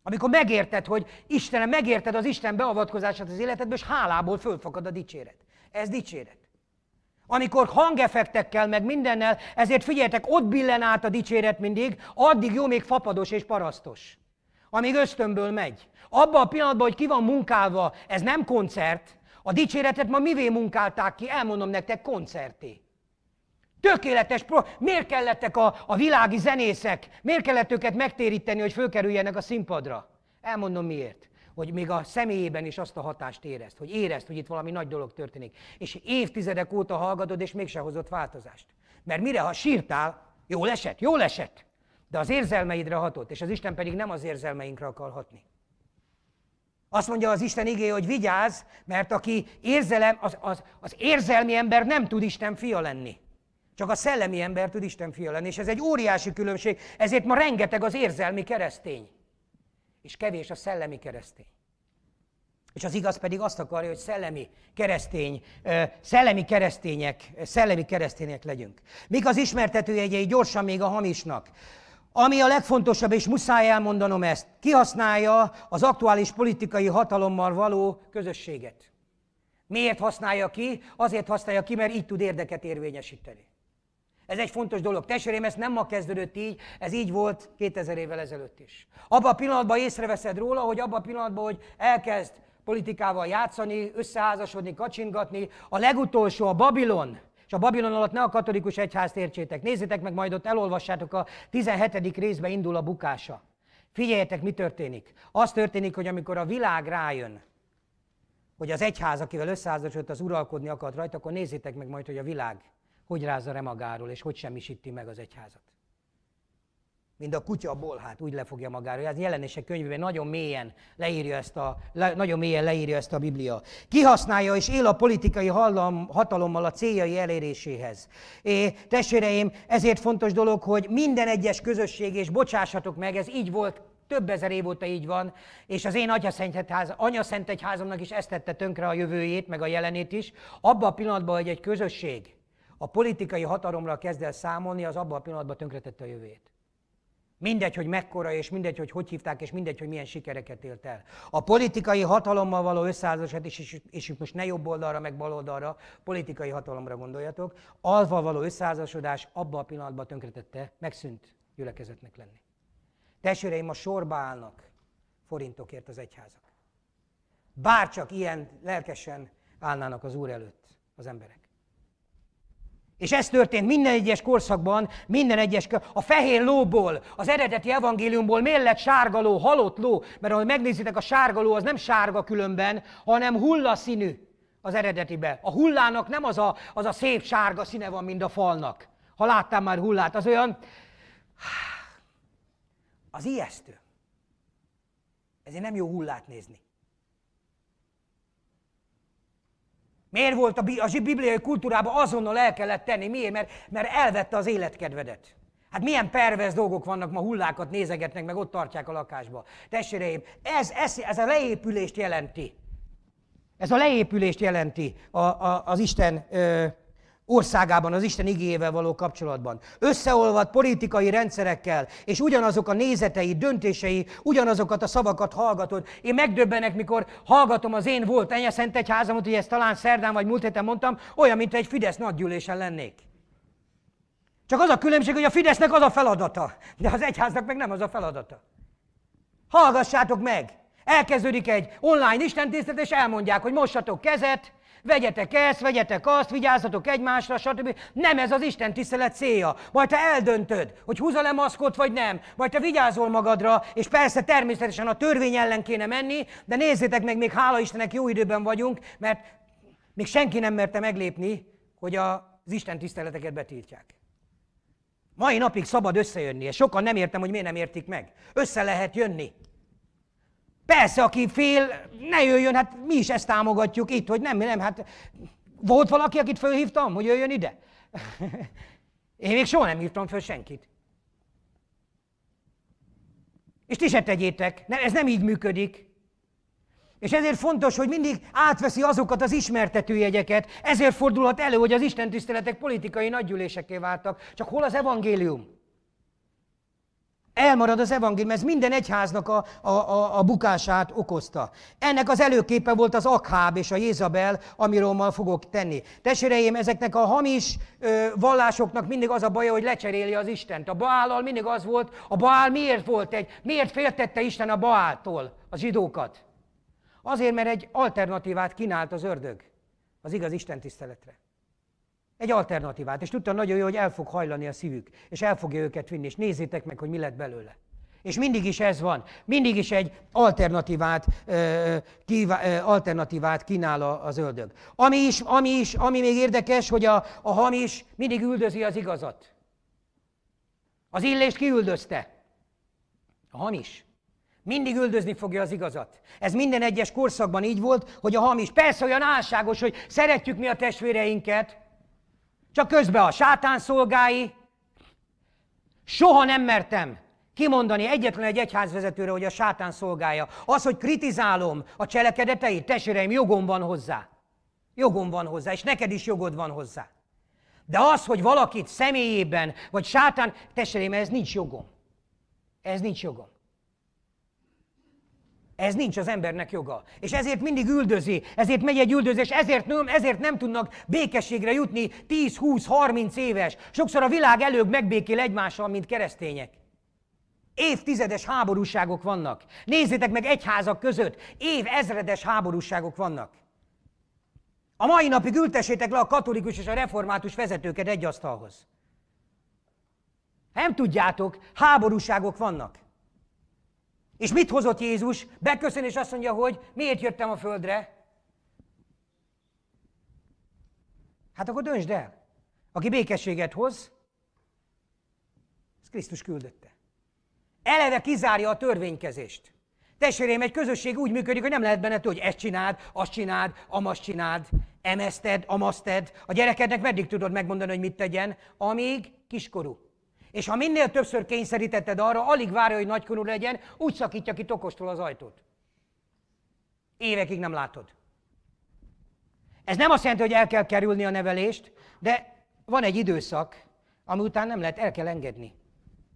Amikor megérted, hogy Istenem, megérted az Isten beavatkozását az életedbe, és hálából fölfakad a dicséret. Ez dicséret. Amikor hangefektekkel, meg mindennel, ezért figyeltek, ott billen át a dicséret mindig, addig jó még fapados és parasztos. Amíg ösztönből megy. Abban a pillanatban, hogy ki van munkálva, ez nem koncert, a dicséretet ma mivé munkálták ki, elmondom nektek, koncerté. Tökéletes pro... Miért kellettek a, a világi zenészek? Miért kellett őket megtéríteni, hogy fölkerüljenek a színpadra? Elmondom miért. Hogy még a személyében is azt a hatást érezt, hogy érezt, hogy itt valami nagy dolog történik. És évtizedek óta hallgatod, és mégse hozott változást. Mert mire, ha sírtál, jó esett, jó esett, de az érzelmeidre hatott, és az Isten pedig nem az érzelmeinkre akar hatni. Azt mondja az Isten igéje, hogy vigyázz, mert aki érzelem, az, az, az érzelmi ember nem tud Isten fia lenni. Csak a szellemi ember tud Isten fia lenni, és ez egy óriási különbség, ezért ma rengeteg az érzelmi keresztény, és kevés a szellemi keresztény. És az igaz pedig azt akarja, hogy szellemi keresztény, szellemi keresztények, szellemi keresztények legyünk. Mik az jegyei gyorsan még a hamisnak? Ami a legfontosabb, és muszáj elmondanom ezt, kihasználja az aktuális politikai hatalommal való közösséget. Miért használja ki? Azért használja ki, mert így tud érdeket érvényesíteni. Ez egy fontos dolog. Testvérem, ez nem ma kezdődött így, ez így volt 2000 évvel ezelőtt is. Abba a pillanatban észreveszed róla, hogy abba a pillanatban, hogy elkezd politikával játszani, összeházasodni, kacsingatni. A legutolsó, a Babilon, és a Babilon alatt ne a katolikus egyházt értsétek. Nézzétek meg, majd ott elolvassátok, a 17. részbe indul a bukása. Figyeljetek, mi történik. Az történik, hogy amikor a világ rájön, hogy az egyház, akivel összeházasodott, az uralkodni akart rajta, akkor nézzétek meg majd, hogy a világ hogy rázza re magáról, és hogy semmisíti meg az egyházat. Mind a kutya a bolhát, úgy lefogja magáról. Ez hát jelenések könyvében nagyon mélyen leírja ezt a, le, nagyon mélyen leírja ezt a Biblia. Kihasználja és él a politikai hallam, hatalommal a céljai eléréséhez. É, testvéreim, ezért fontos dolog, hogy minden egyes közösség, és bocsássatok meg, ez így volt több ezer év óta így van, és az én atyaszentegyház, anyaszentegyházamnak is ezt tette tönkre a jövőjét, meg a jelenét is, abban a pillanatban, hogy egy közösség a politikai hatalomra kezd el számolni, az abban a pillanatban tönkretette a jövőjét. Mindegy, hogy mekkora, és mindegy, hogy hogy hívták, és mindegy, hogy milyen sikereket élt el. A politikai hatalommal való összeházasodás, és, és és most ne jobb oldalra, meg bal oldalra, politikai hatalomra gondoljatok, alval való összeházasodás abban a pillanatban tönkretette, megszűnt gyülekezetnek lenni. Testvéreim, a sorba állnak forintokért az egyházak. Bárcsak ilyen lelkesen állnának az Úr előtt az emberek. És ez történt minden egyes korszakban, minden egyes... A fehér lóból, az eredeti evangéliumból miért lett sárga ló, halott ló? Mert ahogy megnézitek, a sárga ló az nem sárga különben, hanem hullaszínű az eredetibe. A hullának nem az a, az a szép sárga színe van, mint a falnak. Ha láttam már hullát, az olyan... Az ijesztő. Ezért nem jó hullát nézni. Miért volt a, a bibliai kultúrába azonnal el kellett tenni? Miért? Mert, mert elvette az életkedvedet. Hát milyen pervez dolgok vannak ma, hullákat nézegetnek, meg ott tartják a lakásba. Testvéreim, ez, ez, ez a leépülést jelenti. Ez a leépülést jelenti a, a, az Isten ö, országában az Isten igéjével való kapcsolatban. Összeolvad politikai rendszerekkel, és ugyanazok a nézetei, döntései, ugyanazokat a szavakat hallgatod. Én megdöbbenek, mikor hallgatom az én volt Ennyi Szent Egyházamot, hogy ezt talán szerdán vagy múlt héten mondtam, olyan, mint egy Fidesz nagygyűlésen lennék. Csak az a különbség, hogy a Fidesznek az a feladata, de az egyháznak meg nem az a feladata. Hallgassátok meg! Elkezdődik egy online istentisztet, és elmondják, hogy mossatok kezet, vegyetek ezt, vegyetek azt, vigyázzatok egymásra, stb. Nem ez az Isten tisztelet célja. Majd te eldöntöd, hogy húzol le maszkot, vagy nem. Majd te vigyázol magadra, és persze természetesen a törvény ellen kéne menni, de nézzétek meg, még hála Istennek jó időben vagyunk, mert még senki nem merte meglépni, hogy az Isten tiszteleteket betiltják. Mai napig szabad összejönni, és sokan nem értem, hogy miért nem értik meg. Össze lehet jönni. Persze, aki fél, ne jöjjön, hát mi is ezt támogatjuk itt, hogy nem, nem, hát volt valaki, akit fölhívtam, hogy jöjjön ide? Én még soha nem hívtam föl senkit. És ti se tegyétek, nem, ez nem így működik. És ezért fontos, hogy mindig átveszi azokat az ismertető jegyeket, ezért fordulhat elő, hogy az Isten tiszteletek politikai nagygyűlésekké váltak. Csak hol az evangélium? Elmarad az evangélium, ez minden egyháznak a, a, a, a bukását okozta. Ennek az előképe volt az Akháb és a Jézabel, amiről ma fogok tenni. Testvéreim, ezeknek a hamis ö, vallásoknak mindig az a baja, hogy lecseréli az Istent. A Baállal mindig az volt, a Baál miért volt egy, miért féltette Isten a Baáltól a zsidókat? Azért, mert egy alternatívát kínált az ördög az igaz Isten tiszteletre. Egy alternatívát. És tudta nagyon jó, hogy el fog hajlani a szívük, és el fogja őket vinni, és nézzétek meg, hogy mi lett belőle. És mindig is ez van. Mindig is egy alternatívát, ö, ö, alternatívát kínál az ördög. Ami, is, ami, is, ami még érdekes, hogy a, a hamis mindig üldözi az igazat. Az illést kiüldözte. A hamis. Mindig üldözni fogja az igazat. Ez minden egyes korszakban így volt, hogy a hamis. Persze olyan álságos, hogy szeretjük mi a testvéreinket, csak közben a sátán szolgái. Soha nem mertem kimondani egyetlen egy egyházvezetőre, hogy a sátán szolgája. Az, hogy kritizálom a cselekedeteit, testvéreim, jogom van hozzá. Jogom van hozzá, és neked is jogod van hozzá. De az, hogy valakit személyében, vagy sátán, testvéreim, ez nincs jogom. Ez nincs jogom. Ez nincs az embernek joga. És ezért mindig üldözi, ezért megy egy üldözés, ezért nem, ezért nem tudnak békességre jutni 10, 20, 30 éves. Sokszor a világ előbb megbékél egymással, mint keresztények. Évtizedes háborúságok vannak. Nézzétek meg egyházak között, év ezredes háborúságok vannak. A mai napig ültessétek le a katolikus és a református vezetőket egy asztalhoz. Nem tudjátok, háborúságok vannak. És mit hozott Jézus? Beköszön és azt mondja, hogy miért jöttem a földre? Hát akkor döntsd el. Aki békességet hoz, ezt Krisztus küldötte. Eleve kizárja a törvénykezést. Testvérem, egy közösség úgy működik, hogy nem lehet benne, hogy ezt csináld, azt csináld, amast csináld, emeszted, amaszted. A gyerekednek meddig tudod megmondani, hogy mit tegyen? Amíg kiskorú. És ha minél többször kényszerítetted arra, alig várja, hogy nagykorú legyen, úgy szakítja ki tokostól az ajtót. Évekig nem látod. Ez nem azt jelenti, hogy el kell kerülni a nevelést, de van egy időszak, ami után nem lehet, el kell engedni.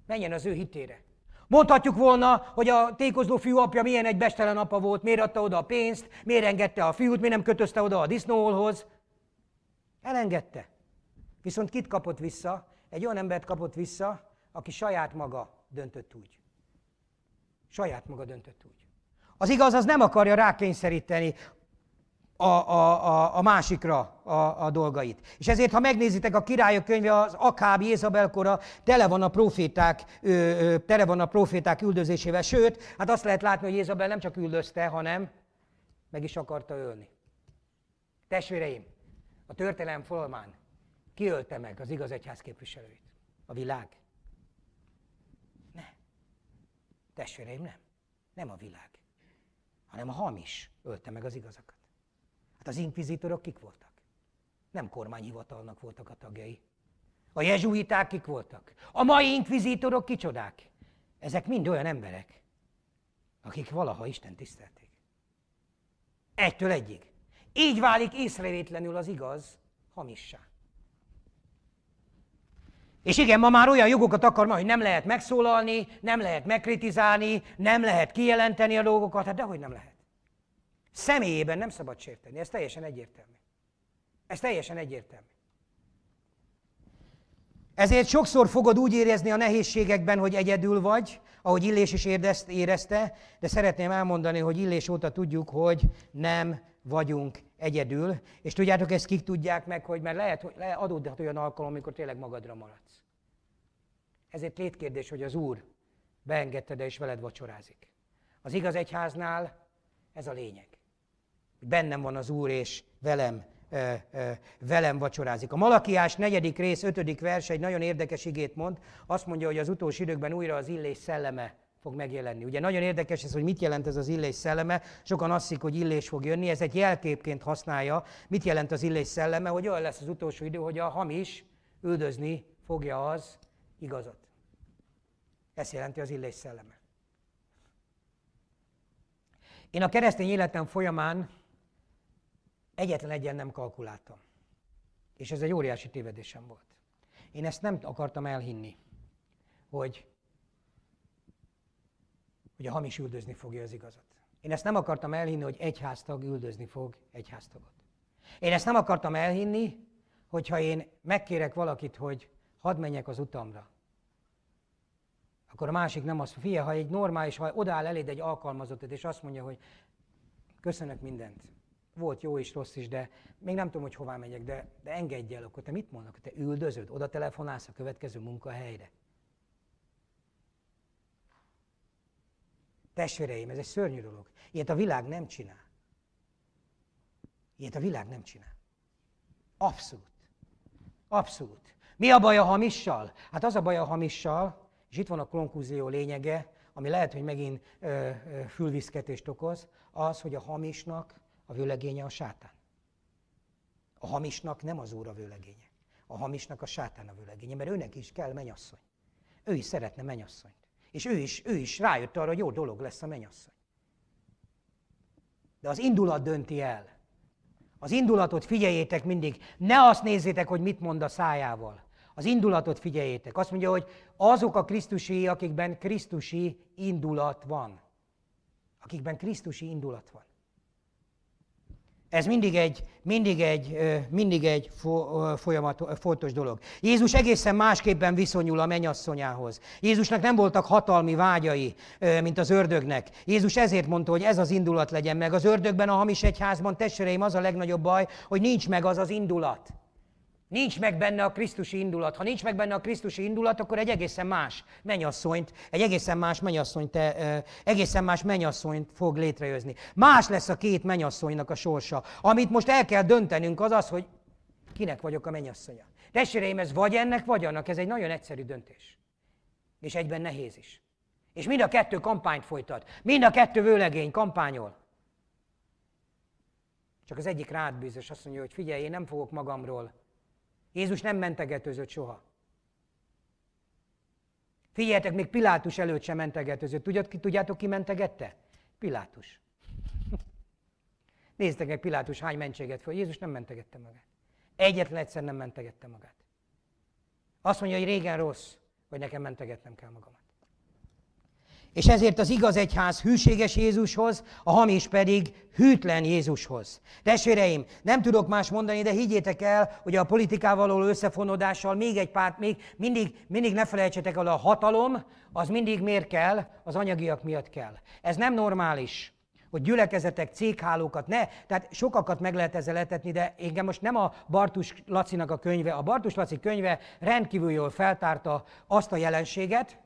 Menjen az ő hitére. Mondhatjuk volna, hogy a tékozló fiú apja milyen egy bestelen apa volt, miért adta oda a pénzt, miért engedte a fiút, miért nem kötözte oda a disznóhoz. Elengedte. Viszont kit kapott vissza? egy olyan embert kapott vissza, aki saját maga döntött úgy. Saját maga döntött úgy. Az igaz, az nem akarja rákényszeríteni a, a, a, a másikra a, a dolgait. És ezért, ha megnézitek a királyok könyve, az Akáb kora tele van a proféták, ö, ö, tele van a proféták üldözésével. Sőt, hát azt lehet látni, hogy Jézabel nem csak üldözte, hanem meg is akarta ölni. Testvéreim, a történelem folyamán kiölte meg az igaz egyház képviselőit? A világ? Nem. Testvéreim, nem. Nem a világ, hanem a hamis ölte meg az igazakat. Hát az inkvizitorok kik voltak? Nem kormányhivatalnak voltak a tagjai. A jezsuiták kik voltak? A mai inkvizitorok kicsodák? Ezek mind olyan emberek, akik valaha Isten tisztelték. Egytől egyig. Így válik észrevétlenül az igaz hamissá. És igen, ma már olyan jogokat akar, hogy nem lehet megszólalni, nem lehet megkritizálni, nem lehet kijelenteni a dolgokat, hát dehogy nem lehet. Személyében nem szabad sérteni, ez teljesen egyértelmű. Ez teljesen egyértelmű. Ezért sokszor fogod úgy érezni a nehézségekben, hogy egyedül vagy, ahogy Illés is érezte, de szeretném elmondani, hogy Illés óta tudjuk, hogy nem vagyunk egyedül, és tudjátok, ezt kik tudják meg, hogy mert lehet, hogy adódhat olyan alkalom, amikor tényleg magadra maradsz. Ezért létkérdés, hogy az Úr beengedte, de és veled vacsorázik. Az igaz egyháznál ez a lényeg. Bennem van az Úr, és velem, ö, ö, velem vacsorázik. A Malakiás negyedik rész, ötödik vers egy nagyon érdekes igét mond. Azt mondja, hogy az utolsó időkben újra az illés szelleme fog megjelenni. Ugye nagyon érdekes ez, hogy mit jelent ez az illés szelleme. Sokan azt hiszik, hogy illés fog jönni, ez egy jelképként használja. Mit jelent az illés szelleme, hogy olyan lesz az utolsó idő, hogy a hamis üldözni fogja az igazat. Ezt jelenti az illés szelleme. Én a keresztény életem folyamán egyetlen egyen nem kalkuláltam. És ez egy óriási tévedésem volt. Én ezt nem akartam elhinni, hogy hogy a hamis üldözni fogja az igazat. Én ezt nem akartam elhinni, hogy egy háztag üldözni fog egy háztagot. Én ezt nem akartam elhinni, hogyha én megkérek valakit, hogy hadd menjek az utamra, akkor a másik nem az, fia, ha egy normális, ha odáll eléd egy alkalmazottat, és azt mondja, hogy köszönök mindent, volt jó is, rossz is, de még nem tudom, hogy hová megyek, de, de engedj el, akkor te mit mondok? Te üldözöd, oda telefonálsz a következő munkahelyre. Testvéreim, ez egy szörnyű dolog. Ilyet a világ nem csinál. Ilyet a világ nem csinál. Abszolút. Abszolút. Mi a baj a hamissal? Hát az a baj a hamissal, és itt van a konklúzió lényege, ami lehet, hogy megint ö, ö, fülviszketést okoz, az, hogy a hamisnak a vőlegénye a sátán. A hamisnak nem az Úr a vőlegénye. A hamisnak a sátán a vőlegénye, mert őnek is kell menyasszony. Ő is szeretne menyasszonyt. És ő is, ő is rájött arra, hogy jó dolog lesz a mennyasszony. De az indulat dönti el. Az indulatot figyeljétek mindig. Ne azt nézzétek, hogy mit mond a szájával. Az indulatot figyeljétek. Azt mondja, hogy azok a Krisztusi, akikben Krisztusi indulat van. Akikben Krisztusi indulat van. Ez mindig egy, mindig egy, mindig egy folyamat, fontos dolog. Jézus egészen másképpen viszonyul a mennyasszonyához. Jézusnak nem voltak hatalmi vágyai, mint az ördögnek. Jézus ezért mondta, hogy ez az indulat legyen meg. Az ördögben, a hamis egyházban, testvéreim, az a legnagyobb baj, hogy nincs meg az az indulat. Nincs meg benne a Krisztusi indulat. Ha nincs meg benne a Krisztusi indulat, akkor egy egészen más mennyasszonyt, egy egészen más mennyasszonyt, e, egészen más mennyasszonyt fog létrejözni. Más lesz a két mennyasszonynak a sorsa. Amit most el kell döntenünk, az az, hogy kinek vagyok a mennyasszonya. Testvéreim, ez vagy ennek, vagy annak. Ez egy nagyon egyszerű döntés. És egyben nehéz is. És mind a kettő kampányt folytat. Mind a kettő vőlegény kampányol. Csak az egyik rád bűzös, azt mondja, hogy figyelj, én nem fogok magamról Jézus nem mentegetőzött soha. Figyeljetek, még Pilátus előtt sem mentegetőzött. Tudjátok, tudjátok ki mentegette? Pilátus. Nézzétek meg Pilátus hány mentséget föl. Jézus nem mentegette magát. Egyetlen egyszer nem mentegette magát. Azt mondja, hogy régen rossz, hogy nekem mentegetnem kell magam. És ezért az igaz egyház hűséges Jézushoz, a hamis pedig hűtlen Jézushoz. Testvéreim, nem tudok más mondani, de higgyétek el, hogy a politikával való összefonódással még egy párt, még mindig, mindig ne felejtsetek el, a hatalom az mindig miért kell, az anyagiak miatt kell. Ez nem normális hogy gyülekezetek, céghálókat, ne, tehát sokakat meg lehet ezzel letetni, de engem most nem a Bartus Lacinak a könyve, a Bartus Laci könyve rendkívül jól feltárta azt a jelenséget,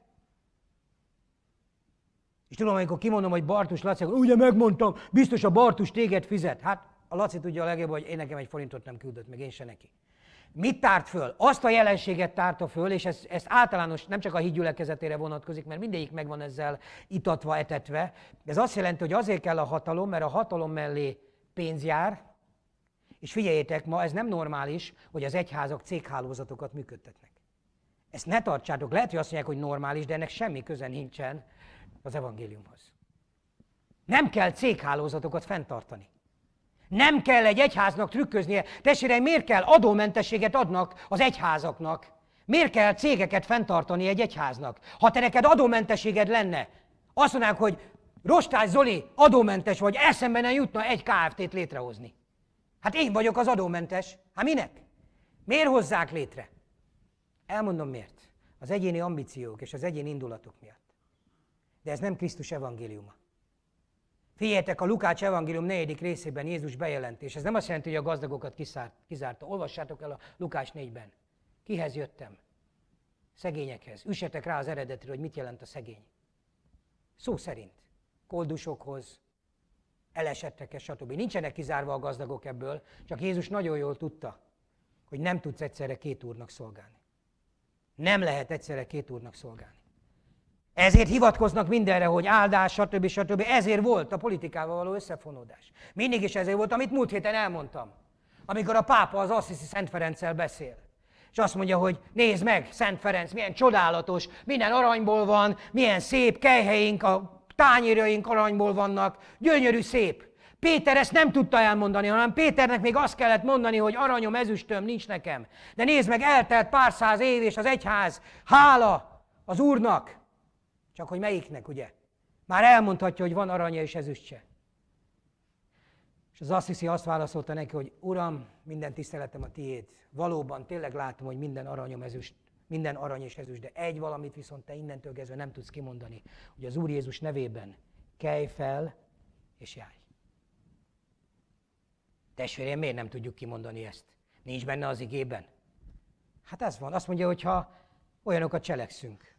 és tudom, amikor kimondom, hogy Bartus Laci, akkor ugye megmondtam, biztos a Bartus téged fizet. Hát a Laci tudja a legjobb, hogy én nekem egy forintot nem küldött, meg én se neki. Mit tárt föl? Azt a jelenséget tárta föl, és ez, ez általános, nem csak a hídgyülekezetére vonatkozik, mert mindegyik meg van ezzel itatva, etetve. Ez azt jelenti, hogy azért kell a hatalom, mert a hatalom mellé pénz jár, és figyeljétek, ma ez nem normális, hogy az egyházak céghálózatokat működtetnek. Ezt ne tartsátok, lehet, hogy azt mondják, hogy normális, de ennek semmi köze nincsen az evangéliumhoz. Nem kell céghálózatokat fenntartani. Nem kell egy egyháznak trükköznie. Testvére, miért kell adómentességet adnak az egyházaknak? Miért kell cégeket fenntartani egy egyháznak? Ha te neked adómentességed lenne, azt mondanánk, hogy Rostás Zoli adómentes vagy, eszembe nem jutna egy KFT-t létrehozni. Hát én vagyok az adómentes. Hát minek? Miért hozzák létre? Elmondom miért. Az egyéni ambíciók és az egyéni indulatok miatt. De ez nem Krisztus evangéliuma. Figyeljetek, a Lukács evangélium negyedik részében Jézus bejelentés. Ez nem azt jelenti, hogy a gazdagokat kiszárt, kizárta. Olvassátok el a Lukács 4-ben. Kihez jöttem? Szegényekhez. Üssetek rá az eredetről, hogy mit jelent a szegény. Szó szerint. Koldusokhoz, elesettekhez, stb. Nincsenek kizárva a gazdagok ebből, csak Jézus nagyon jól tudta, hogy nem tudsz egyszerre két úrnak szolgálni. Nem lehet egyszerre két úrnak szolgálni. Ezért hivatkoznak mindenre, hogy áldás, stb. stb. Ezért volt a politikával való összefonódás. Mindig is ezért volt, amit múlt héten elmondtam, amikor a pápa az Assisi Szent Ferenccel beszél. És azt mondja, hogy nézd meg, Szent Ferenc, milyen csodálatos, minden aranyból van, milyen szép kejheink, a tányérjaink aranyból vannak, gyönyörű szép. Péter ezt nem tudta elmondani, hanem Péternek még azt kellett mondani, hogy aranyom, ezüstöm nincs nekem. De nézd meg, eltelt pár száz év, és az egyház hála az Úrnak, csak hogy melyiknek, ugye? Már elmondhatja, hogy van aranya és ezüstse. És az assziszi azt válaszolta neki, hogy Uram, minden tiszteletem a tiéd. Valóban, tényleg látom, hogy minden aranyom ezüst, minden arany és ezüst, de egy valamit viszont te innentől kezdve nem tudsz kimondani, hogy az Úr Jézus nevében kelj fel és járj. Testvérem, miért nem tudjuk kimondani ezt? Nincs benne az igében? Hát ez van. Azt mondja, hogy ha olyanokat cselekszünk,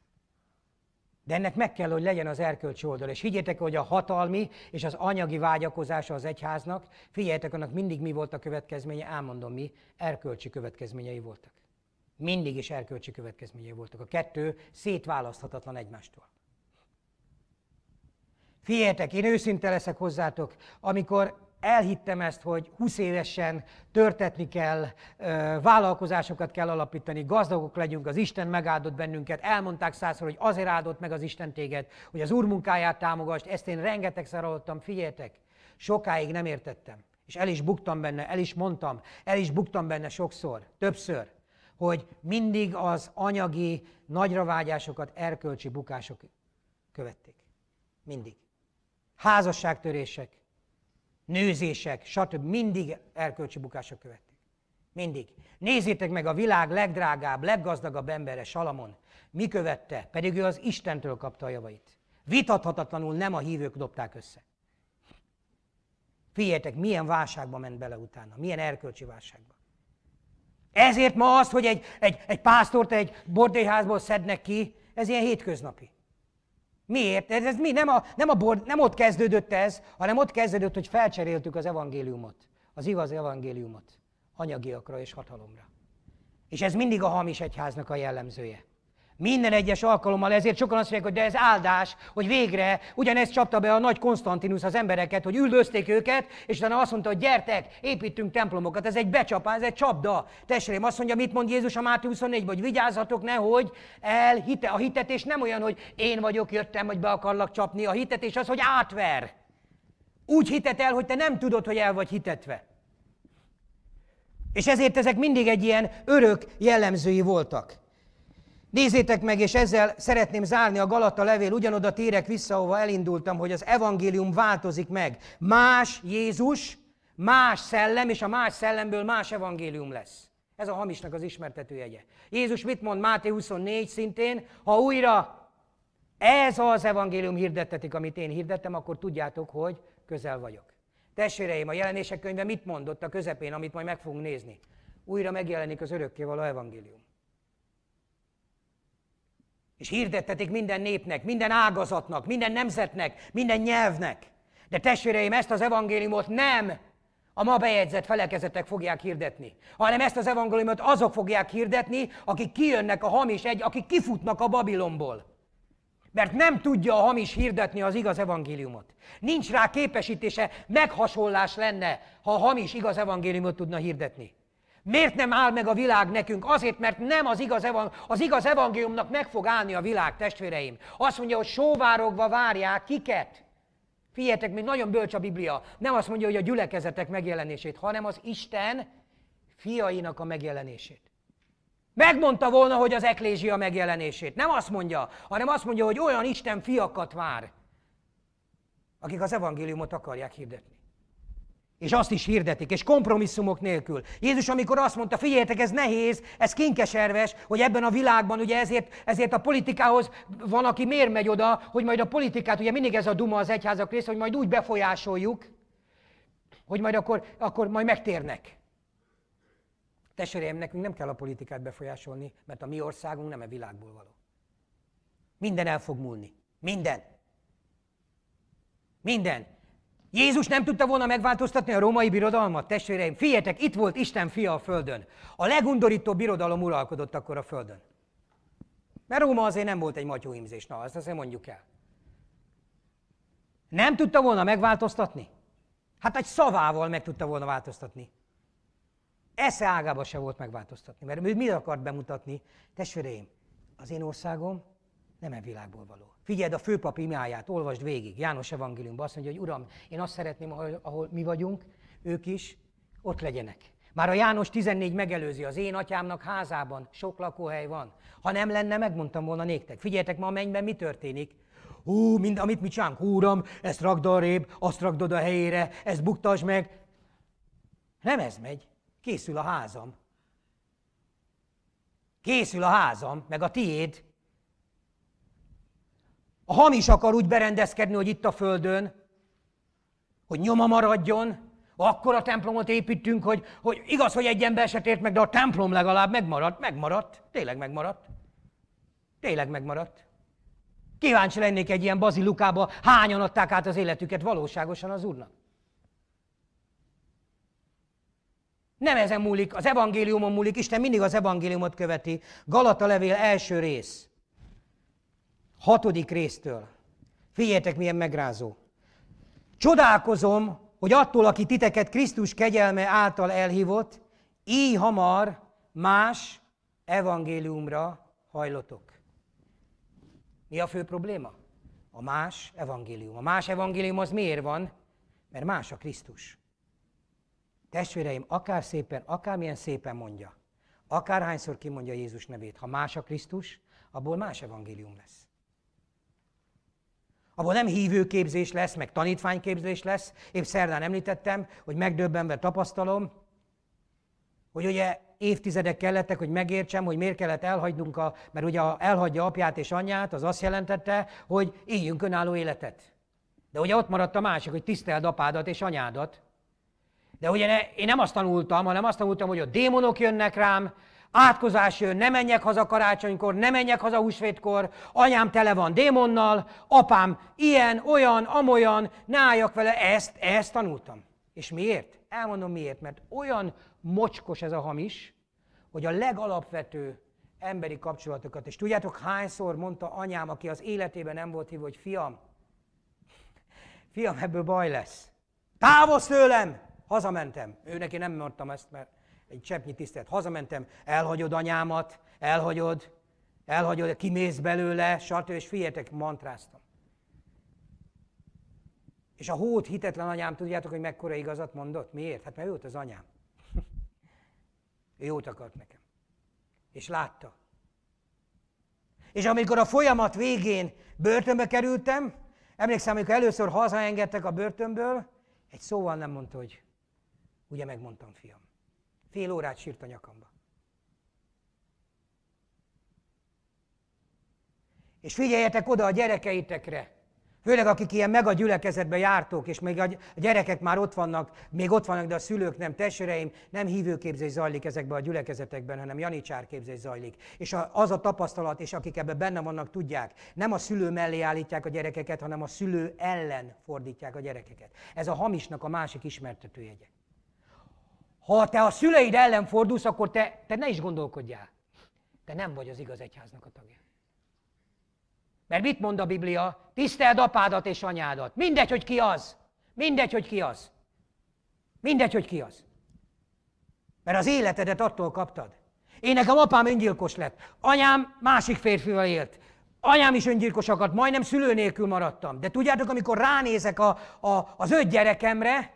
de ennek meg kell, hogy legyen az erkölcsi oldal. És higgyétek, hogy a hatalmi és az anyagi vágyakozása az egyháznak, figyeljetek, annak mindig mi volt a következménye, elmondom mi, erkölcsi következményei voltak. Mindig is erkölcsi következményei voltak. A kettő szétválaszthatatlan egymástól. Figyeljetek, én őszinte leszek hozzátok, amikor elhittem ezt, hogy 20 évesen törtetni kell, vállalkozásokat kell alapítani, gazdagok legyünk, az Isten megáldott bennünket, elmondták százszor, hogy azért áldott meg az Isten téged, hogy az Úr munkáját támogasd, ezt én rengetegszer hallottam, figyeljetek, sokáig nem értettem. És el is buktam benne, el is mondtam, el is buktam benne sokszor, többször, hogy mindig az anyagi nagyravágyásokat erkölcsi bukások követték. Mindig. Házasságtörések, nőzések, stb. mindig erkölcsi bukások követik. Mindig. Nézzétek meg a világ legdrágább, leggazdagabb embere, Salamon. Mi követte? Pedig ő az Istentől kapta a javait. Vitathatatlanul nem a hívők dobták össze. Figyeljetek, milyen válságba ment bele utána, milyen erkölcsi válságba. Ezért ma az, hogy egy, egy, egy pásztort egy bordélyházból szednek ki, ez ilyen hétköznapi. Miért? Ez, ez mi? Nem, a, nem, a bord, nem ott kezdődött ez, hanem ott kezdődött, hogy felcseréltük az evangéliumot, az igaz evangéliumot anyagiakra és hatalomra. És ez mindig a hamis egyháznak a jellemzője. Minden egyes alkalommal ezért sokan azt mondják, hogy de ez áldás, hogy végre ugyanezt csapta be a nagy Konstantinus az embereket, hogy üldözték őket, és utána azt mondta, hogy gyertek, építünk templomokat, ez egy becsapás, ez egy csapda. Testvérem, azt mondja, mit mond Jézus a Máté 24 hogy vigyázzatok nehogy el hite. A hitetés nem olyan, hogy én vagyok, jöttem, hogy be akarlak csapni. A hitetés az, hogy átver. Úgy hitet el, hogy te nem tudod, hogy el vagy hitetve. És ezért ezek mindig egy ilyen örök jellemzői voltak. Nézzétek meg, és ezzel szeretném zárni a Galata levél, ugyanoda térek vissza, ahova elindultam, hogy az evangélium változik meg. Más Jézus, más szellem, és a más szellemből más evangélium lesz. Ez a hamisnak az jegye. Jézus mit mond Máté 24 szintén? Ha újra ez az evangélium hirdettetik, amit én hirdettem, akkor tudjátok, hogy közel vagyok. Testvéreim, a jelenések könyve mit mondott a közepén, amit majd meg fogunk nézni? Újra megjelenik az örökkévaló evangélium. És hirdettetik minden népnek, minden ágazatnak, minden nemzetnek, minden nyelvnek. De testvéreim, ezt az evangéliumot nem a ma bejegyzett felekezetek fogják hirdetni, hanem ezt az evangéliumot azok fogják hirdetni, akik kijönnek a hamis egy, akik kifutnak a Babilonból. Mert nem tudja a hamis hirdetni az igaz evangéliumot. Nincs rá képesítése, meghasonlás lenne, ha a hamis igaz evangéliumot tudna hirdetni. Miért nem áll meg a világ nekünk? Azért, mert nem az igaz, evang- az igaz evangéliumnak meg fog állni a világ, testvéreim. Azt mondja, hogy sóvárogva várják kiket. Figyeljetek, még nagyon bölcs a Biblia. Nem azt mondja, hogy a gyülekezetek megjelenését, hanem az Isten fiainak a megjelenését. Megmondta volna, hogy az eklézsia megjelenését. Nem azt mondja, hanem azt mondja, hogy olyan Isten fiakat vár, akik az evangéliumot akarják hirdetni. És azt is hirdetik, és kompromisszumok nélkül. Jézus, amikor azt mondta, figyeljetek, ez nehéz, ez kinkeserves, hogy ebben a világban, ugye ezért, ezért a politikához van, aki miért megy oda, hogy majd a politikát, ugye mindig ez a duma az egyházak része, hogy majd úgy befolyásoljuk, hogy majd akkor, akkor majd megtérnek. Testvéreim, nekünk nem kell a politikát befolyásolni, mert a mi országunk nem a világból való. Minden el fog múlni. Minden. Minden. Jézus nem tudta volna megváltoztatni a római birodalmat? Testvéreim, figyeljetek, itt volt Isten fia a földön. A legundorítóbb birodalom uralkodott akkor a földön. Mert Róma azért nem volt egy matyóimzés, na, azt azért mondjuk el. Nem tudta volna megváltoztatni? Hát egy szavával meg tudta volna változtatni. Esze ágába se volt megváltoztatni, mert ő mit akart bemutatni? Testvéreim, az én országom nem e világból való. Figyeld a főpap imáját, olvasd végig. János evangéliumban azt mondja, hogy Uram, én azt szeretném, ahol, ahol mi vagyunk, ők is ott legyenek. Már a János 14 megelőzi, az én atyámnak házában sok lakóhely van. Ha nem lenne, megmondtam volna néktek. Figyeljetek ma a mennyben, mi történik. Hú, mind, amit mi csinálunk, Úram, ezt rakd arrébb, azt rakd a helyére, ezt buktasd meg. Nem ez megy. Készül a házam. Készül a házam, meg a tiéd. A hamis akar úgy berendezkedni, hogy itt a földön, hogy nyoma maradjon, akkor a templomot építünk, hogy, hogy igaz, hogy egy ember se tért meg, de a templom legalább megmaradt, megmaradt, tényleg megmaradt. Tényleg megmaradt. Kíváncsi lennék egy ilyen Bazilukába hányan adták át az életüket valóságosan az Úrnak. Nem ezen múlik, az evangéliumon múlik, Isten mindig az evangéliumot követi. Galata levél első rész hatodik résztől. Figyeljetek, milyen megrázó. Csodálkozom, hogy attól, aki titeket Krisztus kegyelme által elhívott, így hamar más evangéliumra hajlotok. Mi a fő probléma? A más evangélium. A más evangélium az miért van? Mert más a Krisztus. Testvéreim, akár szépen, akármilyen szépen mondja, akárhányszor kimondja Jézus nevét, ha más a Krisztus, abból más evangélium lesz. Abban nem hívőképzés lesz, meg tanítványképzés lesz. Épp szerdán említettem, hogy megdöbbenve tapasztalom, hogy ugye évtizedek kellettek, hogy megértsem, hogy miért kellett elhagynunk, a, mert ugye elhagyja apját és anyját, az azt jelentette, hogy éljünk önálló életet. De ugye ott maradt a másik, hogy tiszteld apádat és anyádat. De ugye ne, én nem azt tanultam, hanem azt tanultam, hogy a démonok jönnek rám, átkozás jön, nem menjek haza karácsonykor, nem menjek haza húsvétkor, anyám tele van démonnal, apám ilyen, olyan, amolyan, ne álljak vele, ezt, ezt tanultam. És miért? Elmondom miért, mert olyan mocskos ez a hamis, hogy a legalapvető emberi kapcsolatokat. És tudjátok, hányszor mondta anyám, aki az életében nem volt hívva, hogy fiam, fiam, ebből baj lesz. Távozz tőlem! Hazamentem. Ő neki nem mondtam ezt, mert egy cseppnyi tisztelet. Hazamentem, elhagyod anyámat, elhagyod, elhagyod, kimész belőle, stb. És figyeljetek, mantráztam. És a hót hitetlen anyám, tudjátok, hogy mekkora igazat mondott? Miért? Hát mert jót az anyám. jót akart nekem. És látta. És amikor a folyamat végén börtönbe kerültem, emlékszem, amikor először hazaengedtek a börtönből, egy szóval nem mondta, hogy ugye megmondtam, fiam. Fél órát sírt a nyakamba. És figyeljetek oda a gyerekeitekre, főleg akik ilyen meg a gyülekezetbe jártók, és még a gyerekek már ott vannak, még ott vannak, de a szülők nem, testvéreim, nem hívőképzés zajlik ezekben a gyülekezetekben, hanem janicsárképzés zajlik. És az a tapasztalat, és akik ebben benne vannak, tudják, nem a szülő mellé állítják a gyerekeket, hanem a szülő ellen fordítják a gyerekeket. Ez a hamisnak a másik ismertetőjegye. Ha te a szüleid ellen fordulsz, akkor te, te ne is gondolkodjál. Te nem vagy az igaz egyháznak a tagja. Mert mit mond a Biblia? Tiszteld apádat és anyádat. Mindegy, hogy ki az. Mindegy, hogy ki az. Mindegy, hogy ki az. Mert az életedet attól kaptad. Én nekem apám öngyilkos lett. Anyám másik férfival élt. Anyám is öngyilkosakat, majdnem szülő nélkül maradtam. De tudjátok, amikor ránézek a, a, az öt gyerekemre,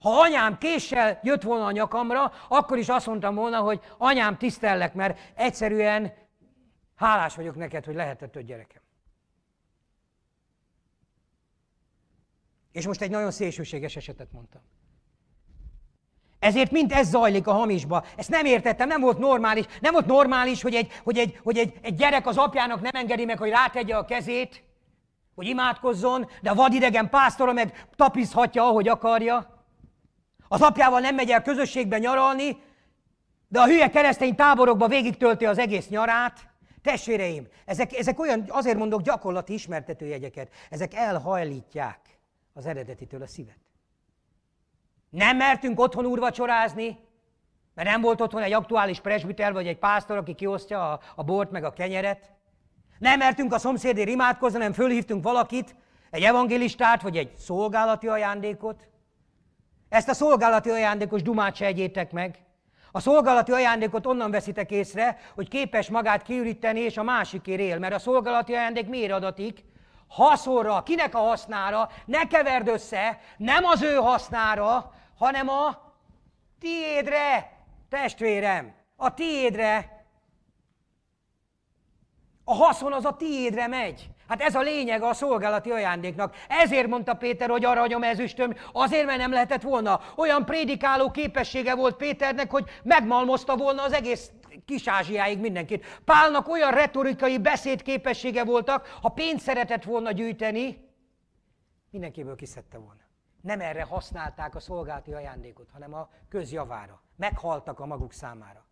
ha anyám késsel jött volna a nyakamra, akkor is azt mondtam volna, hogy anyám tisztellek, mert egyszerűen hálás vagyok neked, hogy lehetett öt gyerekem. És most egy nagyon szélsőséges esetet mondtam. Ezért mind ez zajlik a hamisba. Ezt nem értettem, nem volt normális. Nem volt normális, hogy egy, hogy egy, hogy egy, egy gyerek az apjának nem engedi meg, hogy rátegye a kezét, hogy imádkozzon, de a vadidegen pásztora meg tapizhatja, ahogy akarja. Az apjával nem megy el közösségbe nyaralni, de a hülye keresztény táborokba végigtölti az egész nyarát. Testvéreim, ezek, ezek olyan, azért mondok gyakorlati ismertető jegyeket, ezek elhajlítják az eredetitől a szívet. Nem mertünk otthon úrvacsorázni, mert nem volt otthon egy aktuális presbiter vagy egy pásztor, aki kiosztja a, a bort meg a kenyeret. Nem mertünk a szomszédért imádkozni, hanem fölhívtunk valakit, egy evangélistát vagy egy szolgálati ajándékot. Ezt a szolgálati ajándékos dumát se egyétek meg. A szolgálati ajándékot onnan veszitek észre, hogy képes magát kiüríteni, és a másikért él. Mert a szolgálati ajándék miért adatik? Haszonra, kinek a hasznára, ne keverd össze, nem az ő hasznára, hanem a tiédre, testvérem, a tiédre. A haszon az a tiédre megy. Hát ez a lényeg a szolgálati ajándéknak. Ezért mondta Péter, hogy arra hagyom ezüstöm, azért, mert nem lehetett volna. Olyan prédikáló képessége volt Péternek, hogy megmalmozta volna az egész Ázsiáig mindenkit. Pálnak olyan retorikai beszédképessége voltak, ha pénzt szeretett volna gyűjteni, mindenkiből kiszedte volna. Nem erre használták a szolgálati ajándékot, hanem a közjavára. Meghaltak a maguk számára.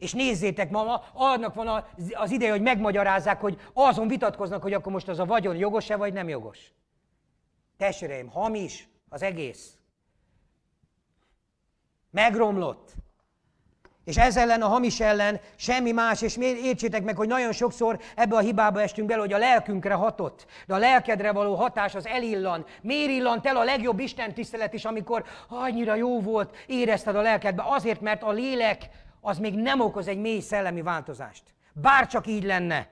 És nézzétek, ma annak van az ideje, hogy megmagyarázzák, hogy azon vitatkoznak, hogy akkor most az a vagyon jogos-e, vagy nem jogos. Testvéreim, hamis az egész. Megromlott. És ez ellen, a hamis ellen semmi más, és értsétek meg, hogy nagyon sokszor ebbe a hibába estünk bele, hogy a lelkünkre hatott, de a lelkedre való hatás az elillan. Miért illant el a legjobb Isten tisztelet is, amikor annyira jó volt, érezted a lelkedbe? Azért, mert a lélek az még nem okoz egy mély szellemi változást. Bárcsak így lenne.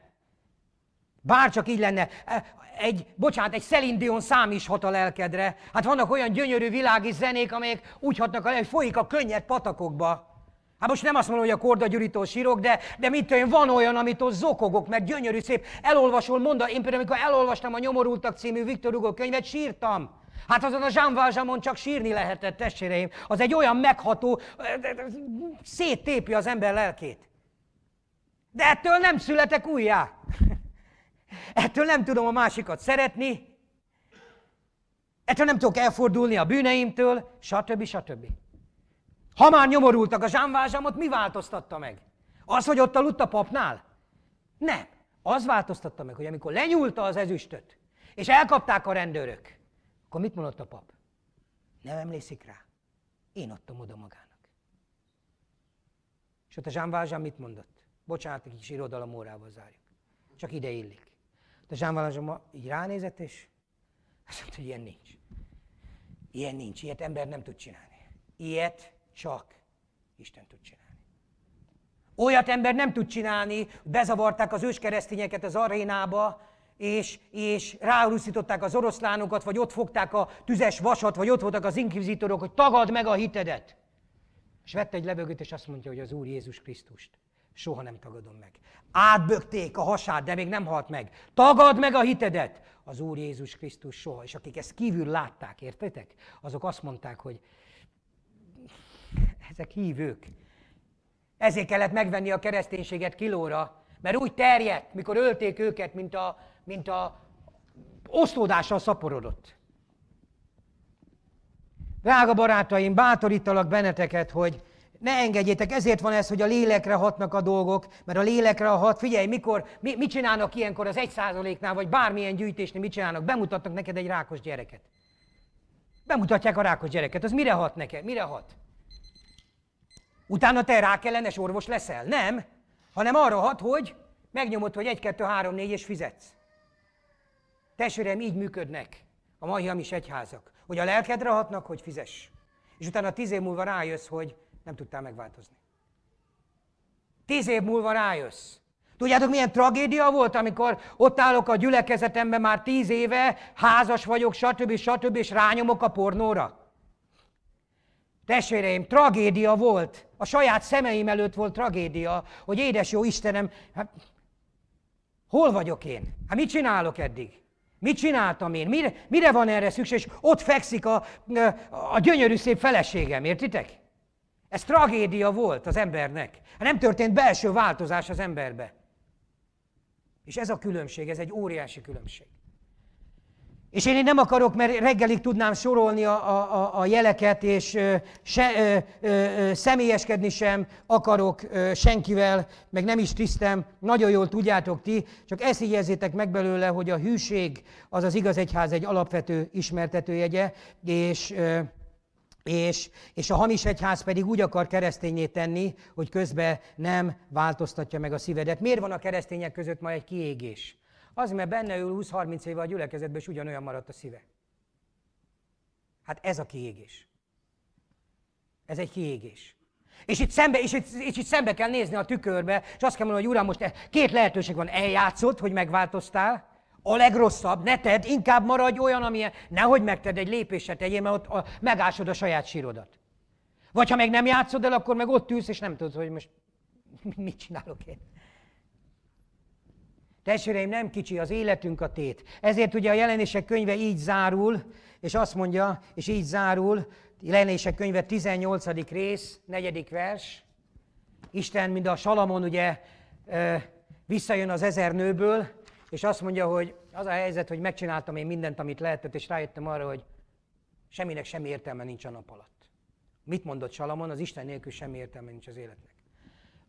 Bárcsak így lenne. E, egy, bocsánat, egy szelindion szám is hat a lelkedre. Hát vannak olyan gyönyörű világi zenék, amelyek úgy hatnak a hogy folyik a könnyed patakokba. Hát most nem azt mondom, hogy a kordagyurító sírok, de, de mit tőlem, van olyan, amit ott zokogok, mert gyönyörű szép. Elolvasol, mondta, én például, amikor elolvastam a Nyomorultak című Viktor Hugo könyvet, sírtam. Hát azon a Jean Valjamon csak sírni lehetett, testvéreim. Az egy olyan megható, széttépi az ember lelkét. De ettől nem születek újjá. Ettől nem tudom a másikat szeretni, ettől nem tudok elfordulni a bűneimtől, stb. stb. Ha már nyomorultak a zsámvázsámot, mi változtatta meg? Az, hogy ott aludt a papnál? Nem. Az változtatta meg, hogy amikor lenyúlta az ezüstöt, és elkapták a rendőrök, akkor mit mondott a pap? Nem emlékszik rá. Én adtam oda magának. És ott a Jean Valjean mit mondott? Bocsánat, egy kis irodalom órával zárjuk. Csak ide illik. De Jean Valjean ma így ránézett, és azt mondta, hogy ilyen nincs. Ilyen nincs, ilyet ember nem tud csinálni. Ilyet csak Isten tud csinálni. Olyat ember nem tud csinálni, bezavarták az őskeresztényeket az arénába, és, és ráruszították az oroszlánokat, vagy ott fogták a tüzes vasat, vagy ott voltak az inkvizitorok, hogy tagad meg a hitedet. És vette egy levegőt, és azt mondja, hogy az Úr Jézus Krisztust soha nem tagadom meg. Átbökték a hasát, de még nem halt meg. Tagad meg a hitedet! Az Úr Jézus Krisztus soha. És akik ezt kívül látták, értetek? Azok azt mondták, hogy ezek hívők. Ezért kellett megvenni a kereszténységet kilóra, mert úgy terjedt, mikor ölték őket, mint a mint a oszlódással szaporodott. Drága barátaim, bátorítalak benneteket, hogy ne engedjétek, ezért van ez, hogy a lélekre hatnak a dolgok, mert a lélekre hat, figyelj, mikor, mi, mit csinálnak ilyenkor az egy százaléknál, vagy bármilyen gyűjtésnél, mit csinálnak? Bemutatnak neked egy rákos gyereket. Bemutatják a rákos gyereket, az mire hat neked, mire hat? Utána te rákellenes orvos leszel? Nem, hanem arra hat, hogy megnyomod, hogy egy kettő három négy és fizetsz. Testvérem, így működnek a mai hamis egyházak. Hogy a lelkedre hatnak, hogy fizess. És utána tíz év múlva rájössz, hogy nem tudtál megváltozni. Tíz év múlva rájössz. Tudjátok, milyen tragédia volt, amikor ott állok a gyülekezetemben már tíz éve, házas vagyok, stb. stb. és rányomok a pornóra? Testvéreim, tragédia volt. A saját szemeim előtt volt tragédia, hogy édes jó Istenem, hát hol vagyok én? Hát mit csinálok eddig? Mit csináltam én? Mire, mire van erre szükség? És ott fekszik a, a gyönyörű szép feleségem, értitek? Ez tragédia volt az embernek. Nem történt belső változás az emberbe. És ez a különbség, ez egy óriási különbség. És én, én nem akarok, mert reggelig tudnám sorolni a, a, a jeleket, és se, ö, ö, személyeskedni sem akarok ö, senkivel, meg nem is tisztem, nagyon jól tudjátok ti, csak ezt így meg belőle, hogy a hűség az az igaz egyház egy alapvető ismertetőjegye, és ö, és, és a hamis egyház pedig úgy akar keresztényé tenni, hogy közben nem változtatja meg a szívedet. Miért van a keresztények között ma egy kiégés? Az, mert benne ül 20-30 éve a gyülekezetben, és ugyanolyan maradt a szíve. Hát ez a kiégés. Ez egy kiégés. És itt, szembe, és, itt, és itt szembe kell nézni a tükörbe, és azt kell mondani, hogy uram, most e, két lehetőség van, eljátszott, hogy megváltoztál, a legrosszabb, ne tedd, inkább maradj olyan, amilyen, nehogy megted egy lépéset tegyél, mert ott a, megásod a saját sírodat. Vagy ha meg nem játszod el, akkor meg ott ülsz, és nem tudod, hogy most mit csinálok én. Testvéreim, nem kicsi az életünk a tét. Ezért ugye a jelenések könyve így zárul, és azt mondja, és így zárul, jelenések könyve 18. rész, 4. vers. Isten, mint a Salamon ugye visszajön az ezer nőből, és azt mondja, hogy az a helyzet, hogy megcsináltam én mindent, amit lehetett, és rájöttem arra, hogy semminek semmi értelme nincs a nap alatt. Mit mondott Salamon? Az Isten nélkül semmi értelme nincs az életnek.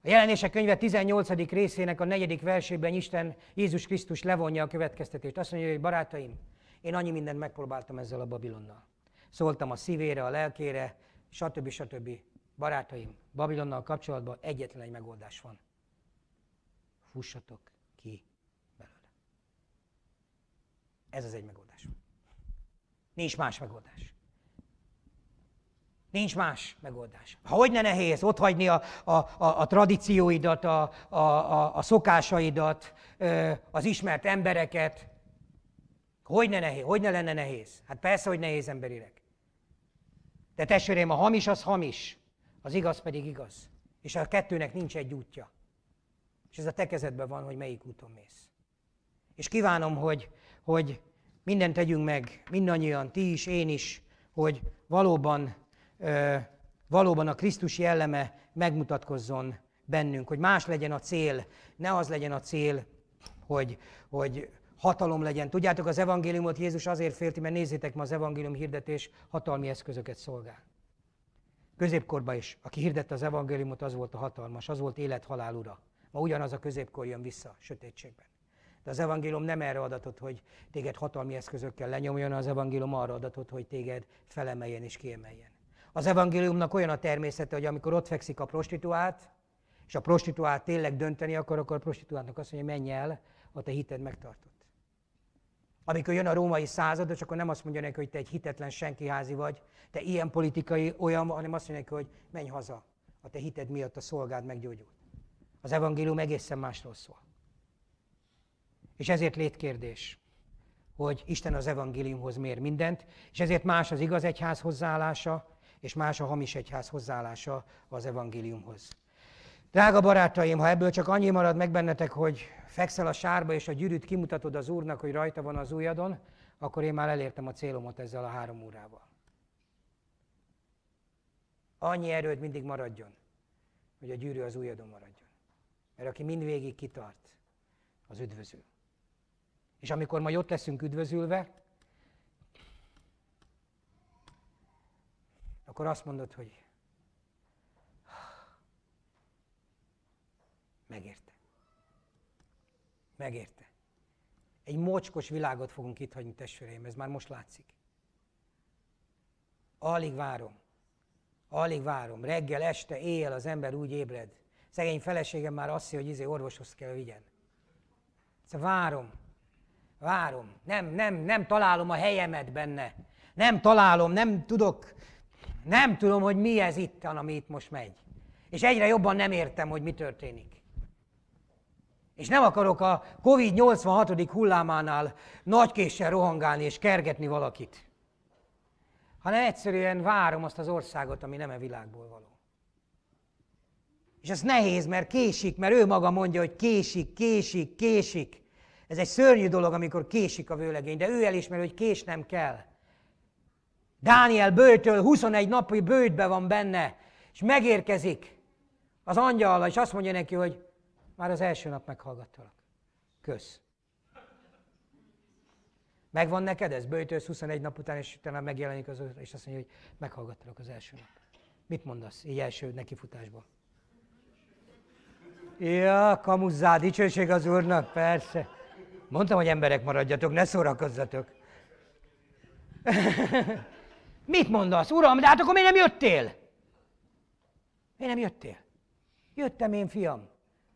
A jelenések könyve 18. részének a negyedik versében Isten Jézus Krisztus levonja a következtetést. Azt mondja, hogy barátaim, én annyi mindent megpróbáltam ezzel a Babilonnal. Szóltam a szívére, a lelkére, stb. stb. Barátaim, Babilonnal kapcsolatban egyetlen egy megoldás van. Fussatok ki belőle. Ez az egy megoldás. Nincs más megoldás. Nincs más megoldás. Ha hogyne nehéz ott hagyni a, a, a, a tradícióidat, a, a, a, a szokásaidat, az ismert embereket. Hogyne nehéz, hogyne lenne nehéz? Hát persze, hogy nehéz emberileg. De testvérem, a hamis az hamis, az igaz pedig igaz. És a kettőnek nincs egy útja. És ez a te kezedben van, hogy melyik úton mész. És kívánom, hogy, hogy mindent tegyünk meg, mindannyian, ti is, én is, hogy valóban valóban a Krisztus jelleme megmutatkozzon bennünk, hogy más legyen a cél, ne az legyen a cél, hogy, hogy hatalom legyen. Tudjátok, az evangéliumot Jézus azért félti, mert nézzétek ma az evangélium hirdetés hatalmi eszközöket szolgál. Középkorban is, aki hirdette az evangéliumot, az volt a hatalmas, az volt élet-halál ura. Ma ugyanaz a középkor jön vissza sötétségben. De az evangélium nem erre adatot, hogy téged hatalmi eszközökkel lenyomjon, az evangélium arra adatot, hogy téged felemeljen és kiemeljen. Az evangéliumnak olyan a természete, hogy amikor ott fekszik a prostituált, és a prostituált tényleg dönteni akar, akkor a prostituáltnak azt mondja, menj el, a te hited megtartott. Amikor jön a római százados, akkor nem azt mondja neki, hogy te egy hitetlen senki házi vagy, te ilyen politikai olyan, hanem azt mondja neki, hogy menj haza, a te hited miatt a szolgád meggyógyult. Az evangélium egészen másról szól. És ezért létkérdés, hogy Isten az evangéliumhoz mér mindent, és ezért más az igaz egyház hozzáállása, és más a hamis egyház hozzáállása az evangéliumhoz. Drága barátaim, ha ebből csak annyi marad meg bennetek, hogy fekszel a sárba és a gyűrűt kimutatod az Úrnak, hogy rajta van az ujjadon, akkor én már elértem a célomat ezzel a három órával. Annyi erőd mindig maradjon, hogy a gyűrű az ujjadon maradjon. Mert aki mindvégig kitart, az üdvözül. És amikor majd ott leszünk üdvözülve, akkor azt mondod, hogy megérte. Megérte. Egy mocskos világot fogunk itt hagyni, testvéreim, ez már most látszik. Alig várom. Alig várom. Reggel, este, éjjel az ember úgy ébred. Szegény feleségem már azt hogy izé orvoshoz kell vigyen. Szóval várom. Várom. Nem, nem, nem találom a helyemet benne. Nem találom, nem tudok nem tudom, hogy mi ez itt, ami itt most megy. És egyre jobban nem értem, hogy mi történik. És nem akarok a COVID 86. hullámánál nagykéssel rohangálni és kergetni valakit, hanem egyszerűen várom azt az országot, ami nem e világból való. És ez nehéz, mert késik, mert ő maga mondja, hogy késik, késik, késik. Ez egy szörnyű dolog, amikor késik a vőlegény, de ő elismeri, hogy kés nem kell. Dániel bőjtől 21 napi bőjtbe van benne, és megérkezik az angyal, és azt mondja neki, hogy már az első nap meghallgattalak. Kösz. Megvan neked ez? Bőjtősz 21 nap után, és utána megjelenik az és azt mondja, hogy meghallgattalak az első nap. Mit mondasz így első nekifutásban? Ja, kamuzzá, dicsőség az úrnak, persze. Mondtam, hogy emberek maradjatok, ne szórakozzatok. Mit mondasz? Uram, de hát akkor miért nem jöttél? Miért nem jöttél? Jöttem én, fiam.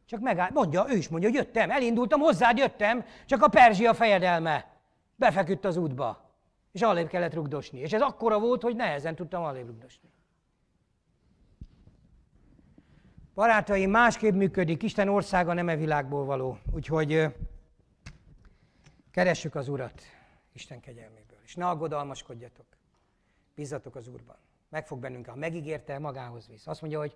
Csak megáll, mondja, ő is mondja, hogy jöttem, elindultam, hozzád jöttem, csak a perzsia fejedelme befeküdt az útba. És alébb kellett rugdosni. És ez akkora volt, hogy nehezen tudtam alébb rugdosni. Barátaim, másképp működik, Isten országa nem e világból való. Úgyhogy keressük az Urat Isten kegyelméből. És ne aggodalmaskodjatok. Bízzatok az Úrban. Meg fog ha megígérte, magához visz. Azt mondja, hogy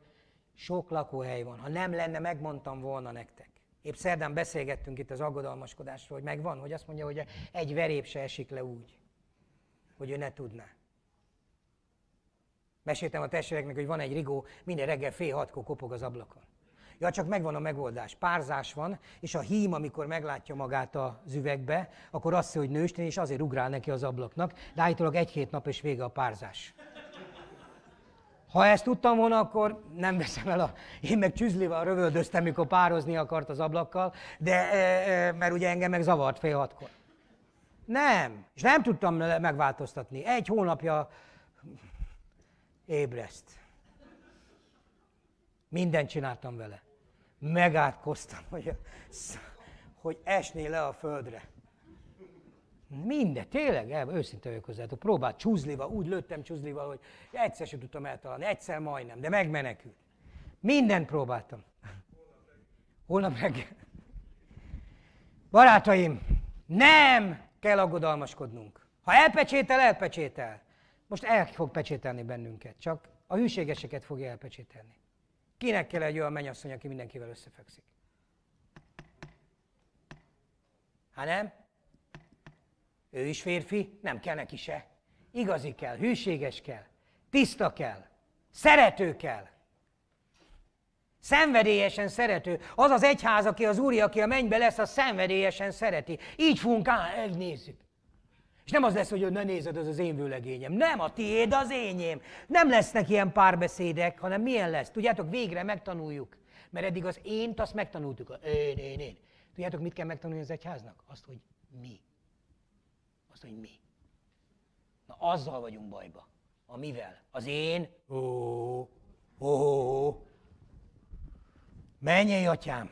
sok lakóhely van. Ha nem lenne, megmondtam volna nektek. Épp szerdán beszélgettünk itt az aggodalmaskodásról, hogy megvan, hogy azt mondja, hogy egy verép se esik le úgy, hogy ő ne tudná. Meséltem a testvéreknek, hogy van egy rigó, minden reggel fél hatkor kopog az ablakon. Ja, csak megvan a megoldás. Párzás van, és a hím, amikor meglátja magát az üvegbe, akkor azt mondja, hogy nőstény, és azért ugrál neki az ablaknak, de állítólag egy két nap és vége a párzás. Ha ezt tudtam volna, akkor nem veszem el a... Én meg csüzlival rövöldöztem, mikor pározni akart az ablakkal, de e, e, mert ugye engem meg zavart fél hatkor. Nem, és nem tudtam megváltoztatni. Egy hónapja ébreszt. Mindent csináltam vele megátkoztam, hogy, hogy esné le a földre. Minden, tényleg, el, őszinte vagyok hozzá, Próbált csúzlival, úgy lőttem csúzlival, hogy egyszer sem tudtam eltalálni, egyszer majdnem, de megmenekült. Mindent próbáltam. Holnap reggel. Barátaim, nem kell aggodalmaskodnunk. Ha elpecsétel, elpecsétel. Most el fog pecsételni bennünket, csak a hűségeseket fogja elpecsételni. Kinek kell egy olyan mennyasszony, aki mindenkivel összefekszik? Hát nem? Ő is férfi, nem kell neki se. Igazi kell, hűséges kell, tiszta kell, szerető kell. Szenvedélyesen szerető. Az az egyház, aki az úri, aki a mennybe lesz, az szenvedélyesen szereti. Így fogunk áll, eh, nézzük. És nem az lesz, hogy ne nézed, az az én vőlegényem. Nem, a tiéd az enyém. Nem lesznek ilyen párbeszédek, hanem milyen lesz. Tudjátok, végre megtanuljuk. Mert eddig az én, azt megtanultuk. A én, én, én. Tudjátok, mit kell megtanulni az egyháznak? Azt, hogy mi. Azt, hogy mi. Na azzal vagyunk bajba. A mivel? Az én. Ó, ó, ó. Menjél, atyám.